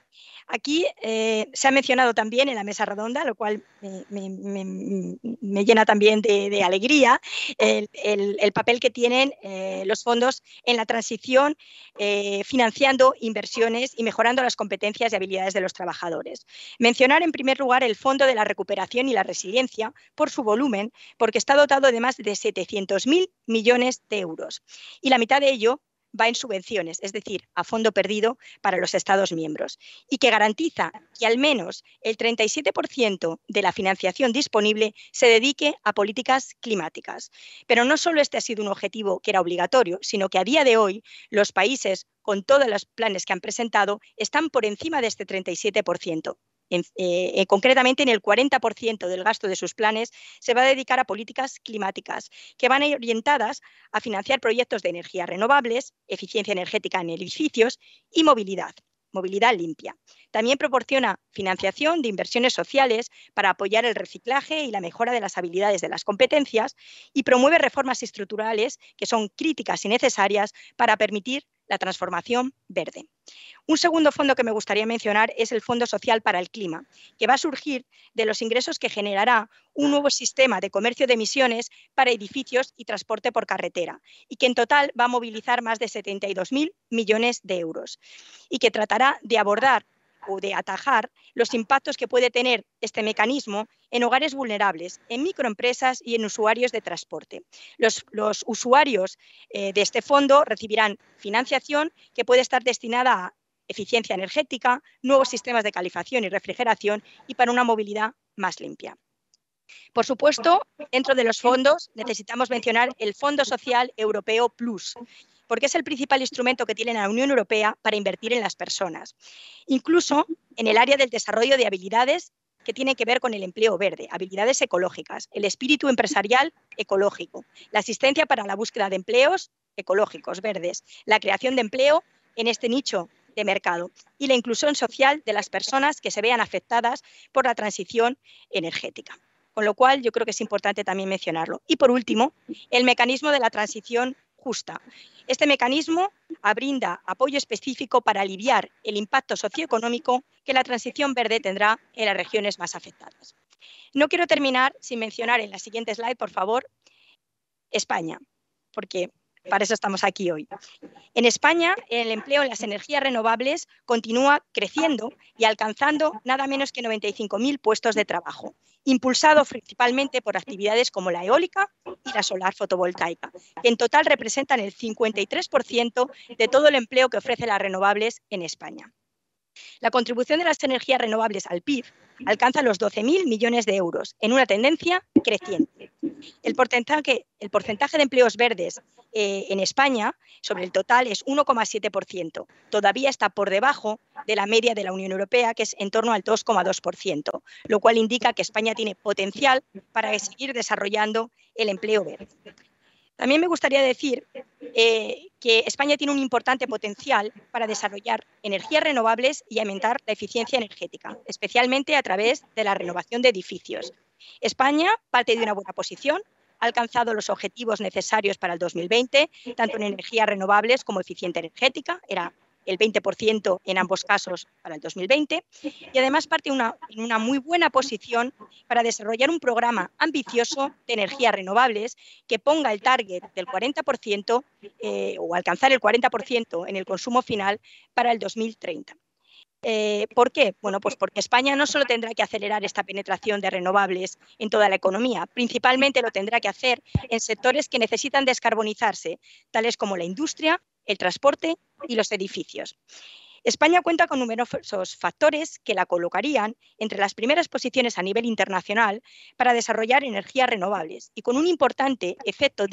Aquí eh, se ha mencionado también en la mesa redonda, lo cual me, llena también de, alegría, el, papel que tienen eh, los fondos en la transición, eh, financiando inversiones y mejorando las competencias y habilidades de los trabajadores. Mencionar en primer lugar el Fondo de la Recuperación y la Resiliencia por su volumen, porque está dotado de más de 700.000 millones de euros y la mitad de ello va en subvenciones, es decir, a fondo perdido para los Estados miembros, y que garantiza que al menos el 37% de la financiación disponible se dedique a políticas climáticas. Pero no solo este ha sido un objetivo que era obligatorio, sino que a día de hoy los países con todos los planes que han presentado están por encima de este 37%. Eh, eh, concretamente en el 40% del gasto de sus planes, se va a dedicar a políticas climáticas que van orientadas a financiar proyectos de energías renovables, eficiencia energética en edificios y movilidad movilidad limpia. También proporciona financiación de inversiones sociales para apoyar el reciclaje y la mejora de las habilidades de las competencias y promueve reformas estructurales que son críticas y necesarias para permitir la transformación verde. Un segundo fondo que me gustaría mencionar es el Fondo Social para el Clima, que va a surgir de los ingresos que generará un nuevo sistema de comercio de emisiones para edificios y transporte por carretera, y que en total va a movilizar más de 72.000 millones de euros, y que tratará de abordar o de atajar los impactos que puede tener este mecanismo en hogares vulnerables, en microempresas y en usuarios de transporte. Los, usuarios eh, de este fondo recibirán financiación que puede estar destinada a eficiencia energética, nuevos sistemas de calefacción y refrigeración y para una movilidad más limpia. Por supuesto, dentro de los fondos necesitamos mencionar el Fondo Social Europeo Plus, porque es el principal instrumento que tiene la Unión Europea para invertir en las personas, incluso en el área del desarrollo de habilidades que tienen que ver con el empleo verde, habilidades ecológicas, el espíritu empresarial ecológico, la asistencia para la búsqueda de empleos ecológicos, verdes, la creación de empleo en este nicho de mercado y la inclusión social de las personas que se vean afectadas por la transición energética. Con lo cual, yo creo que es importante también mencionarlo. Y por último, el mecanismo de la transición justa. Este mecanismo brinda apoyo específico para aliviar el impacto socioeconómico que la transición verde tendrá en las regiones más afectadas. No quiero terminar sin mencionar en la siguiente slide, por favor, España, porque para eso estamos aquí hoy. En España, el empleo en las energías renovables continúa creciendo y alcanzando nada menos que 95.000 puestos de trabajo, impulsado principalmente por actividades como la eólica y la solar fotovoltaica, que en total representan el 53% de todo el empleo que ofrece las renovables en España. La contribución de las energías renovables al PIB alcanza los 12.000 millones de euros, en una tendencia creciente. El porcentaje, de empleos verdes eh, en España sobre el total es 1,7%. Todavía está por debajo de la media de la Unión Europea, que es en torno al 2,2%, lo cual indica que España tiene potencial para seguir desarrollando el empleo verde. También me gustaría decir eh, que España tiene un importante potencial para desarrollar energías renovables y aumentar la eficiencia energética, especialmente a través de la renovación de edificios. España parte de una buena posición, ha alcanzado los objetivos necesarios para el 2020, tanto en energías renovables como eficiencia energética, era el 20% en ambos casos para el 2020 y además parte en una muy buena posición para desarrollar un programa ambicioso de energías renovables que ponga el target del 40% eh, o alcanzar el 40% en el consumo final para el 2030. Eh, ¿Por qué? Bueno, pues porque España no solo tendrá que acelerar esta penetración de renovables en toda la economía, principalmente lo tendrá que hacer en sectores que necesitan descarbonizarse, tales como la industria, el transporte y los edificios. España cuenta con numerosos factores que la colocarían entre las primeras posiciones a nivel internacional para desarrollar energías renovables y con un importante efecto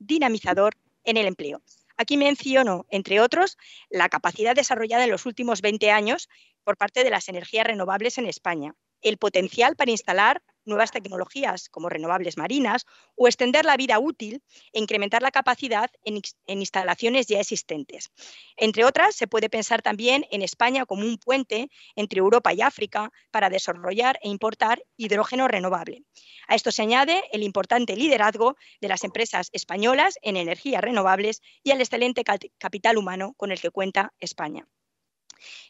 dinamizador en el empleo. Aquí menciono, entre otros, la capacidad desarrollada en los últimos 20 años por parte de las energías renovables en España, el potencial para instalar nuevas tecnologías como renovables marinas o extender la vida útil e incrementar la capacidad en, instalaciones ya existentes. Entre otras, se puede pensar también en España como un puente entre Europa y África para desarrollar e importar hidrógeno renovable. A esto se añade el importante liderazgo de las empresas españolas en energías renovables y el excelente capital humano con el que cuenta España.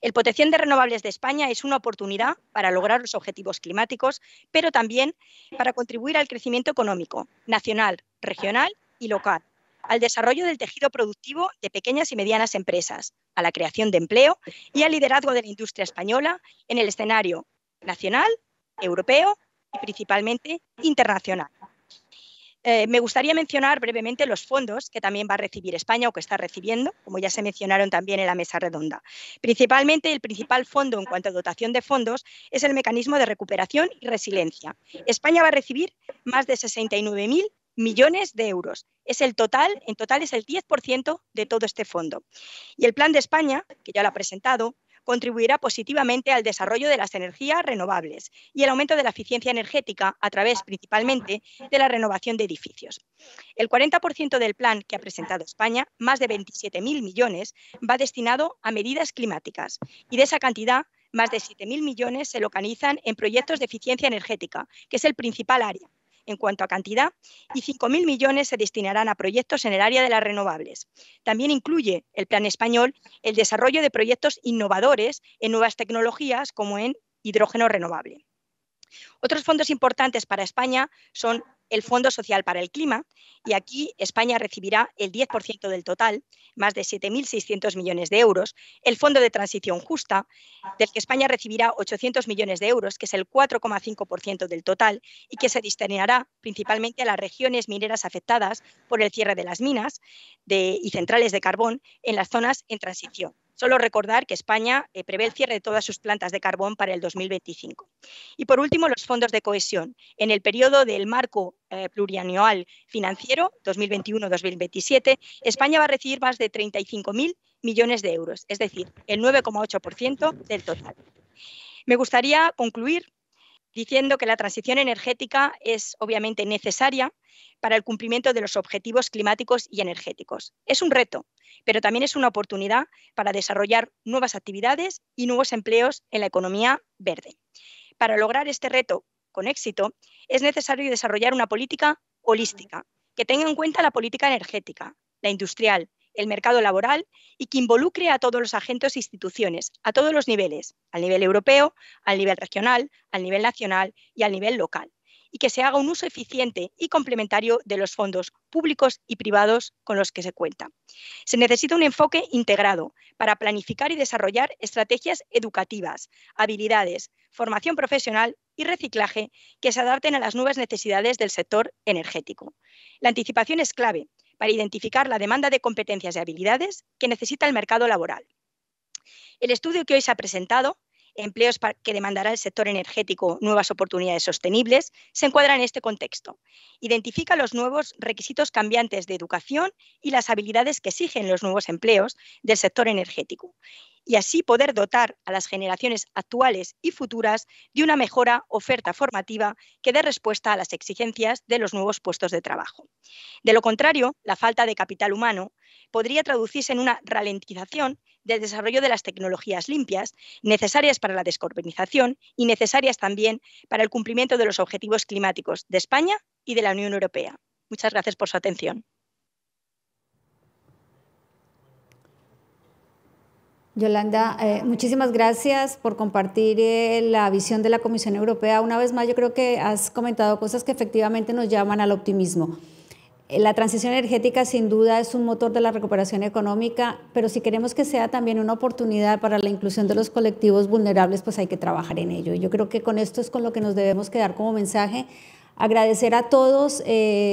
El potencial de renovables de España es una oportunidad para lograr los objetivos climáticos, pero también para contribuir al crecimiento económico nacional, regional y local, al desarrollo del tejido productivo de pequeñas y medianas empresas, a la creación de empleo y al liderazgo de la industria española en el escenario nacional, europeo y principalmente internacional. Eh, me gustaría mencionar brevemente los fondos que también va a recibir España o que está recibiendo, como ya se mencionaron también en la mesa redonda. Principalmente, el principal fondo en cuanto a dotación de fondos es el mecanismo de recuperación y resiliencia. España va a recibir más de 69.000 millones de euros. Es el total, en total es el 10% de todo este fondo. Y el Plan de España, que ya lo ha presentado, contribuirá positivamente al desarrollo de las energías renovables y el aumento de la eficiencia energética a través principalmente de la renovación de edificios. El 40% del plan que ha presentado España, más de 27.000 millones, va destinado a medidas climáticas y de esa cantidad más de 7.000 millones se localizan en proyectos de eficiencia energética, que es el principal área en cuanto a cantidad y 5.000 millones se destinarán a proyectos en el área de las renovables. También incluye el Plan Español el desarrollo de proyectos innovadores en nuevas tecnologías como en hidrógeno renovable. Otros fondos importantes para España son el Fondo Social para el Clima, y aquí España recibirá el 10% del total, más de 7.600 millones de euros, el Fondo de Transición Justa, del que España recibirá 800 millones de euros, que es el 4,5% del total, y que se destinará principalmente a las regiones mineras afectadas por el cierre de las minas y centrales de carbón en las zonas en transición. Solo recordar que España eh, prevé el cierre de todas sus plantas de carbón para el 2025. Y por último, los fondos de cohesión. En el periodo del marco eh, plurianual financiero 2021-2027, España va a recibir más de 35.000 millones de euros, es decir, el 9,8% del total. Me gustaría concluir diciendo que la transición energética es obviamente necesaria para el cumplimiento de los objetivos climáticos y energéticos. Es un reto, pero también es una oportunidad para desarrollar nuevas actividades y nuevos empleos en la economía verde. Para lograr este reto con éxito, es necesario desarrollar una política holística que tenga en cuenta la política energética, la industrial, el mercado laboral y que involucre a todos los agentes e instituciones, a todos los niveles, al nivel europeo, al nivel regional, al nivel nacional y al nivel local, y que se haga un uso eficiente y complementario de los fondos públicos y privados con los que se cuenta. Se necesita un enfoque integrado para planificar y desarrollar estrategias educativas, habilidades, formación profesional y reciclaje que se adapten a las nuevas necesidades del sector energético. La anticipación es clave para identificar la demanda de competencias y habilidades que necesita el mercado laboral. El estudio que hoy se ha presentado, Empleos que demandará el sector energético, nuevas oportunidades sostenibles, se encuadra en este contexto. Identifica los nuevos requisitos cambiantes de educación y las habilidades que exigen los nuevos empleos del sector energético y así poder dotar a las generaciones actuales y futuras de una mejora oferta formativa que dé respuesta a las exigencias de los nuevos puestos de trabajo. De lo contrario, la falta de capital humano podría traducirse en una ralentización del desarrollo de las tecnologías limpias, necesarias para la descarbonización y necesarias también para el cumplimiento de los objetivos climáticos de España y de la Unión Europea. Muchas gracias por su atención. Yolanda, eh, muchísimas gracias por compartir eh, la visión de la Comisión Europea. Una vez más, yo creo que has comentado cosas que efectivamente nos llaman al optimismo. Eh, la transición energética sin duda es un motor de la recuperación económica, pero si queremos que sea también una oportunidad para la inclusión de los colectivos vulnerables, pues hay que trabajar en ello. Yo creo que con esto es con lo que nos debemos quedar como mensaje. Agradecer a todos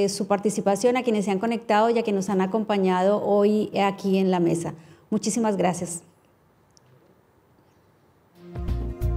su participación, a quienes se han conectado y a quienes nos han acompañado hoy aquí en la mesa. Muchísimas gracias.